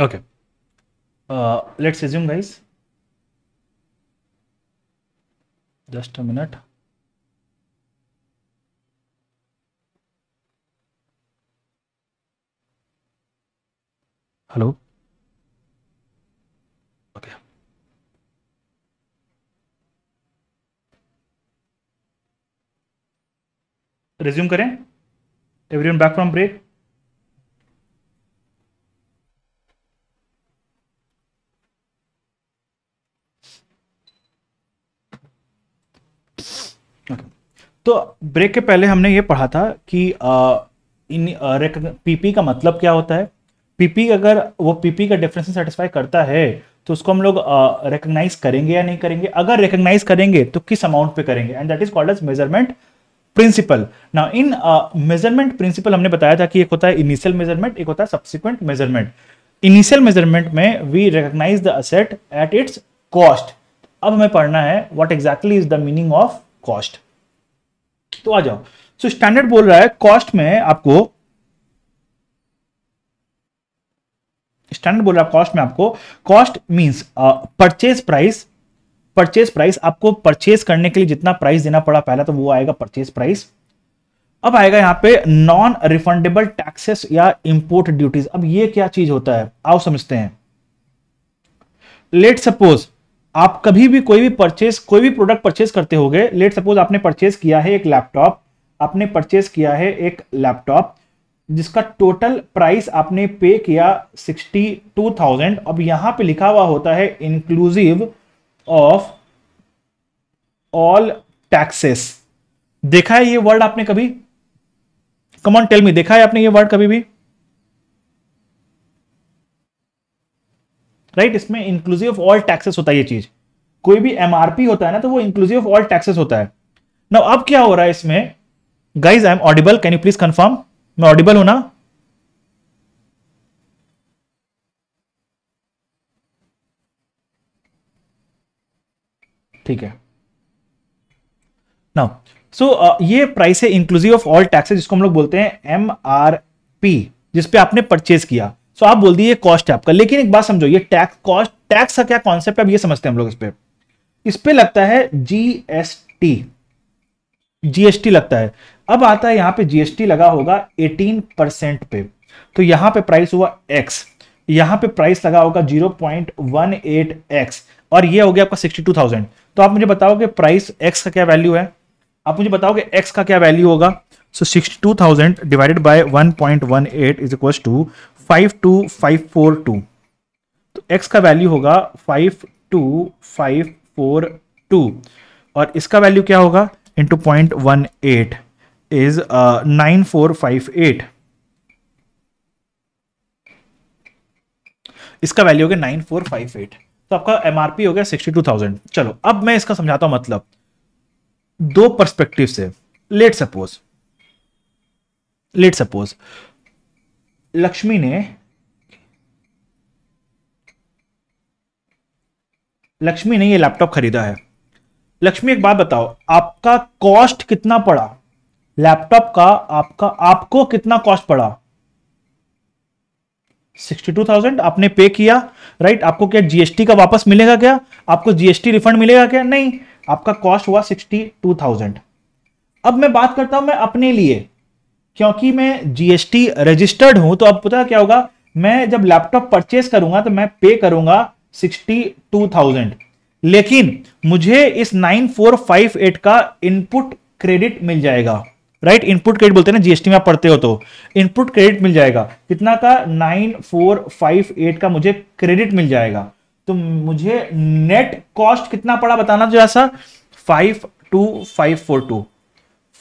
Okay. Uh, let's assume guys. Just a minute. Hello. Resume करें एवरी बैक फ्रॉम ब्रेक तो ब्रेक के पहले हमने ये पढ़ा था कि आ, इन पीपी का मतलब क्या होता है पीपी अगर वो पीपी का डिफरेंस सेटिस्फाई करता है तो उसको हम लोग रिकग्नाइज करेंगे या नहीं करेंगे अगर रिकग्नाइज करेंगे तो किस अमाउंट पे करेंगे and that is called as measurement principle now in measurement principle हमने बताया था कि एक होता है इनिशियल मेजरमेंट एक होता है सब्सिक्वेंट मेजरमेंट इनिशियल मेजरमेंट में we recognize the asset at its cost अब हमें पढ़ना है what exactly is the meaning of cost तो आ जाओ सो so, स्टैंडर्ड बोल रहा है कॉस्ट में आपको स्टैंडर्ड बोल रहा है कॉस्ट में आपको cost means purchase price purchase price आपको परचेज करने के लिए जितना प्राइस देना पड़ा पहला तो वो आएगा परचेज प्राइस अब आएगा यहाँ पे नॉन रिफंडेबल टैक्सेस या इंपोर्ट ड्यूटीज अब ये क्या चीज होता है आओ समझते हैं लेट सपोज आप कभी भी कोई भी परचेज कोई भी प्रोडक्ट परचेज करते गए लेट सपोज आपने परचेज किया है एक लैपटॉप आपने परचेज किया है एक लैपटॉप जिसका टोटल प्राइस आपने पे किया सिक्सटी टू थाउजेंड अब यहां पे लिखा हुआ होता है इंक्लूसिव ऑफ ऑल टैक्सेस देखा है ये वर्ड आपने कभी ऑन टेल मी देखा है आपने ये वर्ड कभी भी राइट right? इसमें इंक्लूसिव ऑफ ऑल टैक्सेस होता है ये चीज कोई भी एमआरपी होता है ना तो वो इंक्लूसिव ऑफ ऑल टैक्सेस होता है ना अब क्या हो रहा है इसमें guys I am audible can you please confirm मैं ऑडिबल हूं ना ठीक है नाउ सो so, uh, ये प्राइस है इंक्लूसिव ऑफ ऑल टैक्सेस जिसको हम लोग बोलते हैं एम आर पी जिसपे आपने परचेज किया सो so, आप बोल दिए कॉस्ट है आपका लेकिन एक बात समझो ये टैक्स कॉस्ट टैक्स का क्या कॉन्सेप्ट है अब ये समझते हैं हम लोग इस पर इस पर लगता है जीएसटी जीएसटी लगता है अब आता है यहां पे जीएसटी लगा होगा 18 परसेंट पे तो यहां पे प्राइस हुआ एक्स यहां पे प्राइस लगा होगा 0.18x और ये हो गया आपका 62,000 तो आप मुझे बताओ कि प्राइस एक्स का क्या वैल्यू है आप मुझे बताओ कि एक्स का क्या वैल्यू होगा so sixty two thousand divided by one point one eight is equal to five two five four two तो एक्स का वैल्यू होगा five two five four two और इसका वैल्यू क्या होगा into point one eight is nine four five eight इसका value हो गया नाइन फोर फाइव एट तो आपका एमआरपी हो गया सिक्सटी टू थाउजेंड चलो अब मैं इसका समझाता हूं मतलब दो परस्पेक्टिव से let suppose let suppose Lakshmi ने लक्ष्मी ने ये लैपटॉप खरीदा है लक्ष्मी एक बात बताओ आपका कॉस्ट कितना पड़ा लैपटॉप का आपका आपको कितना कॉस्ट पड़ा सिक्सटी टू थाउजेंड आपने पे किया राइट आपको क्या जीएसटी का वापस मिलेगा क्या आपको जीएसटी रिफंड मिलेगा क्या नहीं आपका कॉस्ट हुआ सिक्सटी टू थाउजेंड अब मैं बात करता हूं मैं अपने लिए क्योंकि मैं जीएसटी रजिस्टर्ड हूं तो अब पता क्या होगा मैं जब लैपटॉप परचेस करूंगा तो मैं पे करूंगा सिक्सटी टू थाउजेंड लेकिन मुझे इस नाइन फोर फाइव एट का इनपुट क्रेडिट मिल जाएगा राइट इनपुट क्रेडिट बोलते हैं ना जीएसटी में आप पढ़ते हो तो इनपुट क्रेडिट मिल जाएगा कितना का नाइन फोर फाइव एट का मुझे क्रेडिट मिल जाएगा तो मुझे नेट कॉस्ट कितना पड़ा बताना जो ऐसा five two five four two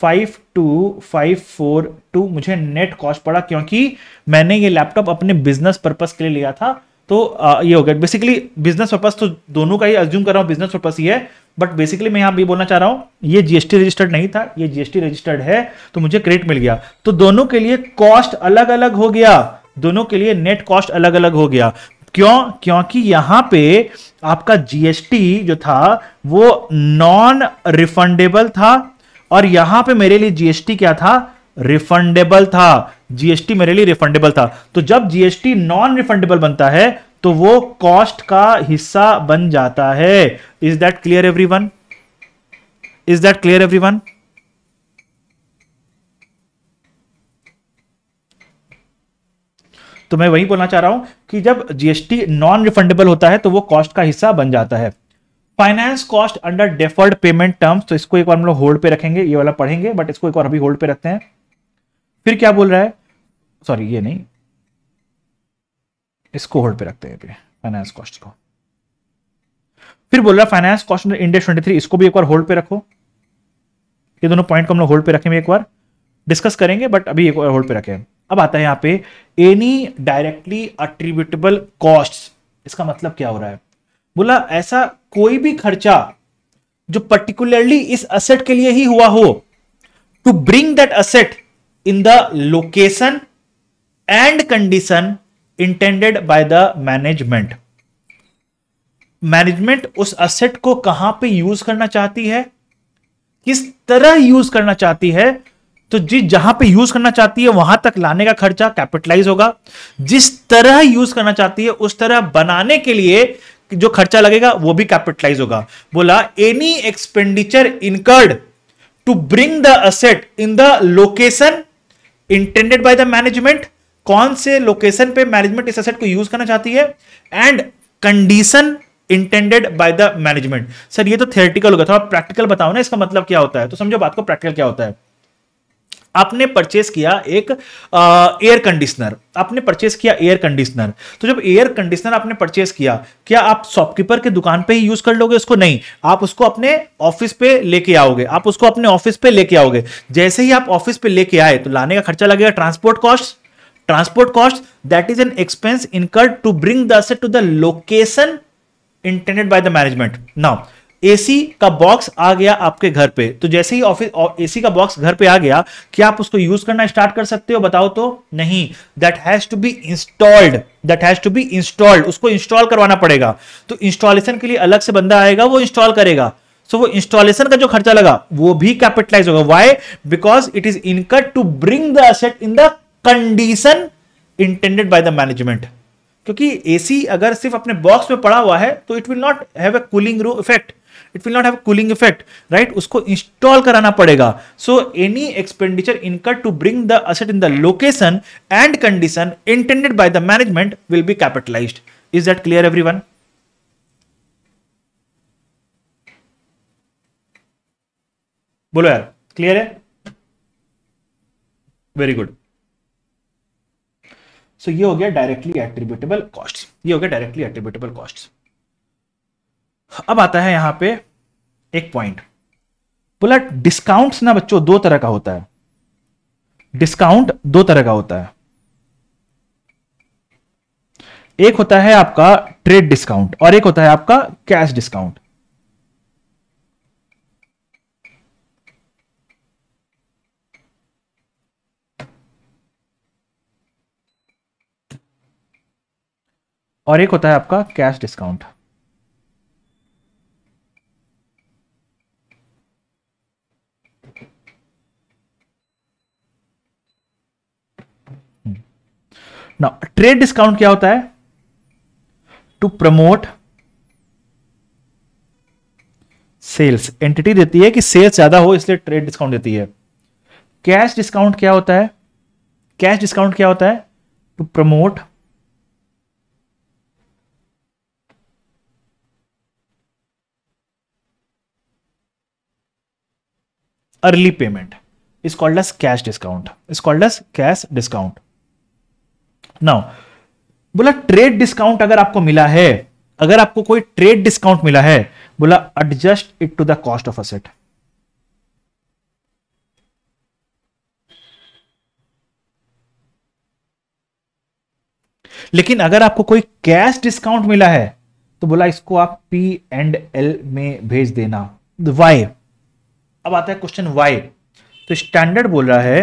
five two five four two मुझे नेट कॉस्ट पड़ा क्योंकि मैंने ये लैपटॉप अपने बिजनेस पर्पज के लिए लिया था तो आ, ये हो गया बेसिकली बिजनेस पर्पस तो दोनों का ही एज्यूम कर रहा हूँ बिजनेस पर्पस ही है बट बेसिकली मैं यहाँ भी बोलना चाह रहा हूँ ये जीएसटी रजिस्टर्ड नहीं था ये जीएसटी रजिस्टर्ड है तो मुझे क्रेडिट मिल गया तो दोनों के लिए कॉस्ट अलग अलग हो गया दोनों के लिए नेट कॉस्ट अलग अलग हो गया क्यों क्योंकि यहां पे आपका जीएसटी जो था वो नॉन रिफंडेबल था और यहां पे मेरे लिए जीएसटी क्या था रिफंडेबल था जीएसटी मेरे लिए रिफंडेबल था तो जब जीएसटी नॉन रिफंडेबल बनता है तो वो कॉस्ट का हिस्सा बन जाता है is that clear everyone is that clear everyone तो मैं वही बोलना चाह रहा हूं कि जब जीएसटी नॉन रिफंडेबल होता है तो वो कॉस्ट का हिस्सा बन जाता है finance cost under deferred payment terms तो इसको एक बार हम लोग होल्ड पे रखेंगे ये वाला पढ़ेंगे बट इसको एक बार अभी होल्ड पे रखते हैं फिर क्या बोल रहा है सॉरी ये नहीं इसको होल्ड पे रखते हैं फाइनेंस कॉस्ट को फिर बोल रहा है finance cost index twenty three इसको भी एक बार होल्ड पे रखो ये दोनों पॉइंट को हम लोग होल्ड पे रखेंगे एक बार डिस्कस करेंगे बट अभी एक बार होल्ड पे रखें अब आता है यहां पे एनी डायरेक्टली अट्रीब्यूटेबल कॉस्ट इसका मतलब क्या हो रहा है बोला ऐसा कोई भी खर्चा जो पर्टिकुलरली इस असेट के लिए ही हुआ हो to bring that asset in the location and condition intended by the management management उस असेट को कहां पे यूज करना चाहती है किस तरह यूज करना चाहती है तो जिस जहां पे यूज करना चाहती है वहां तक लाने का खर्चा कैपिटलाइज होगा जिस तरह यूज करना चाहती है उस तरह बनाने के लिए जो खर्चा लगेगा वो भी कैपिटलाइज होगा बोला any expenditure incurred to bring the asset in the location intended by the management कौन से लोकेशन पे मैनेजमेंट इस एसेट को यूज करना चाहती है and condition intended by the management sir ये तो थियरटिकल होगा थोड़ा प्रैक्टिकल बताओ ना इसका मतलब क्या होता है तो समझो बात को प्रैक्टिकल क्या होता है आपने परचेस किया एक एयर कंडीशनर आपने परचेस किया एयर कंडीशनर तो जब एयर कंडीशनर आपने परचेस किया क्या आप शॉपकीपर के दुकान पे ही यूज कर लोगे उसको नहीं आप उसको अपने ऑफिस पे लेके आओगे आप उसको अपने ऑफिस पे लेके आओगे जैसे ही आप ऑफिस पे लेके आए तो लाने का खर्चा लगेगा transport cost transport cost that is an expense incurred to bring the set to the location intended by the management now AC का बॉक्स आ गया आपके घर पे तो जैसे ही ऑफिस एसी का बॉक्स घर पे आ गया क्या आप उसको यूज करना स्टार्ट कर सकते हो बताओ तो नहीं that has to be installed that has to be installed उसको इंस्टॉल करवाना पड़ेगा तो इंस्टॉलेशन के लिए अलग से बंदा आएगा वो इंस्टॉल करेगा सो so, वो इंस्टॉलेशन का जो खर्चा लगा वो भी कैपिटलाइज होगा why because it is incurred to bring the asset in the condition intended by the management क्योंकि एसी अगर सिर्फ अपने बॉक्स में पड़ा हुआ है तो it will not have a cooling रू effect it will not have cooling effect right उसको इंस्टॉल कराना पड़ेगा so any expenditure incur to bring the asset in the location and condition intended by the management will be capitalise is that clear one बोलो यार clear है very good so ये हो गया directly attributable cost ये हो गया directly attributable cost अब आता है यहां पे एक पॉइंट बोला डिस्काउंट्स ना बच्चों दो तरह का होता है डिस्काउंट दो तरह का होता है एक होता है आपका ट्रेड डिस्काउंट और एक होता है आपका कैश डिस्काउंट और एक होता है आपका कैश डिस्काउंट ना ट्रेड डिस्काउंट क्या होता है टू प्रमोट सेल्स एंटिटी देती है कि सेल्स ज्यादा हो इसलिए ट्रेड डिस्काउंट देती है कैश डिस्काउंट क्या होता है कैश डिस्काउंट क्या होता है to promote early payment is called as cash discount is called as cash discount now बोला ट्रेड डिस्काउंट अगर आपको मिला है अगर आपको कोई ट्रेड डिस्काउंट मिला है बोला adjust it to the cost of asset लेकिन अगर आपको कोई कैश डिस्काउंट मिला है तो बोला इसको आप पी एंड एल में भेज देना वाई अब आता है क्वेश्चन वाई तो स्टैंडर्ड बोल रहा है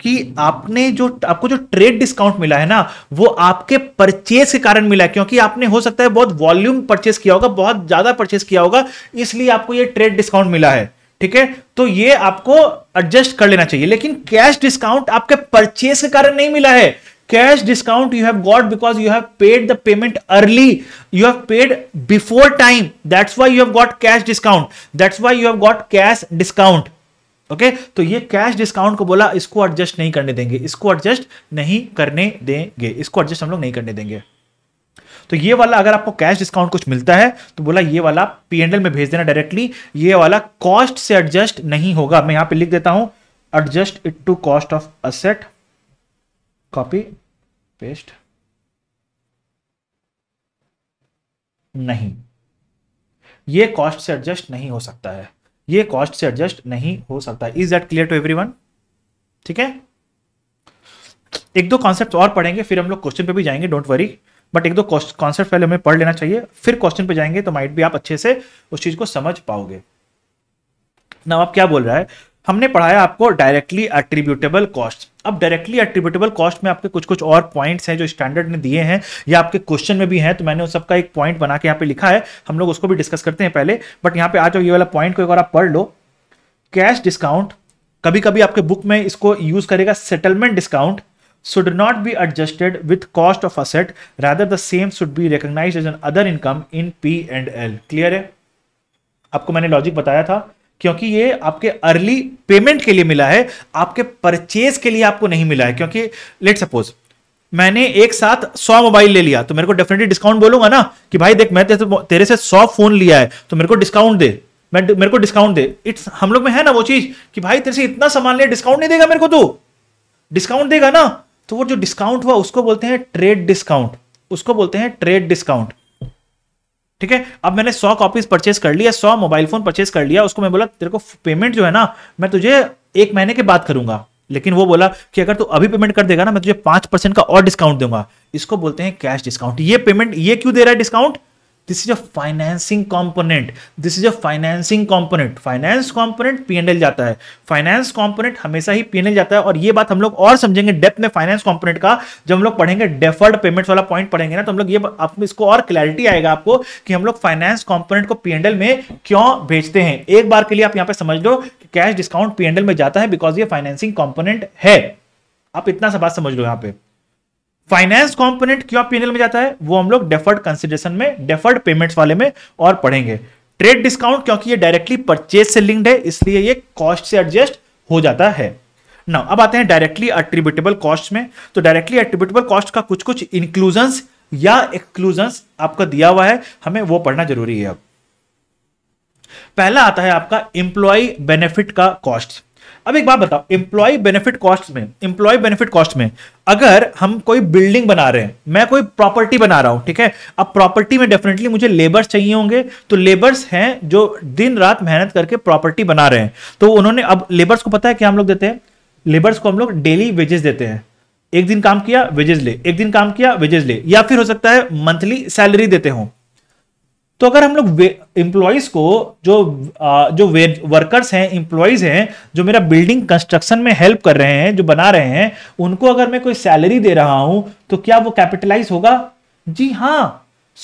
कि आपने जो आपको जो ट्रेड डिस्काउंट मिला है ना वो आपके परचेस के कारण मिला है क्योंकि आपने हो सकता है बहुत वॉल्यूम परचेस किया होगा बहुत ज्यादा परचेस किया होगा इसलिए आपको ये ट्रेड डिस्काउंट मिला है ठीक है तो ये आपको एडजस्ट कर लेना चाहिए लेकिन कैश डिस्काउंट आपके परचेस के कारण नहीं मिला है cash discount you have got because you have paid the payment early you have paid before time that's why you have got cash discount that's why you have got cash discount okay तो ये cash discount को बोला इसको adjust नहीं करने देंगे इसको adjust नहीं करने देंगे इसको एडजस्ट हम लोग नहीं करने देंगे तो ये वाला अगर आपको कैश डिस्काउंट कुछ मिलता है तो बोला ये वाला पी एंडल में भेज देना डायरेक्टली ये वाला कॉस्ट से एडजस्ट नहीं होगा मैं यहां पे लिख देता हूं adjust it to cost of asset copy paste नहीं ये कॉस्ट से एडजस्ट नहीं हो सकता है ये कॉस्ट से एडजस्ट नहीं हो सकता is that clear to every ठीक है एक दो कॉन्सेप्ट और पढ़ेंगे फिर हम लोग क्वेश्चन पे भी जाएंगे डोंट वरी बट एक दो कॉन्सेप्ट पहले हमें पढ़ लेना चाहिए फिर क्वेश्चन पे जाएंगे तो माइट भी आप अच्छे से उस चीज को समझ पाओगे ना आप क्या बोल रहा है हमने पढ़ाया आपको डायरेक्टली एट्रीब्यूटेबल कॉस्ट अब डायरेक्टली एट्रीब्यूटेबल कॉस्ट में आपके कुछ कुछ और पॉइंट्स हैं जो स्टैंडर्ड ने दिए हैं या आपके क्वेश्चन में भी हैं तो मैंने उस सबका एक पॉइंट बना के यहाँ पे लिखा है हम लोग उसको भी डिस्कस करते हैं पहले बट यहाँ पे आ जाओ ये वाला पॉइंट को एक बार आप पढ़ लो कैश डिस्काउंट कभी कभी आपके बुक में इसको यूज करेगा settlement discount should not be adjusted with cost of asset rather the same should be recognise as an other income in P and L clear है आपको मैंने लॉजिक बताया था क्योंकि ये आपके अर्ली पेमेंट के लिए मिला है आपके परचेज के लिए आपको नहीं मिला है क्योंकि लेट सपोज मैंने एक साथ सौ मोबाइल ले लिया तो मेरे को डेफिनेटली डिस्काउंट बोलूंगा ना कि भाई देख मैं तेरे से सौ फोन लिया है तो मेरे को डिस्काउंट दे मैं मेरे को डिस्काउंट दे इट्स हम लोग में है ना वो चीज कि भाई तेरे से इतना सामान लिया डिस्काउंट नहीं देगा मेरे को तो डिस्काउंट देगा ना तो वो जो डिस्काउंट हुआ उसको बोलते हैं ट्रेड डिस्काउंट उसको बोलते हैं ट्रेड डिस्काउंट ठीक है अब मैंने सौ कॉपीज परचेस कर लिया सौ मोबाइल फोन परचेस कर लिया उसको मैं बोला तेरे को पेमेंट जो है ना मैं तुझे एक महीने के बाद करूंगा लेकिन वो बोला कि अगर तू अभी पेमेंट कर देगा ना मैं तुझे पांच परसेंट का और डिस्काउंट दूंगा इसको बोलते हैं कैश डिस्काउंट ये पेमेंट ये क्यों दे रहा है discount this is a financing component this is a financing component finance component P N L जाता है फाइनेंस कॉम्पोनेंट हमेशा ही पीएनएल जाता है और ये बात हम लोग और समझेंगे डेप्थ में फाइनेंस कॉम्पोनेंट का जब हम लोग पढ़ेंगे डेफर्ड पेमेंट वाला पॉइंट पढ़ेंगे ना तो हम लोग ये आप इसको और क्लैरिटी आएगा आपको कि हम लोग फाइनेंस कॉम्पोनेंट को पीएनएल में क्यों भेजते हैं एक बार के लिए आप यहाँ पे समझ लो कि कैश डिस्काउंट पीएनएल में जाता है बिकॉज ये फाइनेंसिंग कॉम्पोनेंट है आप इतना सा बात समझ लो यहाँ पे फाइनेंस कंपोनेंट क्यों पीएनएल में जाता है वो हम लोग डेफर्ड कंसिडरेशन में डेफर्ड पेमेंट्स वाले में और पढ़ेंगे ट्रेड डिस्काउंट क्योंकि ये डायरेक्टली परचेज से लिंक्ड है इसलिए ये कॉस्ट से एडजस्ट हो जाता है ना अब आते हैं डायरेक्टली अट्रीब्यूटेबल कॉस्ट में तो डायरेक्टली अट्रीब्यूटेबल कॉस्ट का कुछ कुछ इंक्लूजन या एक्सक्लूजन आपका दिया हुआ है हमें वो पढ़ना जरूरी है अब पहला आता है आपका इंप्लॉय बेनिफिट का कॉस्ट अब एक बात बताओ एम्प्लॉय बेनिफिट कॉस्ट में एम्प्लॉय बेनिफिट कॉस्ट में अगर हम कोई बिल्डिंग बना रहे हैं मैं कोई प्रॉपर्टी बना रहा हूं ठीक है अब प्रॉपर्टी में डेफिनेटली मुझे लेबर्स चाहिए होंगे तो लेबर्स हैं जो दिन रात मेहनत करके प्रॉपर्टी बना रहे हैं तो उन्होंने अब लेबर्स को पता है क्या हम लोग देते हैं लेबर्स को हम लोग डेली वेजेस देते हैं एक दिन काम किया वेजेस ले एक दिन काम किया वेजेस ले या फिर हो सकता है मंथली सैलरी देते हों तो अगर हम लोग इंप्लॉइज को जो आ, जो वर्कर्स हैं इंप्लॉइज हैं जो मेरा बिल्डिंग कंस्ट्रक्शन में हेल्प कर रहे हैं जो बना रहे हैं उनको अगर मैं कोई सैलरी दे रहा हूं तो क्या वो कैपिटलाइज होगा जी हाँ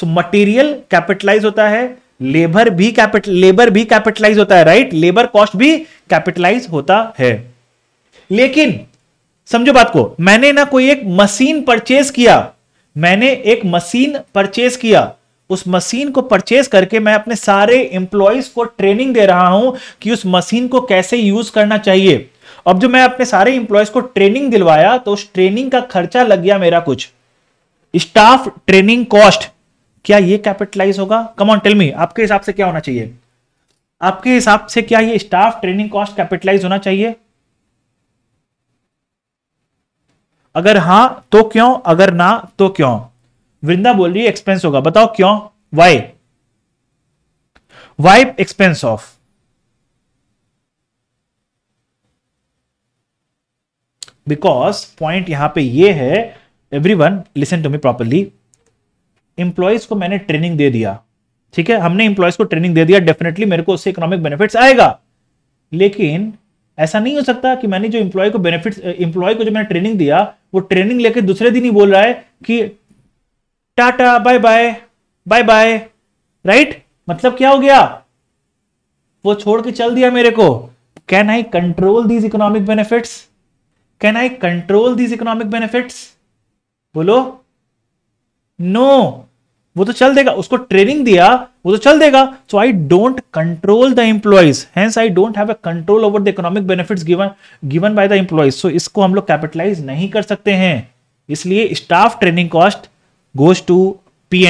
सो मटेरियल कैपिटलाइज होता है लेबर भी कैपिटल लेबर भी कैपिटलाइज होता है राइट लेबर कॉस्ट भी कैपिटलाइज होता है लेकिन समझो बात को मैंने ना कोई एक मशीन परचेज किया मैंने एक मशीन परचेज किया उस मशीन को परचेज करके मैं अपने सारे इंप्लॉयज को ट्रेनिंग दे रहा हूं कि उस मशीन को कैसे यूज करना चाहिए अब जो मैं अपने सारे इंप्लॉयज को ट्रेनिंग दिलवाया तो उस ट्रेनिंग का खर्चा लग गया मेरा कुछ स्टाफ ट्रेनिंग कॉस्ट क्या ये कैपिटलाइज होगा कम टेल मी आपके हिसाब से क्या होना चाहिए आपके हिसाब से क्या ये स्टाफ ट्रेनिंग कॉस्ट कैपिटलाइज होना चाहिए अगर हां तो क्यों अगर ना तो क्यों वृंदा बोल रही है एक्सपेंस होगा बताओ क्यों why why expense off because point यहां पे ये है everyone listen to me properly employees को मैंने ट्रेनिंग दे दिया ठीक है हमने इंप्लॉयज को ट्रेनिंग दे दिया डेफिनेटली मेरे को उससे इकोनॉमिक बेनिफिट्स आएगा लेकिन ऐसा नहीं हो सकता कि मैंने जो इंप्लॉय को बेनिफिट्स इंप्लॉय को जो मैंने ट्रेनिंग दिया वो ट्रेनिंग लेके दूसरे दिन ही बोल रहा है कि टाटा bye bye bye bye right मतलब क्या हो गया वो छोड़ के चल दिया मेरे को can I control these economic benefits can I control these economic benefits बोलो नो no. वो तो चल देगा उसको ट्रेनिंग दिया वो तो चल देगा so I don't control the employees hence I don't have a control over the economic benefits given given by the employees so इसको हम लोग कैपिटलाइज नहीं कर सकते हैं इसलिए staff training cost goes to P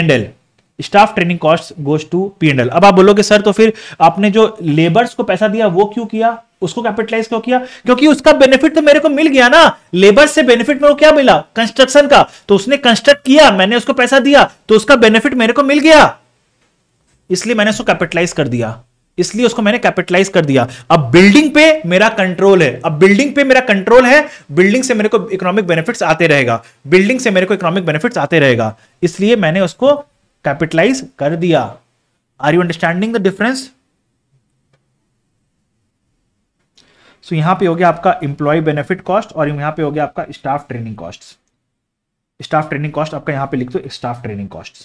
staff training cost goes to P and L अब आप बोलोगे सर तो फिर आपने जो लेबर्स को पैसा दिया वो क्यों किया उसको कैपिटलाइज क्यों किया क्योंकि उसका बेनिफिट तो मेरे को मिल गया ना लेबर से बेनिफिट मेरे को क्या मिला कंस्ट्रक्शन का तो उसने कंस्ट्रक्ट किया मैंने उसको पैसा दिया तो उसका बेनिफिट मेरे को मिल गया इसलिए मैंने उसको कैपिटलाइज कर दिया इसलिए उसको मैंने कैपिटलाइज कर दिया अब बिल्डिंग पे मेरा कंट्रोल है अब बिल्डिंग पे मेरा कंट्रोल है बिल्डिंग से मेरे को इकोनॉमिक बेनिफिट्स आते रहेगा बिल्डिंग से मेरे को इकोनॉमिक बेनिफिट्स आते रहेगा इसलिए मैंने उसको कैपिटलाइज कर दिया are you understanding the difference so यहां पे हो गया आपका इंप्लॉय बेनिफिट कॉस्ट और यहां पे हो गया आपका staff training cost staff training cost आपका यहां पे लिख दो स्टाफ ट्रेनिंग कॉस्ट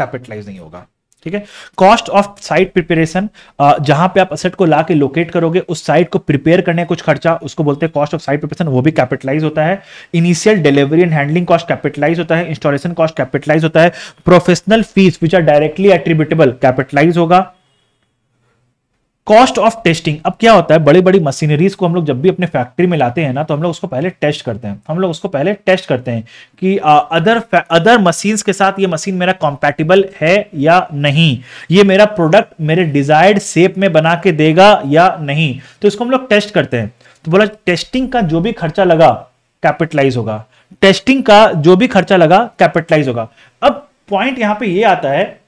कैपिटलाइज नहीं होगा ठीक है कॉस्ट ऑफ साइट प्रिपेरेशन जहां पे आप असेट को ला के लोकेट करोगे उस साइट को प्रिपेयर करने कुछ खर्चा उसको बोलते हैं कॉस्ट ऑफ साइट प्रिपेरेशन वो भी कैपिटलाइज होता है initial delivery and handling cost capitalise होता है इंस्टॉलेशन कॉस्ट कैपिटलाइज होता है professional fees which are directly attributable capitalise होगा कॉस्ट ऑफ टेस्टिंग अब क्या होता है बड़ी बड़ी मशीनरीज को हम लोग जब भी अपने फैक्ट्री में लाते हैं ना तो हम लोग उसको पहले टेस्ट करते हैं हम लोग उसको पहले टेस्ट करते हैं कि अदर अदर मशीन के साथ ये मशीन मेरा कॉम्पैटिबल है या नहीं ये मेरा प्रोडक्ट मेरे डिजायर्ड सेप में बना के देगा या नहीं तो इसको हम लोग टेस्ट करते हैं तो बोला टेस्टिंग का जो भी खर्चा लगा कैपिटलाइज होगा टेस्टिंग का जो भी खर्चा लगा कैपिटलाइज होगा अब पॉइंट यहां पर यह आता है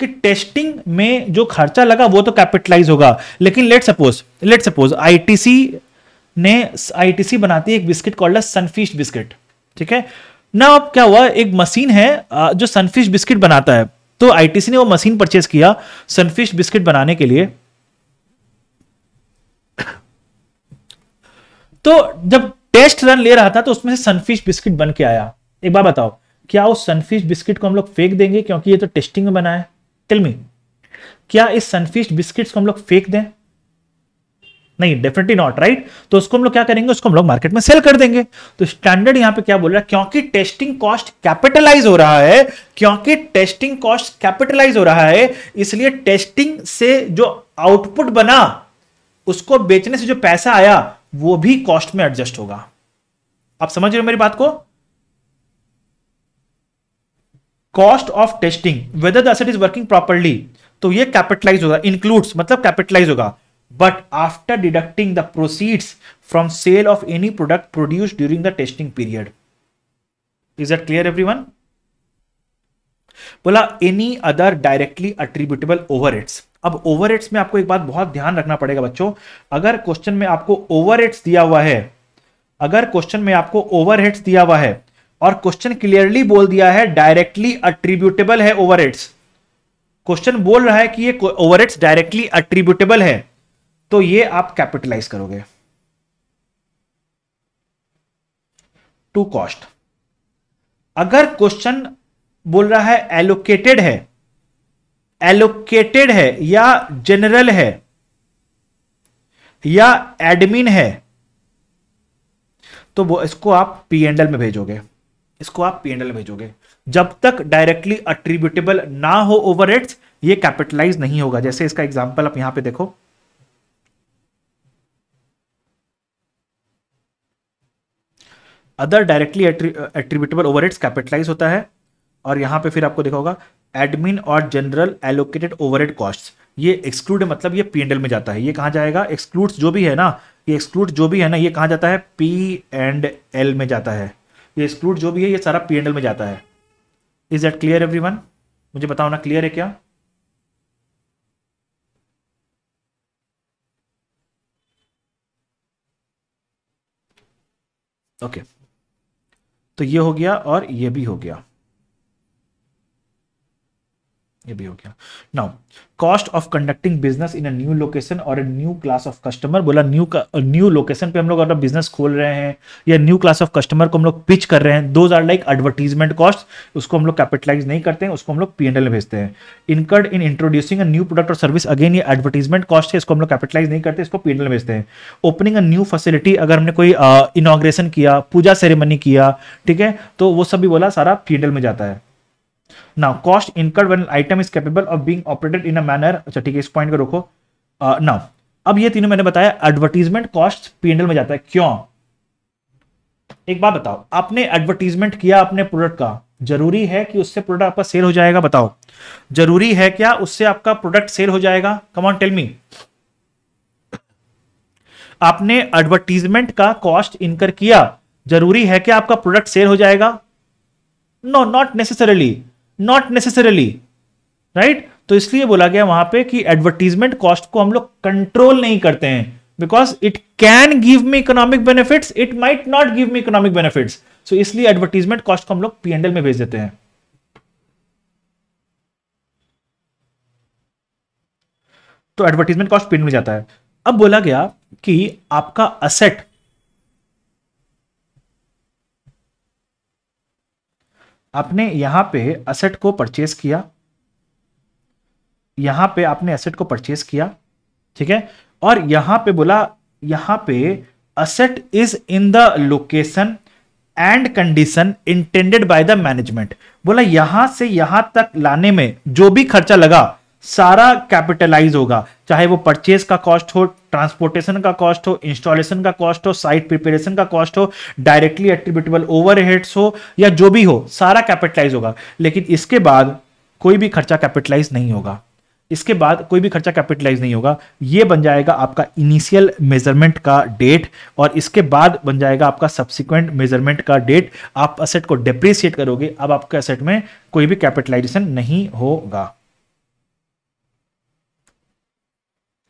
कि टेस्टिंग में जो खर्चा लगा वो तो कैपिटलाइज होगा लेकिन let suppose let suppose ITC ने आईटीसी बनाती है एक बिस्किट कॉल्ड सनफिश बिस्किट ठीक है ना अब क्या हुआ एक मशीन है जो सनफिश बिस्किट बनाता है तो आईटीसी ने वो मशीन परचेज किया सनफिश बिस्किट बनाने के लिए तो जब टेस्ट रन ले रहा था तो उसमें से सनफिश बिस्किट बन के आया एक बार बताओ क्या उस सनफिश बिस्किट को हम लोग फेंक देंगे क्योंकि ये तो टेस्टिंग में बना है टिल मी क्या इस सनफिश बिस्किट्स को हम लोग फेंक दें नहीं डेफिनेटली नॉट राइट तो उसको हम लोग क्या करेंगे उसको हम लोग मार्केट में सेल कर देंगे तो स्टैंडर्ड यहां पे क्या बोल रहा है क्योंकि टेस्टिंग कॉस्ट कैपिटलाइज हो रहा है क्योंकि टेस्टिंग कॉस्ट कैपिटलाइज हो रहा है इसलिए टेस्टिंग से जो आउटपुट बना उसको बेचने से जो पैसा आया वो भी कॉस्ट में एडजस्ट होगा आप समझ रहे हो मेरी बात को cost of testing whether the asset is working properly तो ये कैपिटलाइज होगा इंक्लूड्स मतलब कैपिटलाइज होगा but after deducting the proceeds from sale of any product produce during the testing period is that clear one बोला any other directly attributable over अब over में आपको एक बात बहुत ध्यान रखना पड़ेगा बच्चों अगर क्वेश्चन में आपको ओवर दिया हुआ है अगर क्वेश्चन में आपको ओवर दिया हुआ है और क्वेश्चन क्लियरली बोल दिया है डायरेक्टली अट्रीब्यूटेबल है ओवर क्वेश्चन बोल रहा है कि ये ओवर डायरेक्टली अट्रीब्यूटेबल है तो ये आप कैपिटलाइज करोगे टू कॉस्ट अगर क्वेश्चन बोल रहा है एलोकेटेड है एलोकेटेड है या जनरल है या एडमिन है तो वो इसको आप पी एंडल में भेजोगे इसको आप पीएनएल भेजोगे जब तक डायरेक्टली अट्रीब्यूटेबल ना हो ओवर ये कैपिटलाइज नहीं होगा जैसे इसका एग्जाम्पल आप यहां पे देखो other directly attributable over capitalise होता है और यहां पे फिर आपको देखा होगा एडमिन और जनरल एलोकेटेड एड कॉस्ट ये एक्सक्लूड मतलब ये पी में जाता है ये कहा जाएगा एक्सक्लूड्स जो भी है ना ये एक्सक्लूड जो भी है ना ये कहा जाता है पी एंड एल में जाता है ये एक्सक्लूड जो भी है ये सारा पी में जाता है इज दैट क्लियर एवरी मुझे बताओ ना क्लियर है क्या ओके okay. तो ये हो गया और ये भी हो गया ये भी हो गया now cost of conducting business in a new location और न्यू क्लास ऑफ कस्टमर बोला न्यू न्यू लोकेशन पे हम लोग अगर बिजनेस खोल रहे हैं या न्यू क्लास ऑफ कस्टमर को हम लोग पिच कर रहे हैं those are like advertisement cost उसको हम लोग कैपिटलाइज नहीं करते हैं उसको हम लोग पी में भेजते हैं incurred in introducing a new product और सर्विस अगेन ये एडवर्टीजमेंट कॉस्ट है इसको हम लोग कैपिटलाइज नहीं करते इसको पी में भेजते हैं ओपनिंग अ न्यू फैसिलिटी अगर हमने कोई इनाग्रेशन किया पूजा सेरेमनी किया ठीक है तो वो सब भी बोला सारा पी में जाता है now cost incurred when item is capable of being operated in a manner अच्छा ठीक है इस पॉइंट को रोको नाउ uh, अब ये तीनों मैंने बताया एडवर्टीजमेंट कॉस्ट पीएनएल में जाता है क्यों एक बात बताओ आपने एडवर्टीजमेंट किया अपने प्रोडक्ट का जरूरी है कि उससे प्रोडक्ट आपका सेल हो जाएगा बताओ जरूरी है क्या उससे आपका प्रोडक्ट सेल हो जाएगा कमॉन टेल मी आपने एडवर्टीजमेंट का कॉस्ट इनकर किया जरूरी है क्या आपका प्रोडक्ट सेल हो जाएगा no not necessarily not necessarily right तो इसलिए बोला गया वहां पे कि एडवर्टीजमेंट कॉस्ट को हम लोग कंट्रोल नहीं करते हैं because it can give me economic benefits it might not give me economic benefits so इसलिए एडवर्टीजमेंट कॉस्ट को हम लोग पीएनएल में भेज देते हैं तो एडवर्टीजमेंट कॉस्ट पीएनएल में जाता है अब बोला गया कि आपका असेट आपने यहां पे असेट को परचेस किया यहां पे आपने असेट को परचेस किया ठीक है और यहां पे बोला यहां पे asset is in the location and condition intended by the management बोला यहां से यहां तक लाने में जो भी खर्चा लगा सारा कैपिटलाइज होगा चाहे वो परचेज का कॉस्ट हो ट्रांसपोर्टेशन का कॉस्ट हो इंस्टॉलेशन का कॉस्ट हो साइट प्रिपेरेशन का कॉस्ट हो डायरेक्टली एट्रीब्यूटेबल ओवरहेड्स हो या जो भी हो सारा कैपिटलाइज होगा लेकिन इसके बाद कोई भी खर्चा कैपिटलाइज नहीं होगा इसके बाद कोई भी खर्चा कैपिटलाइज नहीं होगा ये बन जाएगा आपका इनिशियल मेजरमेंट का डेट और इसके बाद बन जाएगा आपका सब्सिक्वेंट मेजरमेंट का डेट आप असेट को डिप्रिसिएट करोगे अब आपके असेट में कोई भी कैपिटलाइजेशन नहीं होगा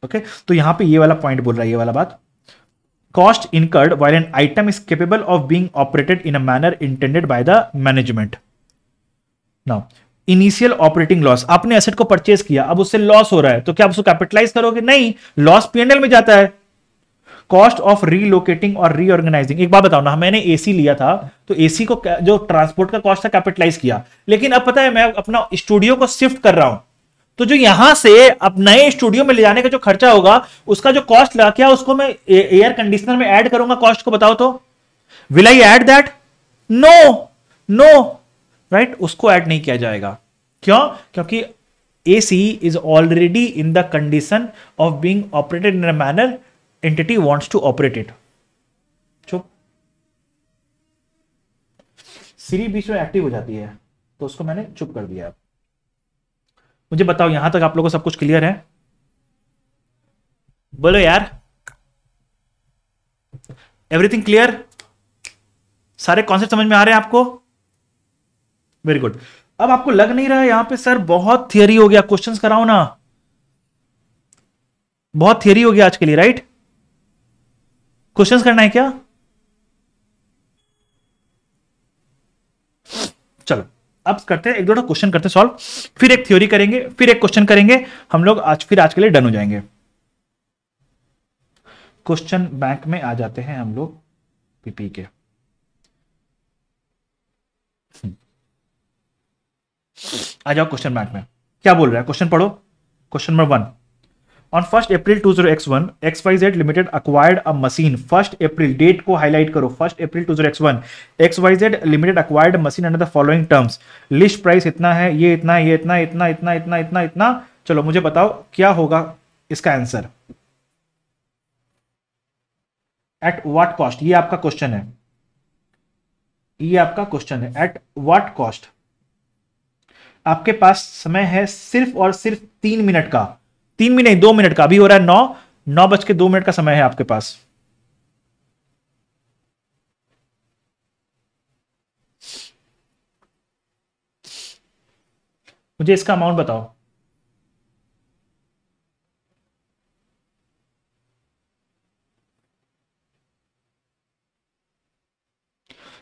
ओके तो यहां पे ये वाला पॉइंट बोल रहा है ये वाला बात cost incurred while an item is capable of being operated in a manner intended by the management now initial operating loss आपने एसेट को परचेज किया अब उससे लॉस हो रहा है तो क्या आप उसको कैपिटलाइज करोगे नहीं लॉस पीएनएल में जाता है कॉस्ट ऑफ रीलोकेटिंग और रीऑर्गेनाइजिंग एक बात बताओ ना मैंने एसी लिया था तो एसी को जो ट्रांसपोर्ट का कॉस्ट था कैपिटलाइज किया लेकिन अब पता है मैं अपना स्टूडियो को शिफ्ट कर रहा हूं तो जो यहां से अब नए स्टूडियो में ले जाने का जो खर्चा होगा उसका जो कॉस्ट लगा क्या उसको मैं एयर कंडीशनर में ऐड करूंगा कॉस्ट को बताओ तो will I add that no no right उसको ऐड नहीं किया जाएगा क्यों क्योंकि A C is already in the condition of being operated in manner entity wants to operate it चुप सीरी बीच में एक्टिव हो जाती है तो उसको मैंने चुप कर दिया मुझे बताओ यहां तक आप लोगों को सब कुछ क्लियर है बोलो यार एवरीथिंग क्लियर सारे कॉन्सेप्ट समझ में आ रहे हैं आपको वेरी गुड अब आपको लग नहीं रहा है यहां पे सर बहुत थियरी हो गया क्वेश्चंस कराओ ना बहुत थियरी हो गया आज के लिए राइट क्वेश्चंस करना है क्या चलो अब करते हैं एक दो क्वेश्चन करते सॉल्व फिर एक थ्योरी करेंगे फिर एक क्वेश्चन करेंगे हम लोग आज फिर आज के लिए डन हो जाएंगे क्वेश्चन बैंक में आ जाते हैं हम लोग पीपी के आ जाओ क्वेश्चन बैंक में क्या बोल रहा है क्वेश्चन पढ़ो question number one on first April two zero X one X Y Z limited acquired a machine first April date को हाईलाइट करो first April two zero X one X Y Z limited acquired machine under the following terms list price इतना है ये इतना ये इतना इतना इतना इतना इतना इतना चलो मुझे बताओ क्या होगा इसका आंसर एट वाट कॉस्ट ये आपका क्वेश्चन है ये आपका क्वेश्चन है एट वाट कॉस्ट आपके पास समय है सिर्फ और सिर्फ तीन मिनट का तीन भी नहीं दो मिनट का अभी हो रहा है नौ नौ बज के दो मिनट का समय है आपके पास मुझे इसका अमाउंट बताओ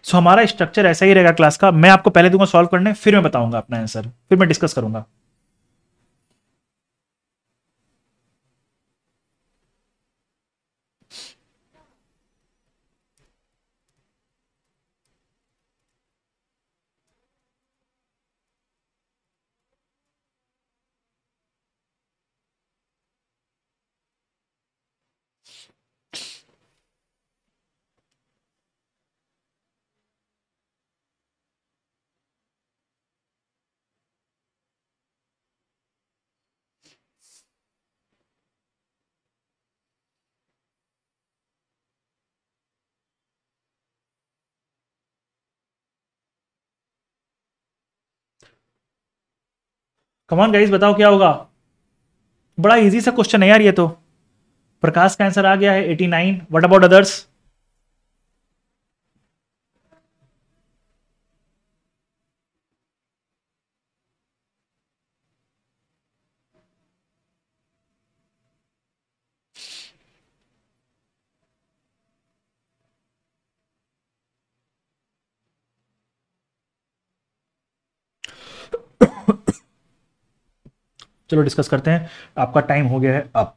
सो so, हमारा स्ट्रक्चर ऐसा ही रहेगा क्लास का मैं आपको पहले दूंगा सॉल्व करने फिर मैं बताऊंगा अपना आंसर फिर मैं डिस्कस करूंगा कमान गाइस बताओ क्या होगा बड़ा इजी सा क्वेश्चन है यार ये तो प्रकाश का आंसर आ गया है 89 व्हाट अबाउट अदर्स चलो डिस्कस करते हैं आपका टाइम हो गया है अब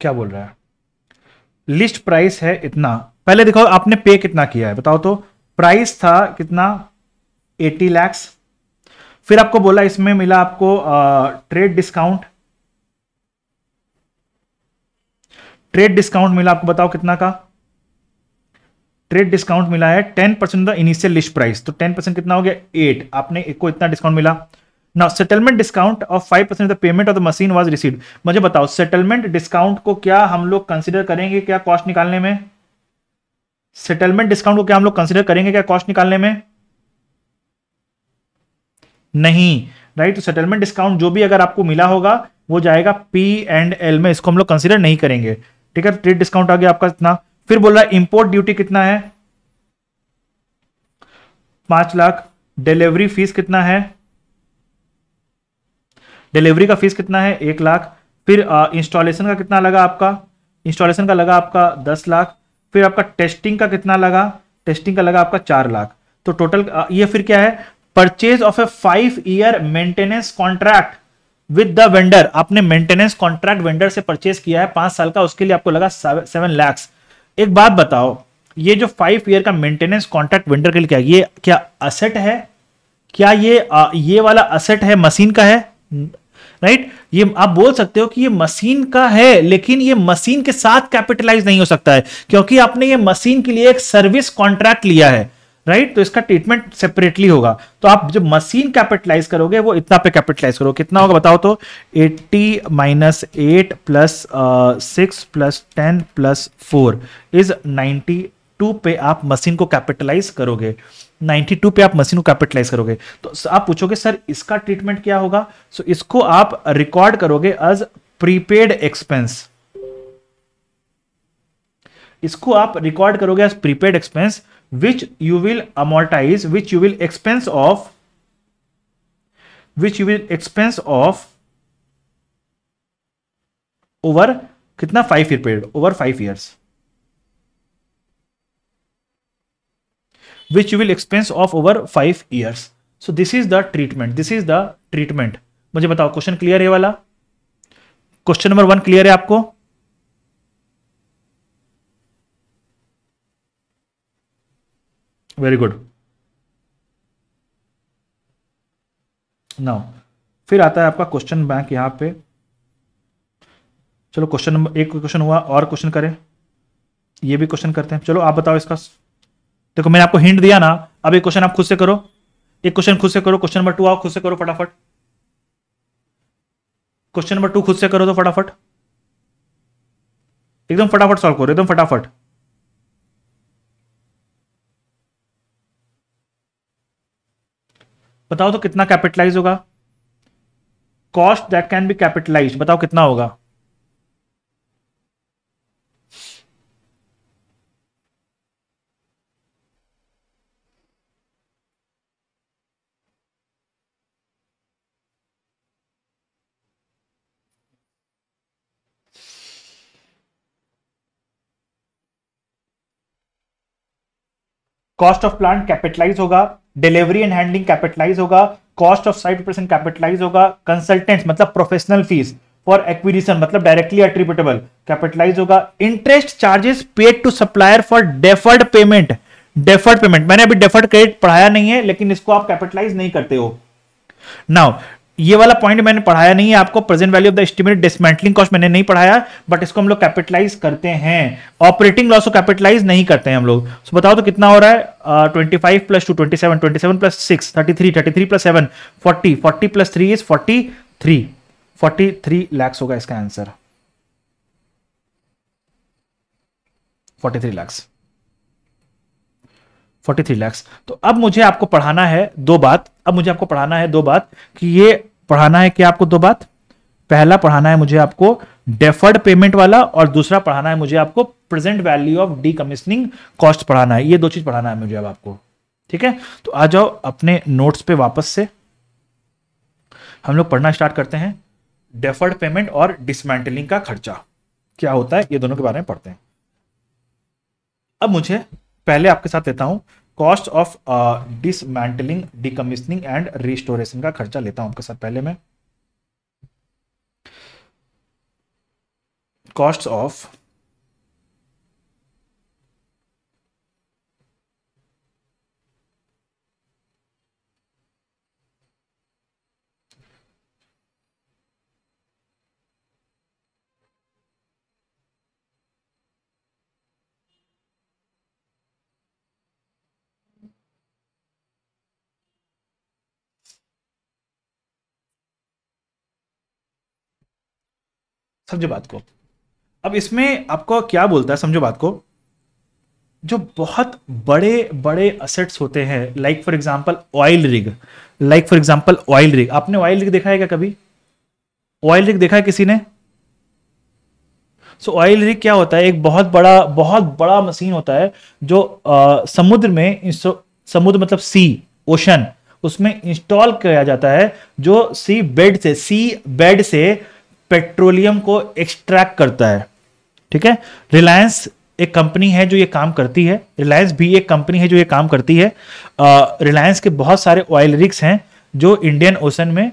क्या बोल रहा है लिस्ट प्राइस है इतना पहले देखो आपने पे कितना किया है बताओ तो प्राइस था कितना 80 लैक्स फिर आपको बोला इसमें मिला आपको ट्रेड डिस्काउंट ट्रेड डिस्काउंट मिला आपको बताओ कितना का ट्रेड डिस्काउंट मिला है ten percent the initial list price तो टेन परसेंट कितना हो गया एट आपने एक को इतना डिस्काउंट मिला now settlement discount of five percent the payment of the machine was receive मुझे बताओ सेटलमेंट डिस्काउंट को क्या हम लोग कंसिडर करेंगे क्या कॉस्ट निकालने में सेटलमेंट डिस्काउंट को क्या हम लोग कंसिडर करेंगे क्या कॉस्ट निकालने में नहीं राइट तो सेटलमेंट डिस्काउंट जो भी अगर आपको मिला होगा वो जाएगा पी एंड एल में इसको हम लोग कंसिडर नहीं करेंगे ठीक है ट्रेड डिस्काउंट आ गया आपका इतना फिर बोल रहा है इंपोर्ट ड्यूटी कितना है पांच लाख डिलीवरी फीस कितना है डिलीवरी का फीस कितना है एक लाख फिर इंस्टॉलेशन का कितना लगा आपका इंस्टॉलेशन का लगा आपका दस लाख फिर आपका टेस्टिंग का कितना लगा टेस्टिंग का लगा आपका चार लाख तो टोटल ये फिर क्या है purchase of a five year maintenance contract with the vendor आपने मेंटेनेंस कॉन्ट्रैक्ट वेंडर से परचेज किया है पांच साल का उसके लिए आपको लगा सेवन लैक्स एक बात बताओ ये जो फाइव ईयर का मेंटेनेंस कॉन्ट्रैक्ट वेंडर के लिए क्या ये क्या असेट है क्या ये आ, ये वाला असेट है मशीन का है राइट right? ये आप बोल सकते हो कि ये मशीन का है लेकिन ये मशीन के साथ कैपिटलाइज नहीं हो सकता है क्योंकि आपने ये मशीन के लिए एक सर्विस कॉन्ट्रैक्ट लिया है राइट right? तो इसका ट्रीटमेंट सेपरेटली होगा तो आप जब मशीन कैपिटलाइज करोगे वो इतना पे कैपिटलाइज करोगे कितना होगा बताओ तो 80 minus eight plus six plus ten plus four is 92 पे आप मशीन को कैपिटलाइज करोगे 92 पे आप मशीन को कैपिटलाइज करोगे तो आप पूछोगे सर इसका ट्रीटमेंट क्या होगा सो इसको आप रिकॉर्ड करोगे एज प्रीपेड एक्सपेंस इसको आप रिकॉर्ड करोगे as prepaid expense which you will amortise which you will expense off which you will expense off over कितना five year period over five years which you will expense of over five years so this is the treatment this is the treatment मुझे बताओ question clear है वाला question number one clear है आपको very good now फिर आता है आपका क्वेश्चन बैंक यहां पे चलो क्वेश्चन नंबर एक क्वेश्चन हुआ और क्वेश्चन करें ये भी क्वेश्चन करते हैं चलो आप बताओ इसका देखो मैंने आपको हिंट दिया ना अब एक क्वेश्चन आप खुद से करो एक क्वेश्चन खुद से करो क्वेश्चन नंबर टू आओ खुद से करो फटाफट क्वेश्चन नंबर टू खुद से करो तो फटाफट एकदम फटाफट सॉल्व करो एकदम फटाफट बताओ तो कितना कैपिटलाइज होगा cost that can be capitalise बताओ कितना होगा कॉस्ट ऑफ प्लांट कैपिटलाइज होगा डिलीवरी एंड हैंडलिंग कैपिटलाइज होगा cost of site percent capitalise होगा कंसल्टेंट्स मतलब प्रोफेशनल फीस फॉर एक्विजिशन मतलब डायरेक्टली एट्रीब्यूटेबल कैपिटलाइज होगा interest charges paid to supplier for deferred payment deferred payment मैंने अभी deferred credit पढ़ाया नहीं है लेकिन इसको आप कैपिटलाइज नहीं करते हो नाउ ये वाला पॉइंट मैंने पढ़ाया नहीं है आपको present value of the estimate dismantling cost मैंने नहीं पढ़ाया बट इसको हम लोग कैपिटलाइज करते हैं ऑपरेटिंग लॉस को कैपिटलाइज नहीं करते हैं हम लोग सो बताओ तो कितना हो रहा है twenty five plus two twenty seven twenty seven plus six thirty three thirty three plus seven forty forty plus three is forty three forty three lakhs होगा इसका answer forty three lakhs forty three lakhs तो अब मुझे आपको पढ़ाना है दो बात अब मुझे आपको पढ़ाना है दो बात कि ये पढ़ाना है क्या आपको दो बात पहला पढ़ाना है मुझे आपको डेफर्ड पेमेंट वाला और दूसरा पढ़ाना है मुझे आपको present value of the cost पढ़ाना है ये दो चीज पढ़ाना है मुझे अब आपको ठीक है तो आ जाओ अपने नोट्स पे वापस से हम लोग पढ़ना स्टार्ट करते हैं डेफर्ड पेमेंट और डिसमेंटलिंग का खर्चा क्या होता है ये दोनों के बारे में पढ़ते हैं अब मुझे पहले आपके साथ लेता हूं cost of dismantling decommissioning and restoration का खर्चा लेता हूं आपके साथ पहले मैं कॉस्ट ऑफ समझो बात को अब इसमें आपको क्या बोलता है समझो बात को जो बहुत बड़े बड़े असेट्स होते हैं like for example oil rig like for example oil rig आपने ऑयल रिग देखा है क्या कभी ऑयल रिग देखा है किसी ने सो ऑयल रिग क्या होता है एक बहुत बड़ा बहुत बड़ा मशीन होता है जो आ, समुद्र में समुद्र मतलब सी ओशन उसमें इंस्टॉल किया जाता है जो सी बेड से सी बेड से पेट्रोलियम को एक्सट्रैक्ट करता है ठीक है रिलायंस एक कंपनी है जो ये काम करती है रिलायंस भी एक कंपनी है जो ये काम करती है रिलायंस के बहुत सारे ऑयल रिक्स हैं जो इंडियन ओशन में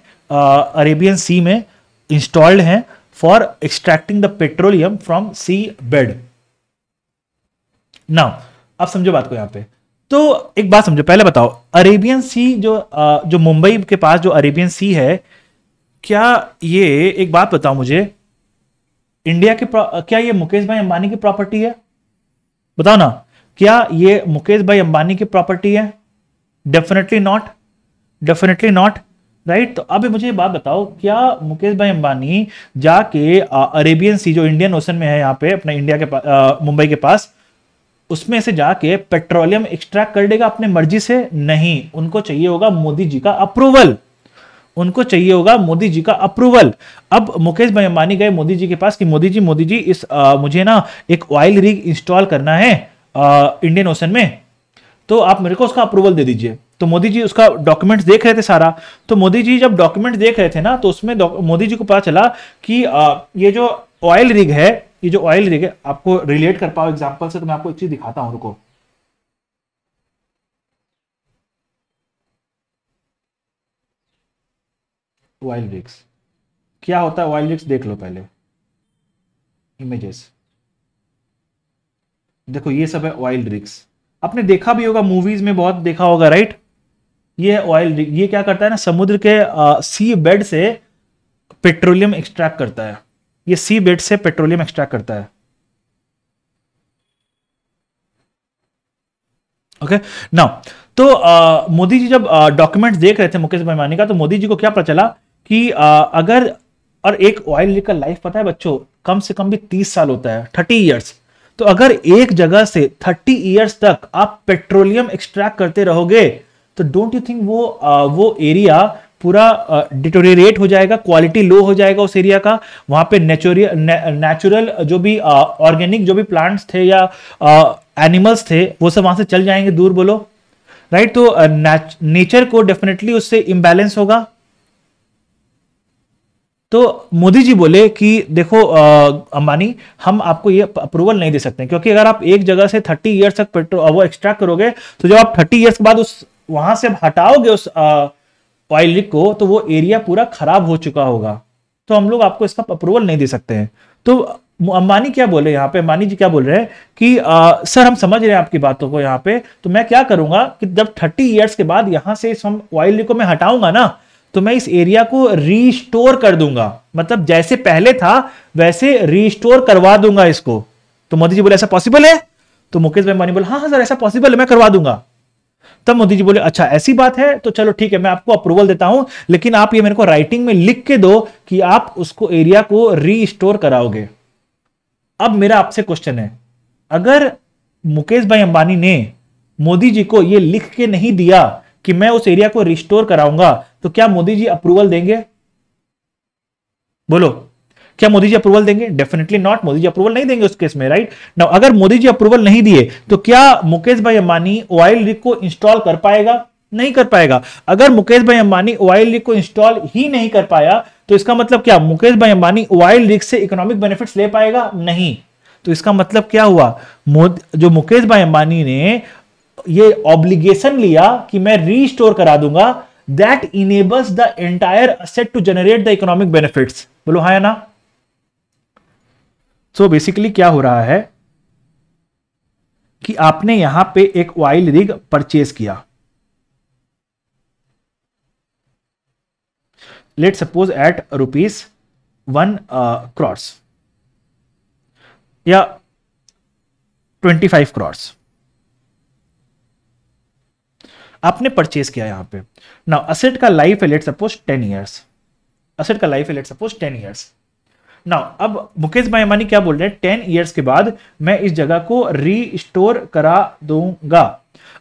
अरेबियन सी में इंस्टॉल्ड हैं for extracting the petroleum from sea bed now आप समझो बात को यहां पे तो एक बात समझो पहले बताओ अरेबियन सी जो आ, जो मुंबई के पास जो अरेबियन सी है क्या ये एक बात बताओ मुझे इंडिया के क्या ये मुकेश भाई अंबानी की प्रॉपर्टी है बताओ ना क्या ये मुकेश भाई अंबानी की प्रॉपर्टी है definitely not definitely not right तो अभी मुझे ये बात बताओ क्या मुकेश भाई अंबानी जाके अरेबियन सी जो इंडियन ओशन में है यहाँ पे अपने इंडिया के मुंबई के पास उसमें से जाके पेट्रोलियम एक्सट्रैक्ट कर देगा अपने मर्जी से नहीं उनको चाहिए होगा मोदी जी का अप्रूवल उनको चाहिए होगा मोदी जी का अप्रूवल अब मुकेश भाई अंबानी गए मोदी जी के पास कि मोदी जी मोदी जी इस आ, मुझे ना एक ऑयल रिग इंस्टॉल करना है आ, इंडियन ओशन में तो आप मेरे को उसका अप्रूवल दे दीजिए तो मोदी जी उसका डॉक्यूमेंट्स देख रहे थे सारा तो मोदी जी जब डॉक्यूमेंट देख रहे थे ना तो उसमें मोदी जी को पता चला कि आ, ये जो ऑयल रिग है ये जो ऑयल रिग है आपको रिलेट कर पाओ एग्जाम्पल से तो मैं आपको एक चीज दिखाता हूँ रुको वाइल्ड विक्स क्या होता है वाइल्ड विक्स देख लो पहले इमेजेस देखो ये सब है वाइल्ड रिक्स आपने देखा भी होगा मूवीज में बहुत देखा होगा राइट ये ऑयल ये क्या करता है ना समुद्र के आ, सी बेड से पेट्रोलियम एक्सट्रैक्ट करता है ये सी बेड से पेट्रोलियम एक्सट्रैक्ट करता है ओके okay? नाउ तो मोदी जी जब डॉक्यूमेंट्स देख रहे थे मुकेश भाई का तो मोदी जी को क्या पता चला कि आ, अगर और एक ऑयल लीक का लाइफ पता है बच्चों कम से कम भी तीस साल होता है थर्टी ईयर्स तो अगर एक जगह से थर्टी ईयर्स तक आप पेट्रोलियम एक्सट्रैक्ट करते रहोगे तो डोंट यू थिंक वो आ, वो एरिया पूरा डिटोरेट हो जाएगा क्वालिटी लो हो जाएगा उस एरिया का वहां पे नेचुरल नेचुरल जो भी ऑर्गेनिक जो भी प्लांट्स थे या एनिमल्स थे वो सब वहां से चल जाएंगे दूर बोलो राइट right? तो नेचर को डेफिनेटली उससे इम्बैलेंस होगा तो मोदी जी बोले कि देखो अंबानी हम आपको ये अप्रूवल नहीं दे सकते क्योंकि अगर आप एक जगह से थर्टी ईयर्स तक पेट्रोल वो एक्सट्रैक्ट करोगे तो जब आप थर्टी ईयर्स के बाद उस वहां से हटाओगे उस ऑयल रिक को तो वो एरिया पूरा खराब हो चुका होगा तो हम लोग आपको इसका अप्रूवल नहीं दे सकते हैं तो अंबानी क्या बोले यहाँ पे अंबानी जी क्या बोल रहे हैं कि आ, सर हम समझ रहे हैं आपकी बातों को यहाँ पे तो मैं क्या करूंगा कि जब थर्टी ईयर्स के बाद यहाँ से इस हम ऑयल को मैं हटाऊंगा ना तो मैं इस एरिया को रिस्टोर कर दूंगा मतलब जैसे पहले था वैसे रिस्टोर करवा दूंगा इसको तो मोदी जी बोले ऐसा पॉसिबल है तो मुकेश भाई मानी बोले हाँ हाँ सर ऐसा पॉसिबल है मैं करवा दूंगा तब मोदी जी बोले अच्छा ऐसी बात है तो चलो ठीक है मैं आपको अप्रूवल देता हूं लेकिन आप ये मेरे को राइटिंग में लिख के दो कि आप उसको एरिया को रीस्टोर कराओगे अब मेरा आपसे क्वेश्चन है अगर मुकेश भाई अंबानी ने मोदी जी को यह लिख के नहीं दिया कि मैं उस एरिया को रिस्टोर कराऊंगा तो क्या मोदी जी अप्रूवल देंगे बोलो क्या मोदी जी अप्रूवल देंगे definitely not Modi ji approval नहीं देंगे उस केस में राइट नाउ अगर मोदी जी अप्रूवल नहीं दिए तो क्या मुकेश भाई अंबानी ऑयल रिक को इंस्टॉल कर पाएगा नहीं कर पाएगा अगर मुकेश भाई अंबानी ऑयल रिक को इंस्टॉल ही नहीं कर पाया तो इसका मतलब क्या मुकेश भाई अंबानी ऑयल रिक से इकोनॉमिक बेनिफिट ले पाएगा नहीं तो इसका मतलब क्या हुआ जो मुकेश भाई अंबानी ने ये ऑब्लिगेशन लिया कि मैं रीस्टोर करा दूंगा that enables the entire asset to generate the economic benefit बोलो हाया ना सो so बेसिकली क्या हो रहा है कि आपने यहां पे एक ऑयल रिग परचेज किया let suppose eight rupees one crores या ट्वेंटी फाइव क्रॉस आपने परचेज किया यहां पे ना असेट का लाइफ है let suppose ten years asset का लाइफ है लेट सपोज टेन इयर्स ना अब मुकेश भाई अंबानी क्या बोल रहे हैं टेन इयर्स के बाद मैं इस जगह को रीस्टोर करा दूंगा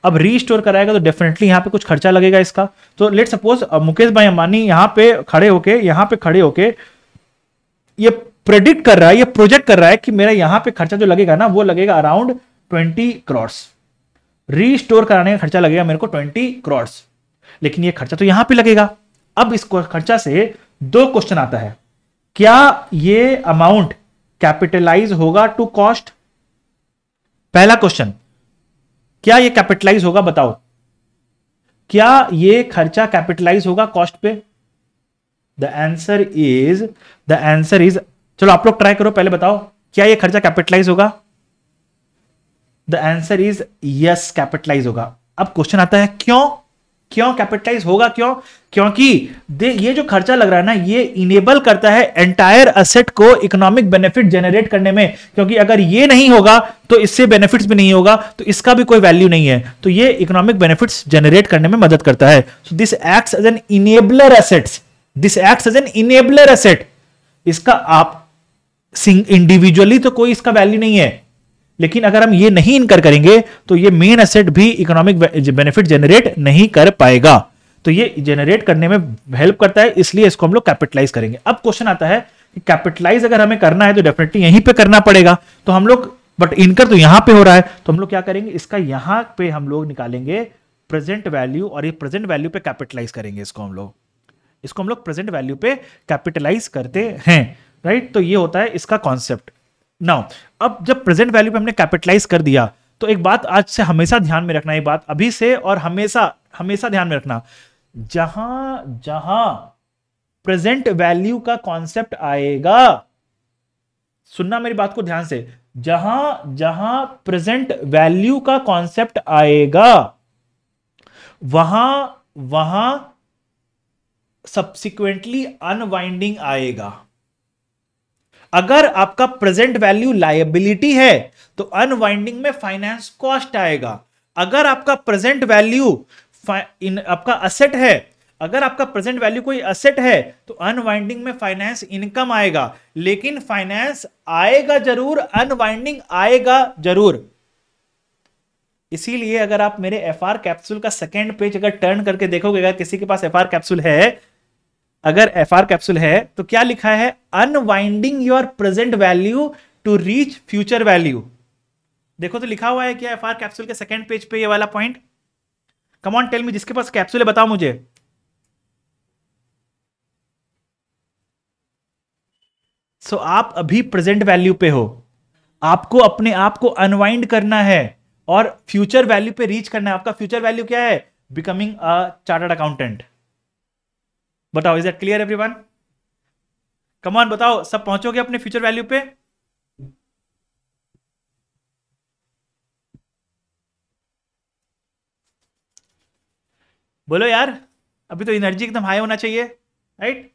अब रीस्टोर कराएगा तो डेफिनेटली यहां पे कुछ खर्चा लगेगा इसका तो लेट सपोज मुकेश भाई अंबानी यहां पे खड़े होके यहां पे खड़े होके ये प्रेडिक्ट कर रहा है ये प्रोजेक्ट कर रहा है कि मेरा यहां पे खर्चा जो लगेगा ना वो लगेगा अराउंड ट्वेंटी करोड़ रीस्टोर कराने का खर्चा लगेगा मेरे को ट्वेंटी क्रॉड्स लेकिन ये खर्चा तो यहां पे लगेगा अब इस खर्चा से दो क्वेश्चन आता है क्या ये अमाउंट कैपिटलाइज होगा टू कॉस्ट पहला क्वेश्चन क्या ये कैपिटलाइज होगा बताओ क्या ये खर्चा कैपिटलाइज होगा कॉस्ट पे the answer is the answer is चलो आप लोग ट्राई करो पहले बताओ क्या ये खर्चा कैपिटलाइज होगा the answer is yes capitalise होगा अब क्वेश्चन आता है क्यों क्यों कैपिटलाइज होगा क्यों क्योंकि ये जो खर्चा लग रहा है ना ये इनेबल करता है एंटायर असेट को इकोनॉमिक बेनिफिट जनरेट करने में क्योंकि अगर ये नहीं होगा तो इससे बेनिफिट्स भी नहीं होगा तो इसका भी कोई वैल्यू नहीं है तो ये इकोनॉमिक बेनिफिट्स जनरेट करने में मदद करता है so this act as an enabler assets this act as an enabler asset इसका आप इंडिविजुअली तो कोई इसका वैल्यू नहीं है लेकिन अगर हम ये नहीं इनकर करेंगे तो ये मेन असेट भी इकोनॉमिक बेनिफिट जनरेट नहीं कर पाएगा तो ये जनरेट करने में हेल्प करता है इसलिए इसको हम लोग कैपिटलाइज करेंगे अब क्वेश्चन आता है कि कैपिटलाइज अगर हमें करना है तो डेफिनेटली यहीं पे करना पड़ेगा तो हम लोग बट इनकर तो यहां पे हो रहा है तो हम लोग क्या करेंगे इसका यहां पे हम लोग निकालेंगे प्रेजेंट वैल्यू और ये प्रेजेंट वैल्यू पे कैपिटलाइज करेंगे इसको हम लोग इसको हम लोग प्रेजेंट वैल्यू पे कैपिटलाइज करते हैं राइट तो ये होता है इसका कॉन्सेप्ट नाउ अब जब प्रेजेंट वैल्यू पे हमने कैपिटलाइज कर दिया तो एक बात आज से हमेशा ध्यान में रखना ये बात अभी से और हमेशा हमेशा ध्यान में रखना जहां जहां प्रेजेंट वैल्यू का कॉन्सेप्ट आएगा सुनना मेरी बात को ध्यान से जहां जहां प्रेजेंट वैल्यू का कॉन्सेप्ट आएगा वहां वहां सब्सिक्वेंटली अनवाइंडिंग आएगा अगर आपका प्रेजेंट वैल्यू लाइबिलिटी है तो अनवाइंडिंग में फाइनेंस कॉस्ट आएगा अगर आपका प्रेजेंट वैल्यू इन आपका असेट है अगर आपका प्रेजेंट वैल्यू कोई असेट है तो अनवाइंडिंग में फाइनेंस इनकम आएगा लेकिन फाइनेंस आएगा जरूर अनवाइंडिंग आएगा जरूर इसीलिए अगर आप मेरे एफआर कैप्सूल का सेकेंड पेज अगर टर्न करके देखोगे अगर किसी के पास एफ आर कैप्सूल है अगर एफ आर कैप्सूल है तो क्या लिखा है unwinding your present value to reach future value देखो तो लिखा हुआ है क्या एफ आर कैप्सूल के सेकेंड पेज पे ये वाला पॉइंट ऑन टेल मी जिसके पास कैप्सूल है बताओ मुझे सो so, आप अभी प्रेजेंट वैल्यू पे हो आपको अपने आप को अनवाइंड करना है और फ्यूचर वैल्यू पे रीच करना है आपका फ्यूचर वैल्यू क्या है बिकमिंग अ चार्टर्ड अकाउंटेंट बताओ is that clear one come on बताओ सब पहुंचोगे अपने फ्यूचर वैल्यू पे बोलो यार अभी तो एनर्जी एकदम हाई होना चाहिए right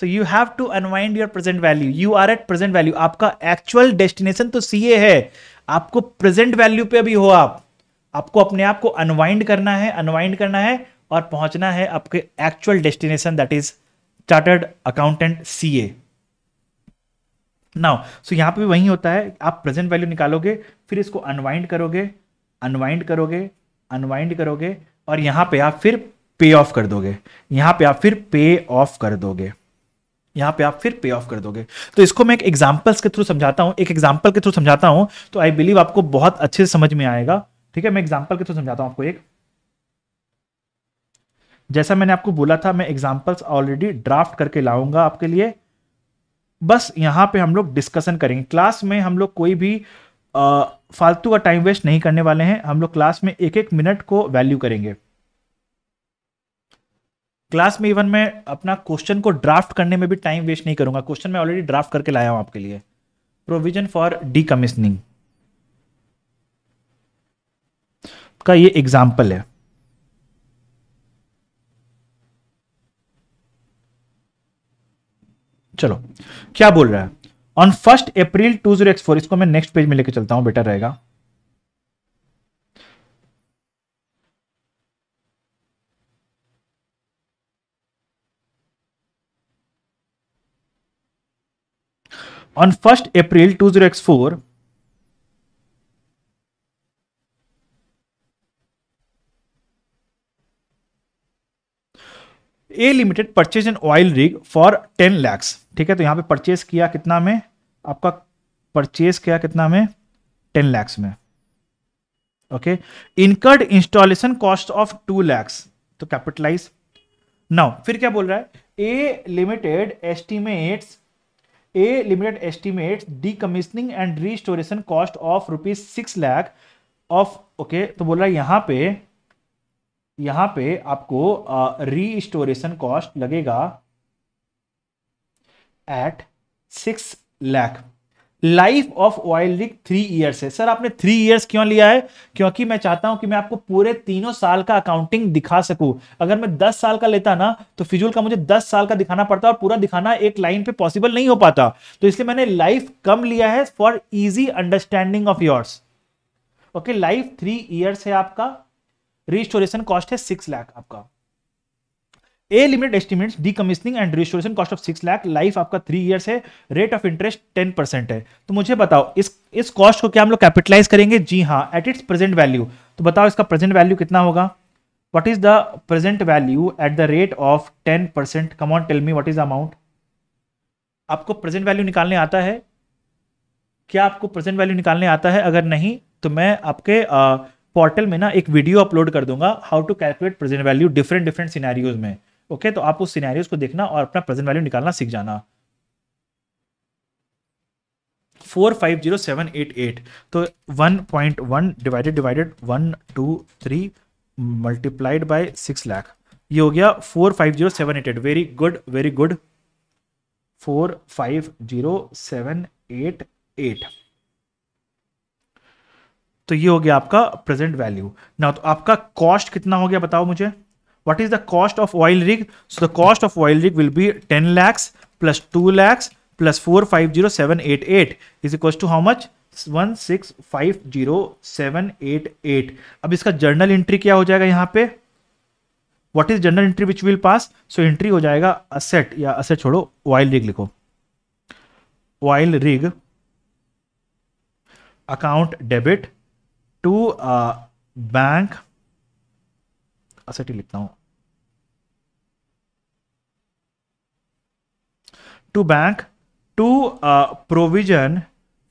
so you have to unwind your present value you are at present value आपका एक्चुअल डेस्टिनेशन तो सी ए है आपको प्रेजेंट वैल्यू पे अभी हो आप आपको अपने आप को अनवाइंड करना है अनवाइंड करना है और पहुंचना है आपके actual destination that is chartered accountant C A now so यहां पे भी वही होता है आप प्रेजेंट वैल्यू निकालोगे फिर इसको अनवाइंड करोगे अनवाइंड करोगे अनवाइंड करोगे और यहां पे आप फिर पे ऑफ कर दोगे यहां पे आप फिर पे ऑफ कर दोगे यहां पे आप फिर पे ऑफ कर दोगे तो इसको मैं एक एग्जाम्पल्स के थ्रू समझाता हूं एक एग्जाम्पल के थ्रू समझाता हूं तो आई बिलीव आपको बहुत अच्छे से समझ में आएगा ठीक है मैं एग्जाम्पल के थ्रू समझाता हूँ आपको एक जैसा मैंने आपको बोला था मैं एग्जाम्पल्स ऑलरेडी ड्राफ्ट करके लाऊंगा आपके लिए बस यहाँ पे हम लोग डिस्कशन करेंगे क्लास में हम लोग कोई भी फालतू का टाइम वेस्ट नहीं करने वाले हैं हम लोग क्लास में एक एक मिनट को वैल्यू करेंगे क्लास में इवन मैं अपना क्वेश्चन को ड्राफ्ट करने में भी टाइम वेस्ट नहीं करूंगा क्वेश्चन मैं ऑलरेडी ड्राफ्ट करके लाया हूं आपके लिए प्रोविजन फॉर डी कमिश्निंग का ये एग्जाम्पल है चलो क्या बोल रहा है on first April two zero X four इसको मैं नेक्स्ट पेज में लेके चलता हूं बेटर रहेगा on first two zero X four A limited purchase an oil rig for ten lakhs ठीक है तो यहाँ पे परचेज किया कितना में आपका परचेज किया कितना में टेन लैक्स में okay incurred installation cost of two lakhs so capitalize now फिर क्या बोल रहा है A limited estimates A limited estimate decommissioning and restoration cost of rupees six lakh of okay तो बोल रहा है यहां पे यहां पे आपको री स्टोरेशन कॉस्ट लगेगा at six lakh life of oil लिख थ्री ईयर्स है सर आपने थ्री ईयर्स क्यों लिया है क्योंकि मैं चाहता हूं कि मैं आपको पूरे तीनों साल का अकाउंटिंग दिखा सकूं अगर मैं दस साल का लेता ना तो फिजूल का मुझे दस साल का दिखाना पड़ता और पूरा दिखाना एक लाइन पे पॉसिबल नहीं हो पाता तो इसलिए मैंने लाइफ कम लिया है for easy understanding of yours okay life three years है आपका रिस्टोरेशन कॉस्ट है सिक्स लाख आपका A limited estimates decommissioning and restoration cost of six lakh life आपका थ्री इयर्स है rate of interest ten percent है तो मुझे बताओ इस इस कॉस्ट को क्या हम लोग कैपिटलाइज करेंगे जी हाँ एट इट्स प्रेजेंट वैल्यू तो बताओ इसका प्रेजेंट वैल्यू कितना होगा what is the present value at the rate of ten percent come on tell me what is amount आपको प्रेजेंट वैल्यू निकालने आता है क्या आपको प्रेजेंट वैल्यू निकालने आता है अगर नहीं तो मैं आपके uh, पोर्टल में ना एक वीडियो अपलोड कर दूंगा how to calculate present value different different scenarios में ओके तो आप उस सिनेरियोज को देखना और अपना प्रेजेंट वैल्यू निकालना सीख जाना four five zero seven eight eight तो one point one divided divided one two three multiplied by six lakh ये हो गया four five zero seven eight eight very good very good four five zero seven eight eight तो ये हो गया आपका present value ना तो आपका कॉस्ट कितना हो गया बताओ मुझे what oil rig will be ten lakhs plus two lakhs plus four five zero seven eight eight is equal to how much one six five zero seven eight eight अब इसका जर्नल एंट्री क्या हो जाएगा यहां पे what is journal entry which will pass so entry हो जाएगा asset या असेट छोड़ो ऑयल रिग लिखो oil rig account debit to bank asset ही लिखता हूं to bank to provision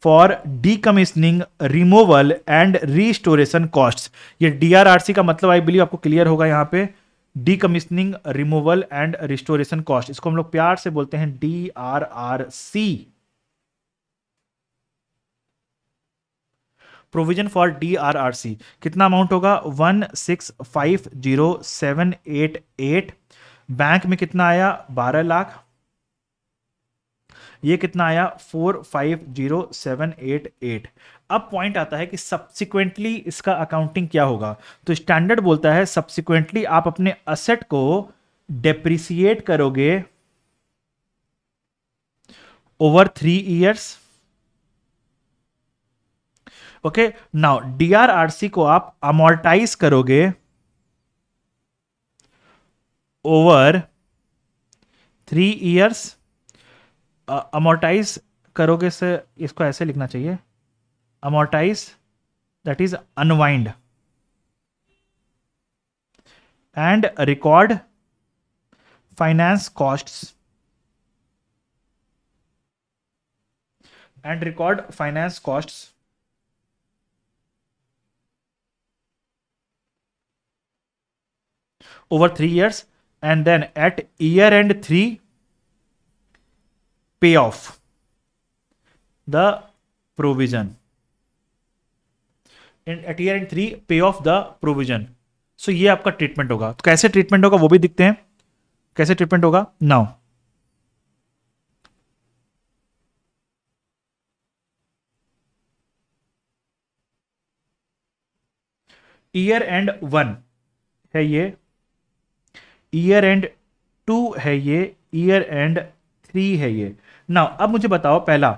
for decommissioning removal and restoration cost ये डीआरआरसी का मतलब आई बिलीव आपको क्लियर होगा पर पे decommissioning removal and restoration cost इसको हम लोग प्यार से बोलते हैं D R R C provision for D R R C कितना अमाउंट होगा one six five zero seven eight eight bank में कितना आया बारह लाख ये कितना आया four five zero seven eight eight अब पॉइंट आता है कि सब्सिक्वेंटली इसका अकाउंटिंग क्या होगा तो स्टैंडर्ड बोलता है सब्सिक्वेंटली आप अपने असेट को डेप्रिसिएट करोगे over three years okay now DRRC को आप अमोर्टाइज करोगे ओवर थ्री ईयर्स अमोर्टाइज करोगे से इसको ऐसे लिखना चाहिए amortize that is unwind and record finance costs and record finance costs over 3 years and then at year end 3 pay off the provision and at year end 3 pay off the provision so so, ये आपका treatment होगा तो कैसे treatment होगा वो भी दिखते हैं कैसे ट्रीटमेंट होगा नाउ ईयर एंड वन है ये ईयर एंड टू है ये ईयर एंड थ्री है ये ना अब मुझे बताओ पहला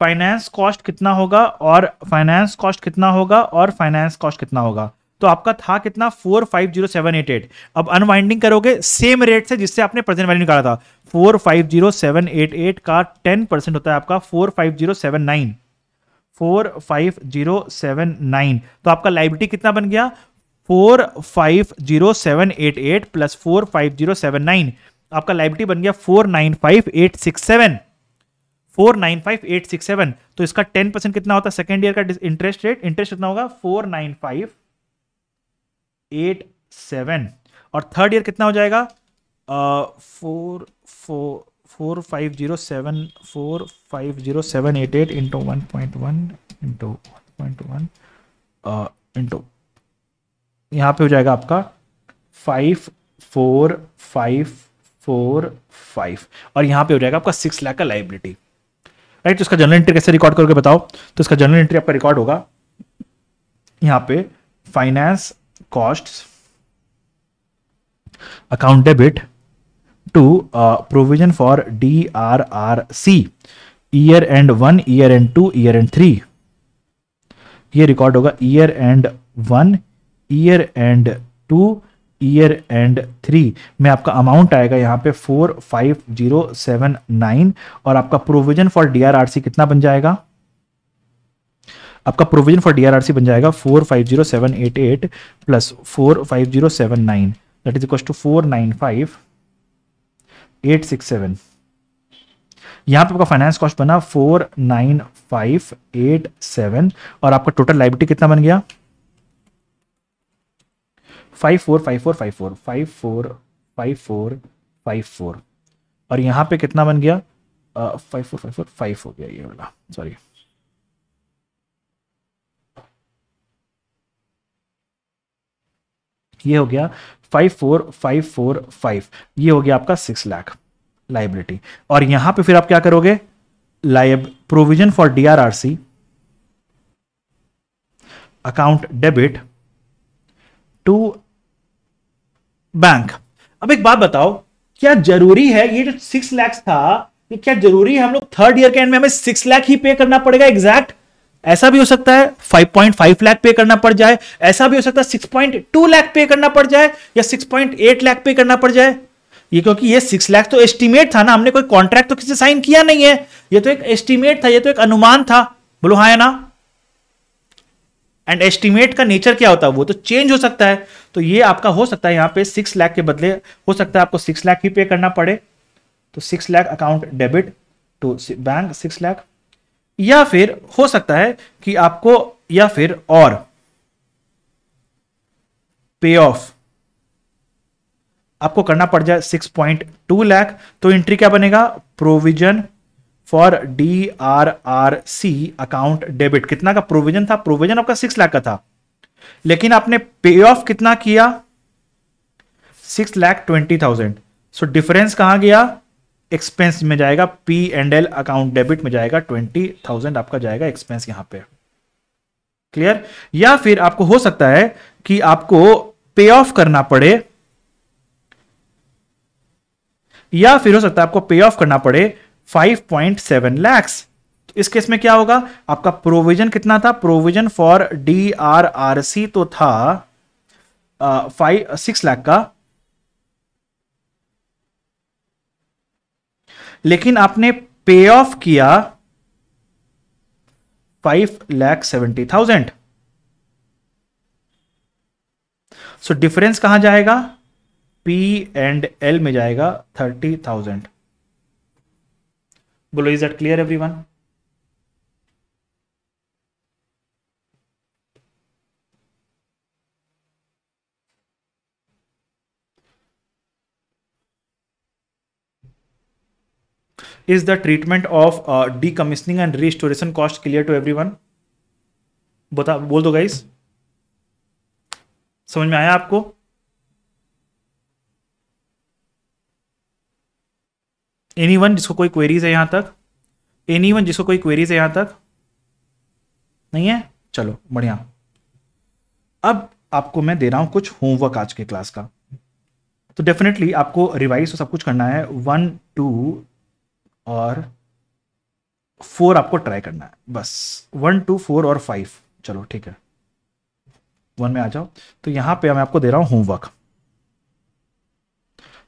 फाइनेंस कॉस्ट कितना होगा और फाइनेंस कॉस्ट कितना होगा और फाइनेंस कॉस्ट कितना होगा तो आपका था कितना four five zero seven eight eight अब अनवाइंडिंग करोगे सेम रेट से जिससे आपने प्रेजेंट वैल्यू निकाला था four five zero seven eight eight का टेन परसेंट होता है आपका four five zero seven nine four five zero seven nine तो आपका लाइबिलिटी कितना बन गया four five zero seven eight eight plus four five zero seven nine आपका लाइबिलिटी बन गया four nine five eight six seven four nine five eight six seven तो इसका टेन परसेंट कितना होता है सेकेंड ईयर का इंटरेस्ट रेट इंटरेस्ट कितना होगा four nine five eight seven और थर्ड ईयर कितना हो जाएगा four four four five zero seven four five zero seven eight eight into one point one into one point one into यहाँ पे हो जाएगा आपका five four five four five और यहाँ पे हो जाएगा आपका सिक्स लाख का लाइबिलिटी राइट तो इसका जनरल एंट्री कैसे रिकॉर्ड करके बताओ तो इसका जनरल एंट्री आपका रिकॉर्ड होगा यहाँ पे finance cost account debit to provision for D R R C year end one year end two year end three ये रिकॉर्ड होगा year end one year end two year end three में आपका amount आएगा यहाँ पे four five zero seven nine और आपका provision for डीआरआरसी कितना बन जाएगा आपका प्रोविजन फॉर डीआरआरसी बन जाएगा four five zero seven eight eight plus four five zero seven nine that is equal to four nine five eight six seven यहाँ पे आपका फाइनेंस कॉस्ट बना four nine five eight seven और आपका total liability कितना बन गया five four five four five four five four five four five four और यहाँ पे कितना बन गया five four five four five हो गया ये वाला सॉरी ये हो गया five four five four five ये हो गया आपका सिक्स लाख लाइबिलिटी और यहां पे फिर आप क्या करोगे लाइब provision for DRRC account debit to bank अब एक बात बताओ क्या जरूरी है ये जो सिक्स लैक्स था ये क्या जरूरी है हम लोग थर्ड ईयर के एंड में हमें सिक्स लैख ही पे करना पड़ेगा एग्जैक्ट ऐसा भी हो सकता है 5.5 लाख पे करना पड़ जाए ऐसा भी हो सकता है 6.2 लाख पे करना पड़ जाए या 6.8 लाख पे करना पड़ जाए ये क्योंकि ये सिक्स लाख तो एस्टीमेट था ना हमने कोई कॉन्ट्रैक्ट तो किसी साइन किया नहीं है ये तो एक एस्टीमेट था ये तो एक अनुमान था बोलो हाँ ना एंड एस्टिमेट का नेचर क्या होता है वो तो चेंज हो सकता है तो ये आपका हो सकता है यहाँ पे सिक्स लाख के बदले हो सकता है आपको सिक्स लाख ही पे करना पड़े तो six lakh account debit to bank six lakh या फिर हो सकता है कि आपको या फिर और पे ऑफ आपको करना पड़ जाए सिक्स पॉइंट टू लैख तो एंट्री क्या बनेगा provision for D R R C account debit कितना का प्रोविजन था प्रोविजन आपका सिक्स लाख का था लेकिन आपने पे ऑफ कितना किया six lakh twenty thousand so difference कहा गया एक्सपेंस में जाएगा P and L account debit में जाएगा ट्वेंटी थाउजेंड आपका जाएगा एक्सपेंस यहां पे क्लियर या फिर आपको हो सकता है कि आपको पे ऑफ करना पड़े या फिर हो सकता है आपको पे ऑफ करना पड़े 5.7 लैक्स तो इस केस में क्या होगा आपका प्रोविजन कितना था provision for D R R C तो था फाइव सिक्स लाख का लेकिन आपने पे ऑफ किया five lakh seventy thousand so difference कहां जाएगा पी एंड एल में जाएगा थर्टी थाउजेंड बोलो is that clear everyone is the treatment of decommissioning and restoration cost clear to everyone बता बोल दो गाइस समझ में आया आपको एनी वन जिसको कोई क्वेरीज है यहां तक एनी वन जिसको कोई क्वेरीज है यहां तक नहीं है चलो बढ़िया अब आपको मैं दे रहा हूं कुछ होमवर्क आज के क्लास का तो डेफिनेटली आपको रिवाइज तो सब कुछ करना है वन टू और फोर आपको ट्राई करना है बस वन टू फोर और फाइव चलो ठीक है वन में आ जाओ तो यहां पे मैं आपको दे रहा हूं होमवर्क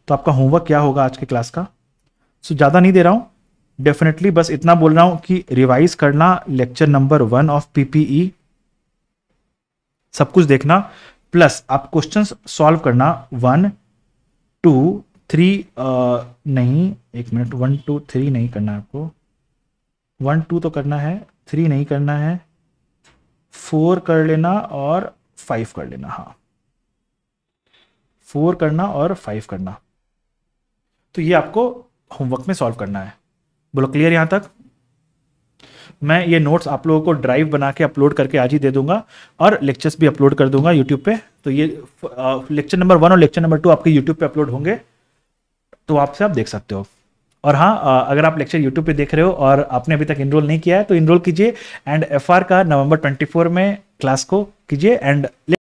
तो आपका होमवर्क क्या होगा आज के क्लास का सो ज़्यादा नहीं दे रहा हूँ डेफिनेटली बस इतना बोल रहा हूँ कि रिवाइज करना lecture number one of PPE सब कुछ देखना प्लस आप क्वेश्चन सॉल्व करना वन टू थ्री नहीं एक मिनट वन टू थ्री नहीं करना आपको वन टू तो करना है थ्री नहीं करना है फोर कर लेना और फाइव कर लेना हाँ फोर करना और फाइव करना तो ये आपको होमवर्क में सॉल्व करना है बोलो क्लियर यहां तक मैं ये नोट्स आप लोगों को ड्राइव बना के अपलोड करके आज ही दे दूंगा और लेक्चर्स भी अपलोड कर दूंगा यूट्यूब पे तो ये लेक्चर नंबर वन और लेक्चर नंबर टू आपके यूट्यूब पे अपलोड होंगे तो आपसे आप देख सकते हो और हाँ अगर आप लेक्चर यूट्यूब पे देख रहे हो और आपने अभी तक इनरोल नहीं किया है तो इनरोल कीजिए एंड एफ का नवंबर ट्वेंटी में क्लास को कीजिए एंड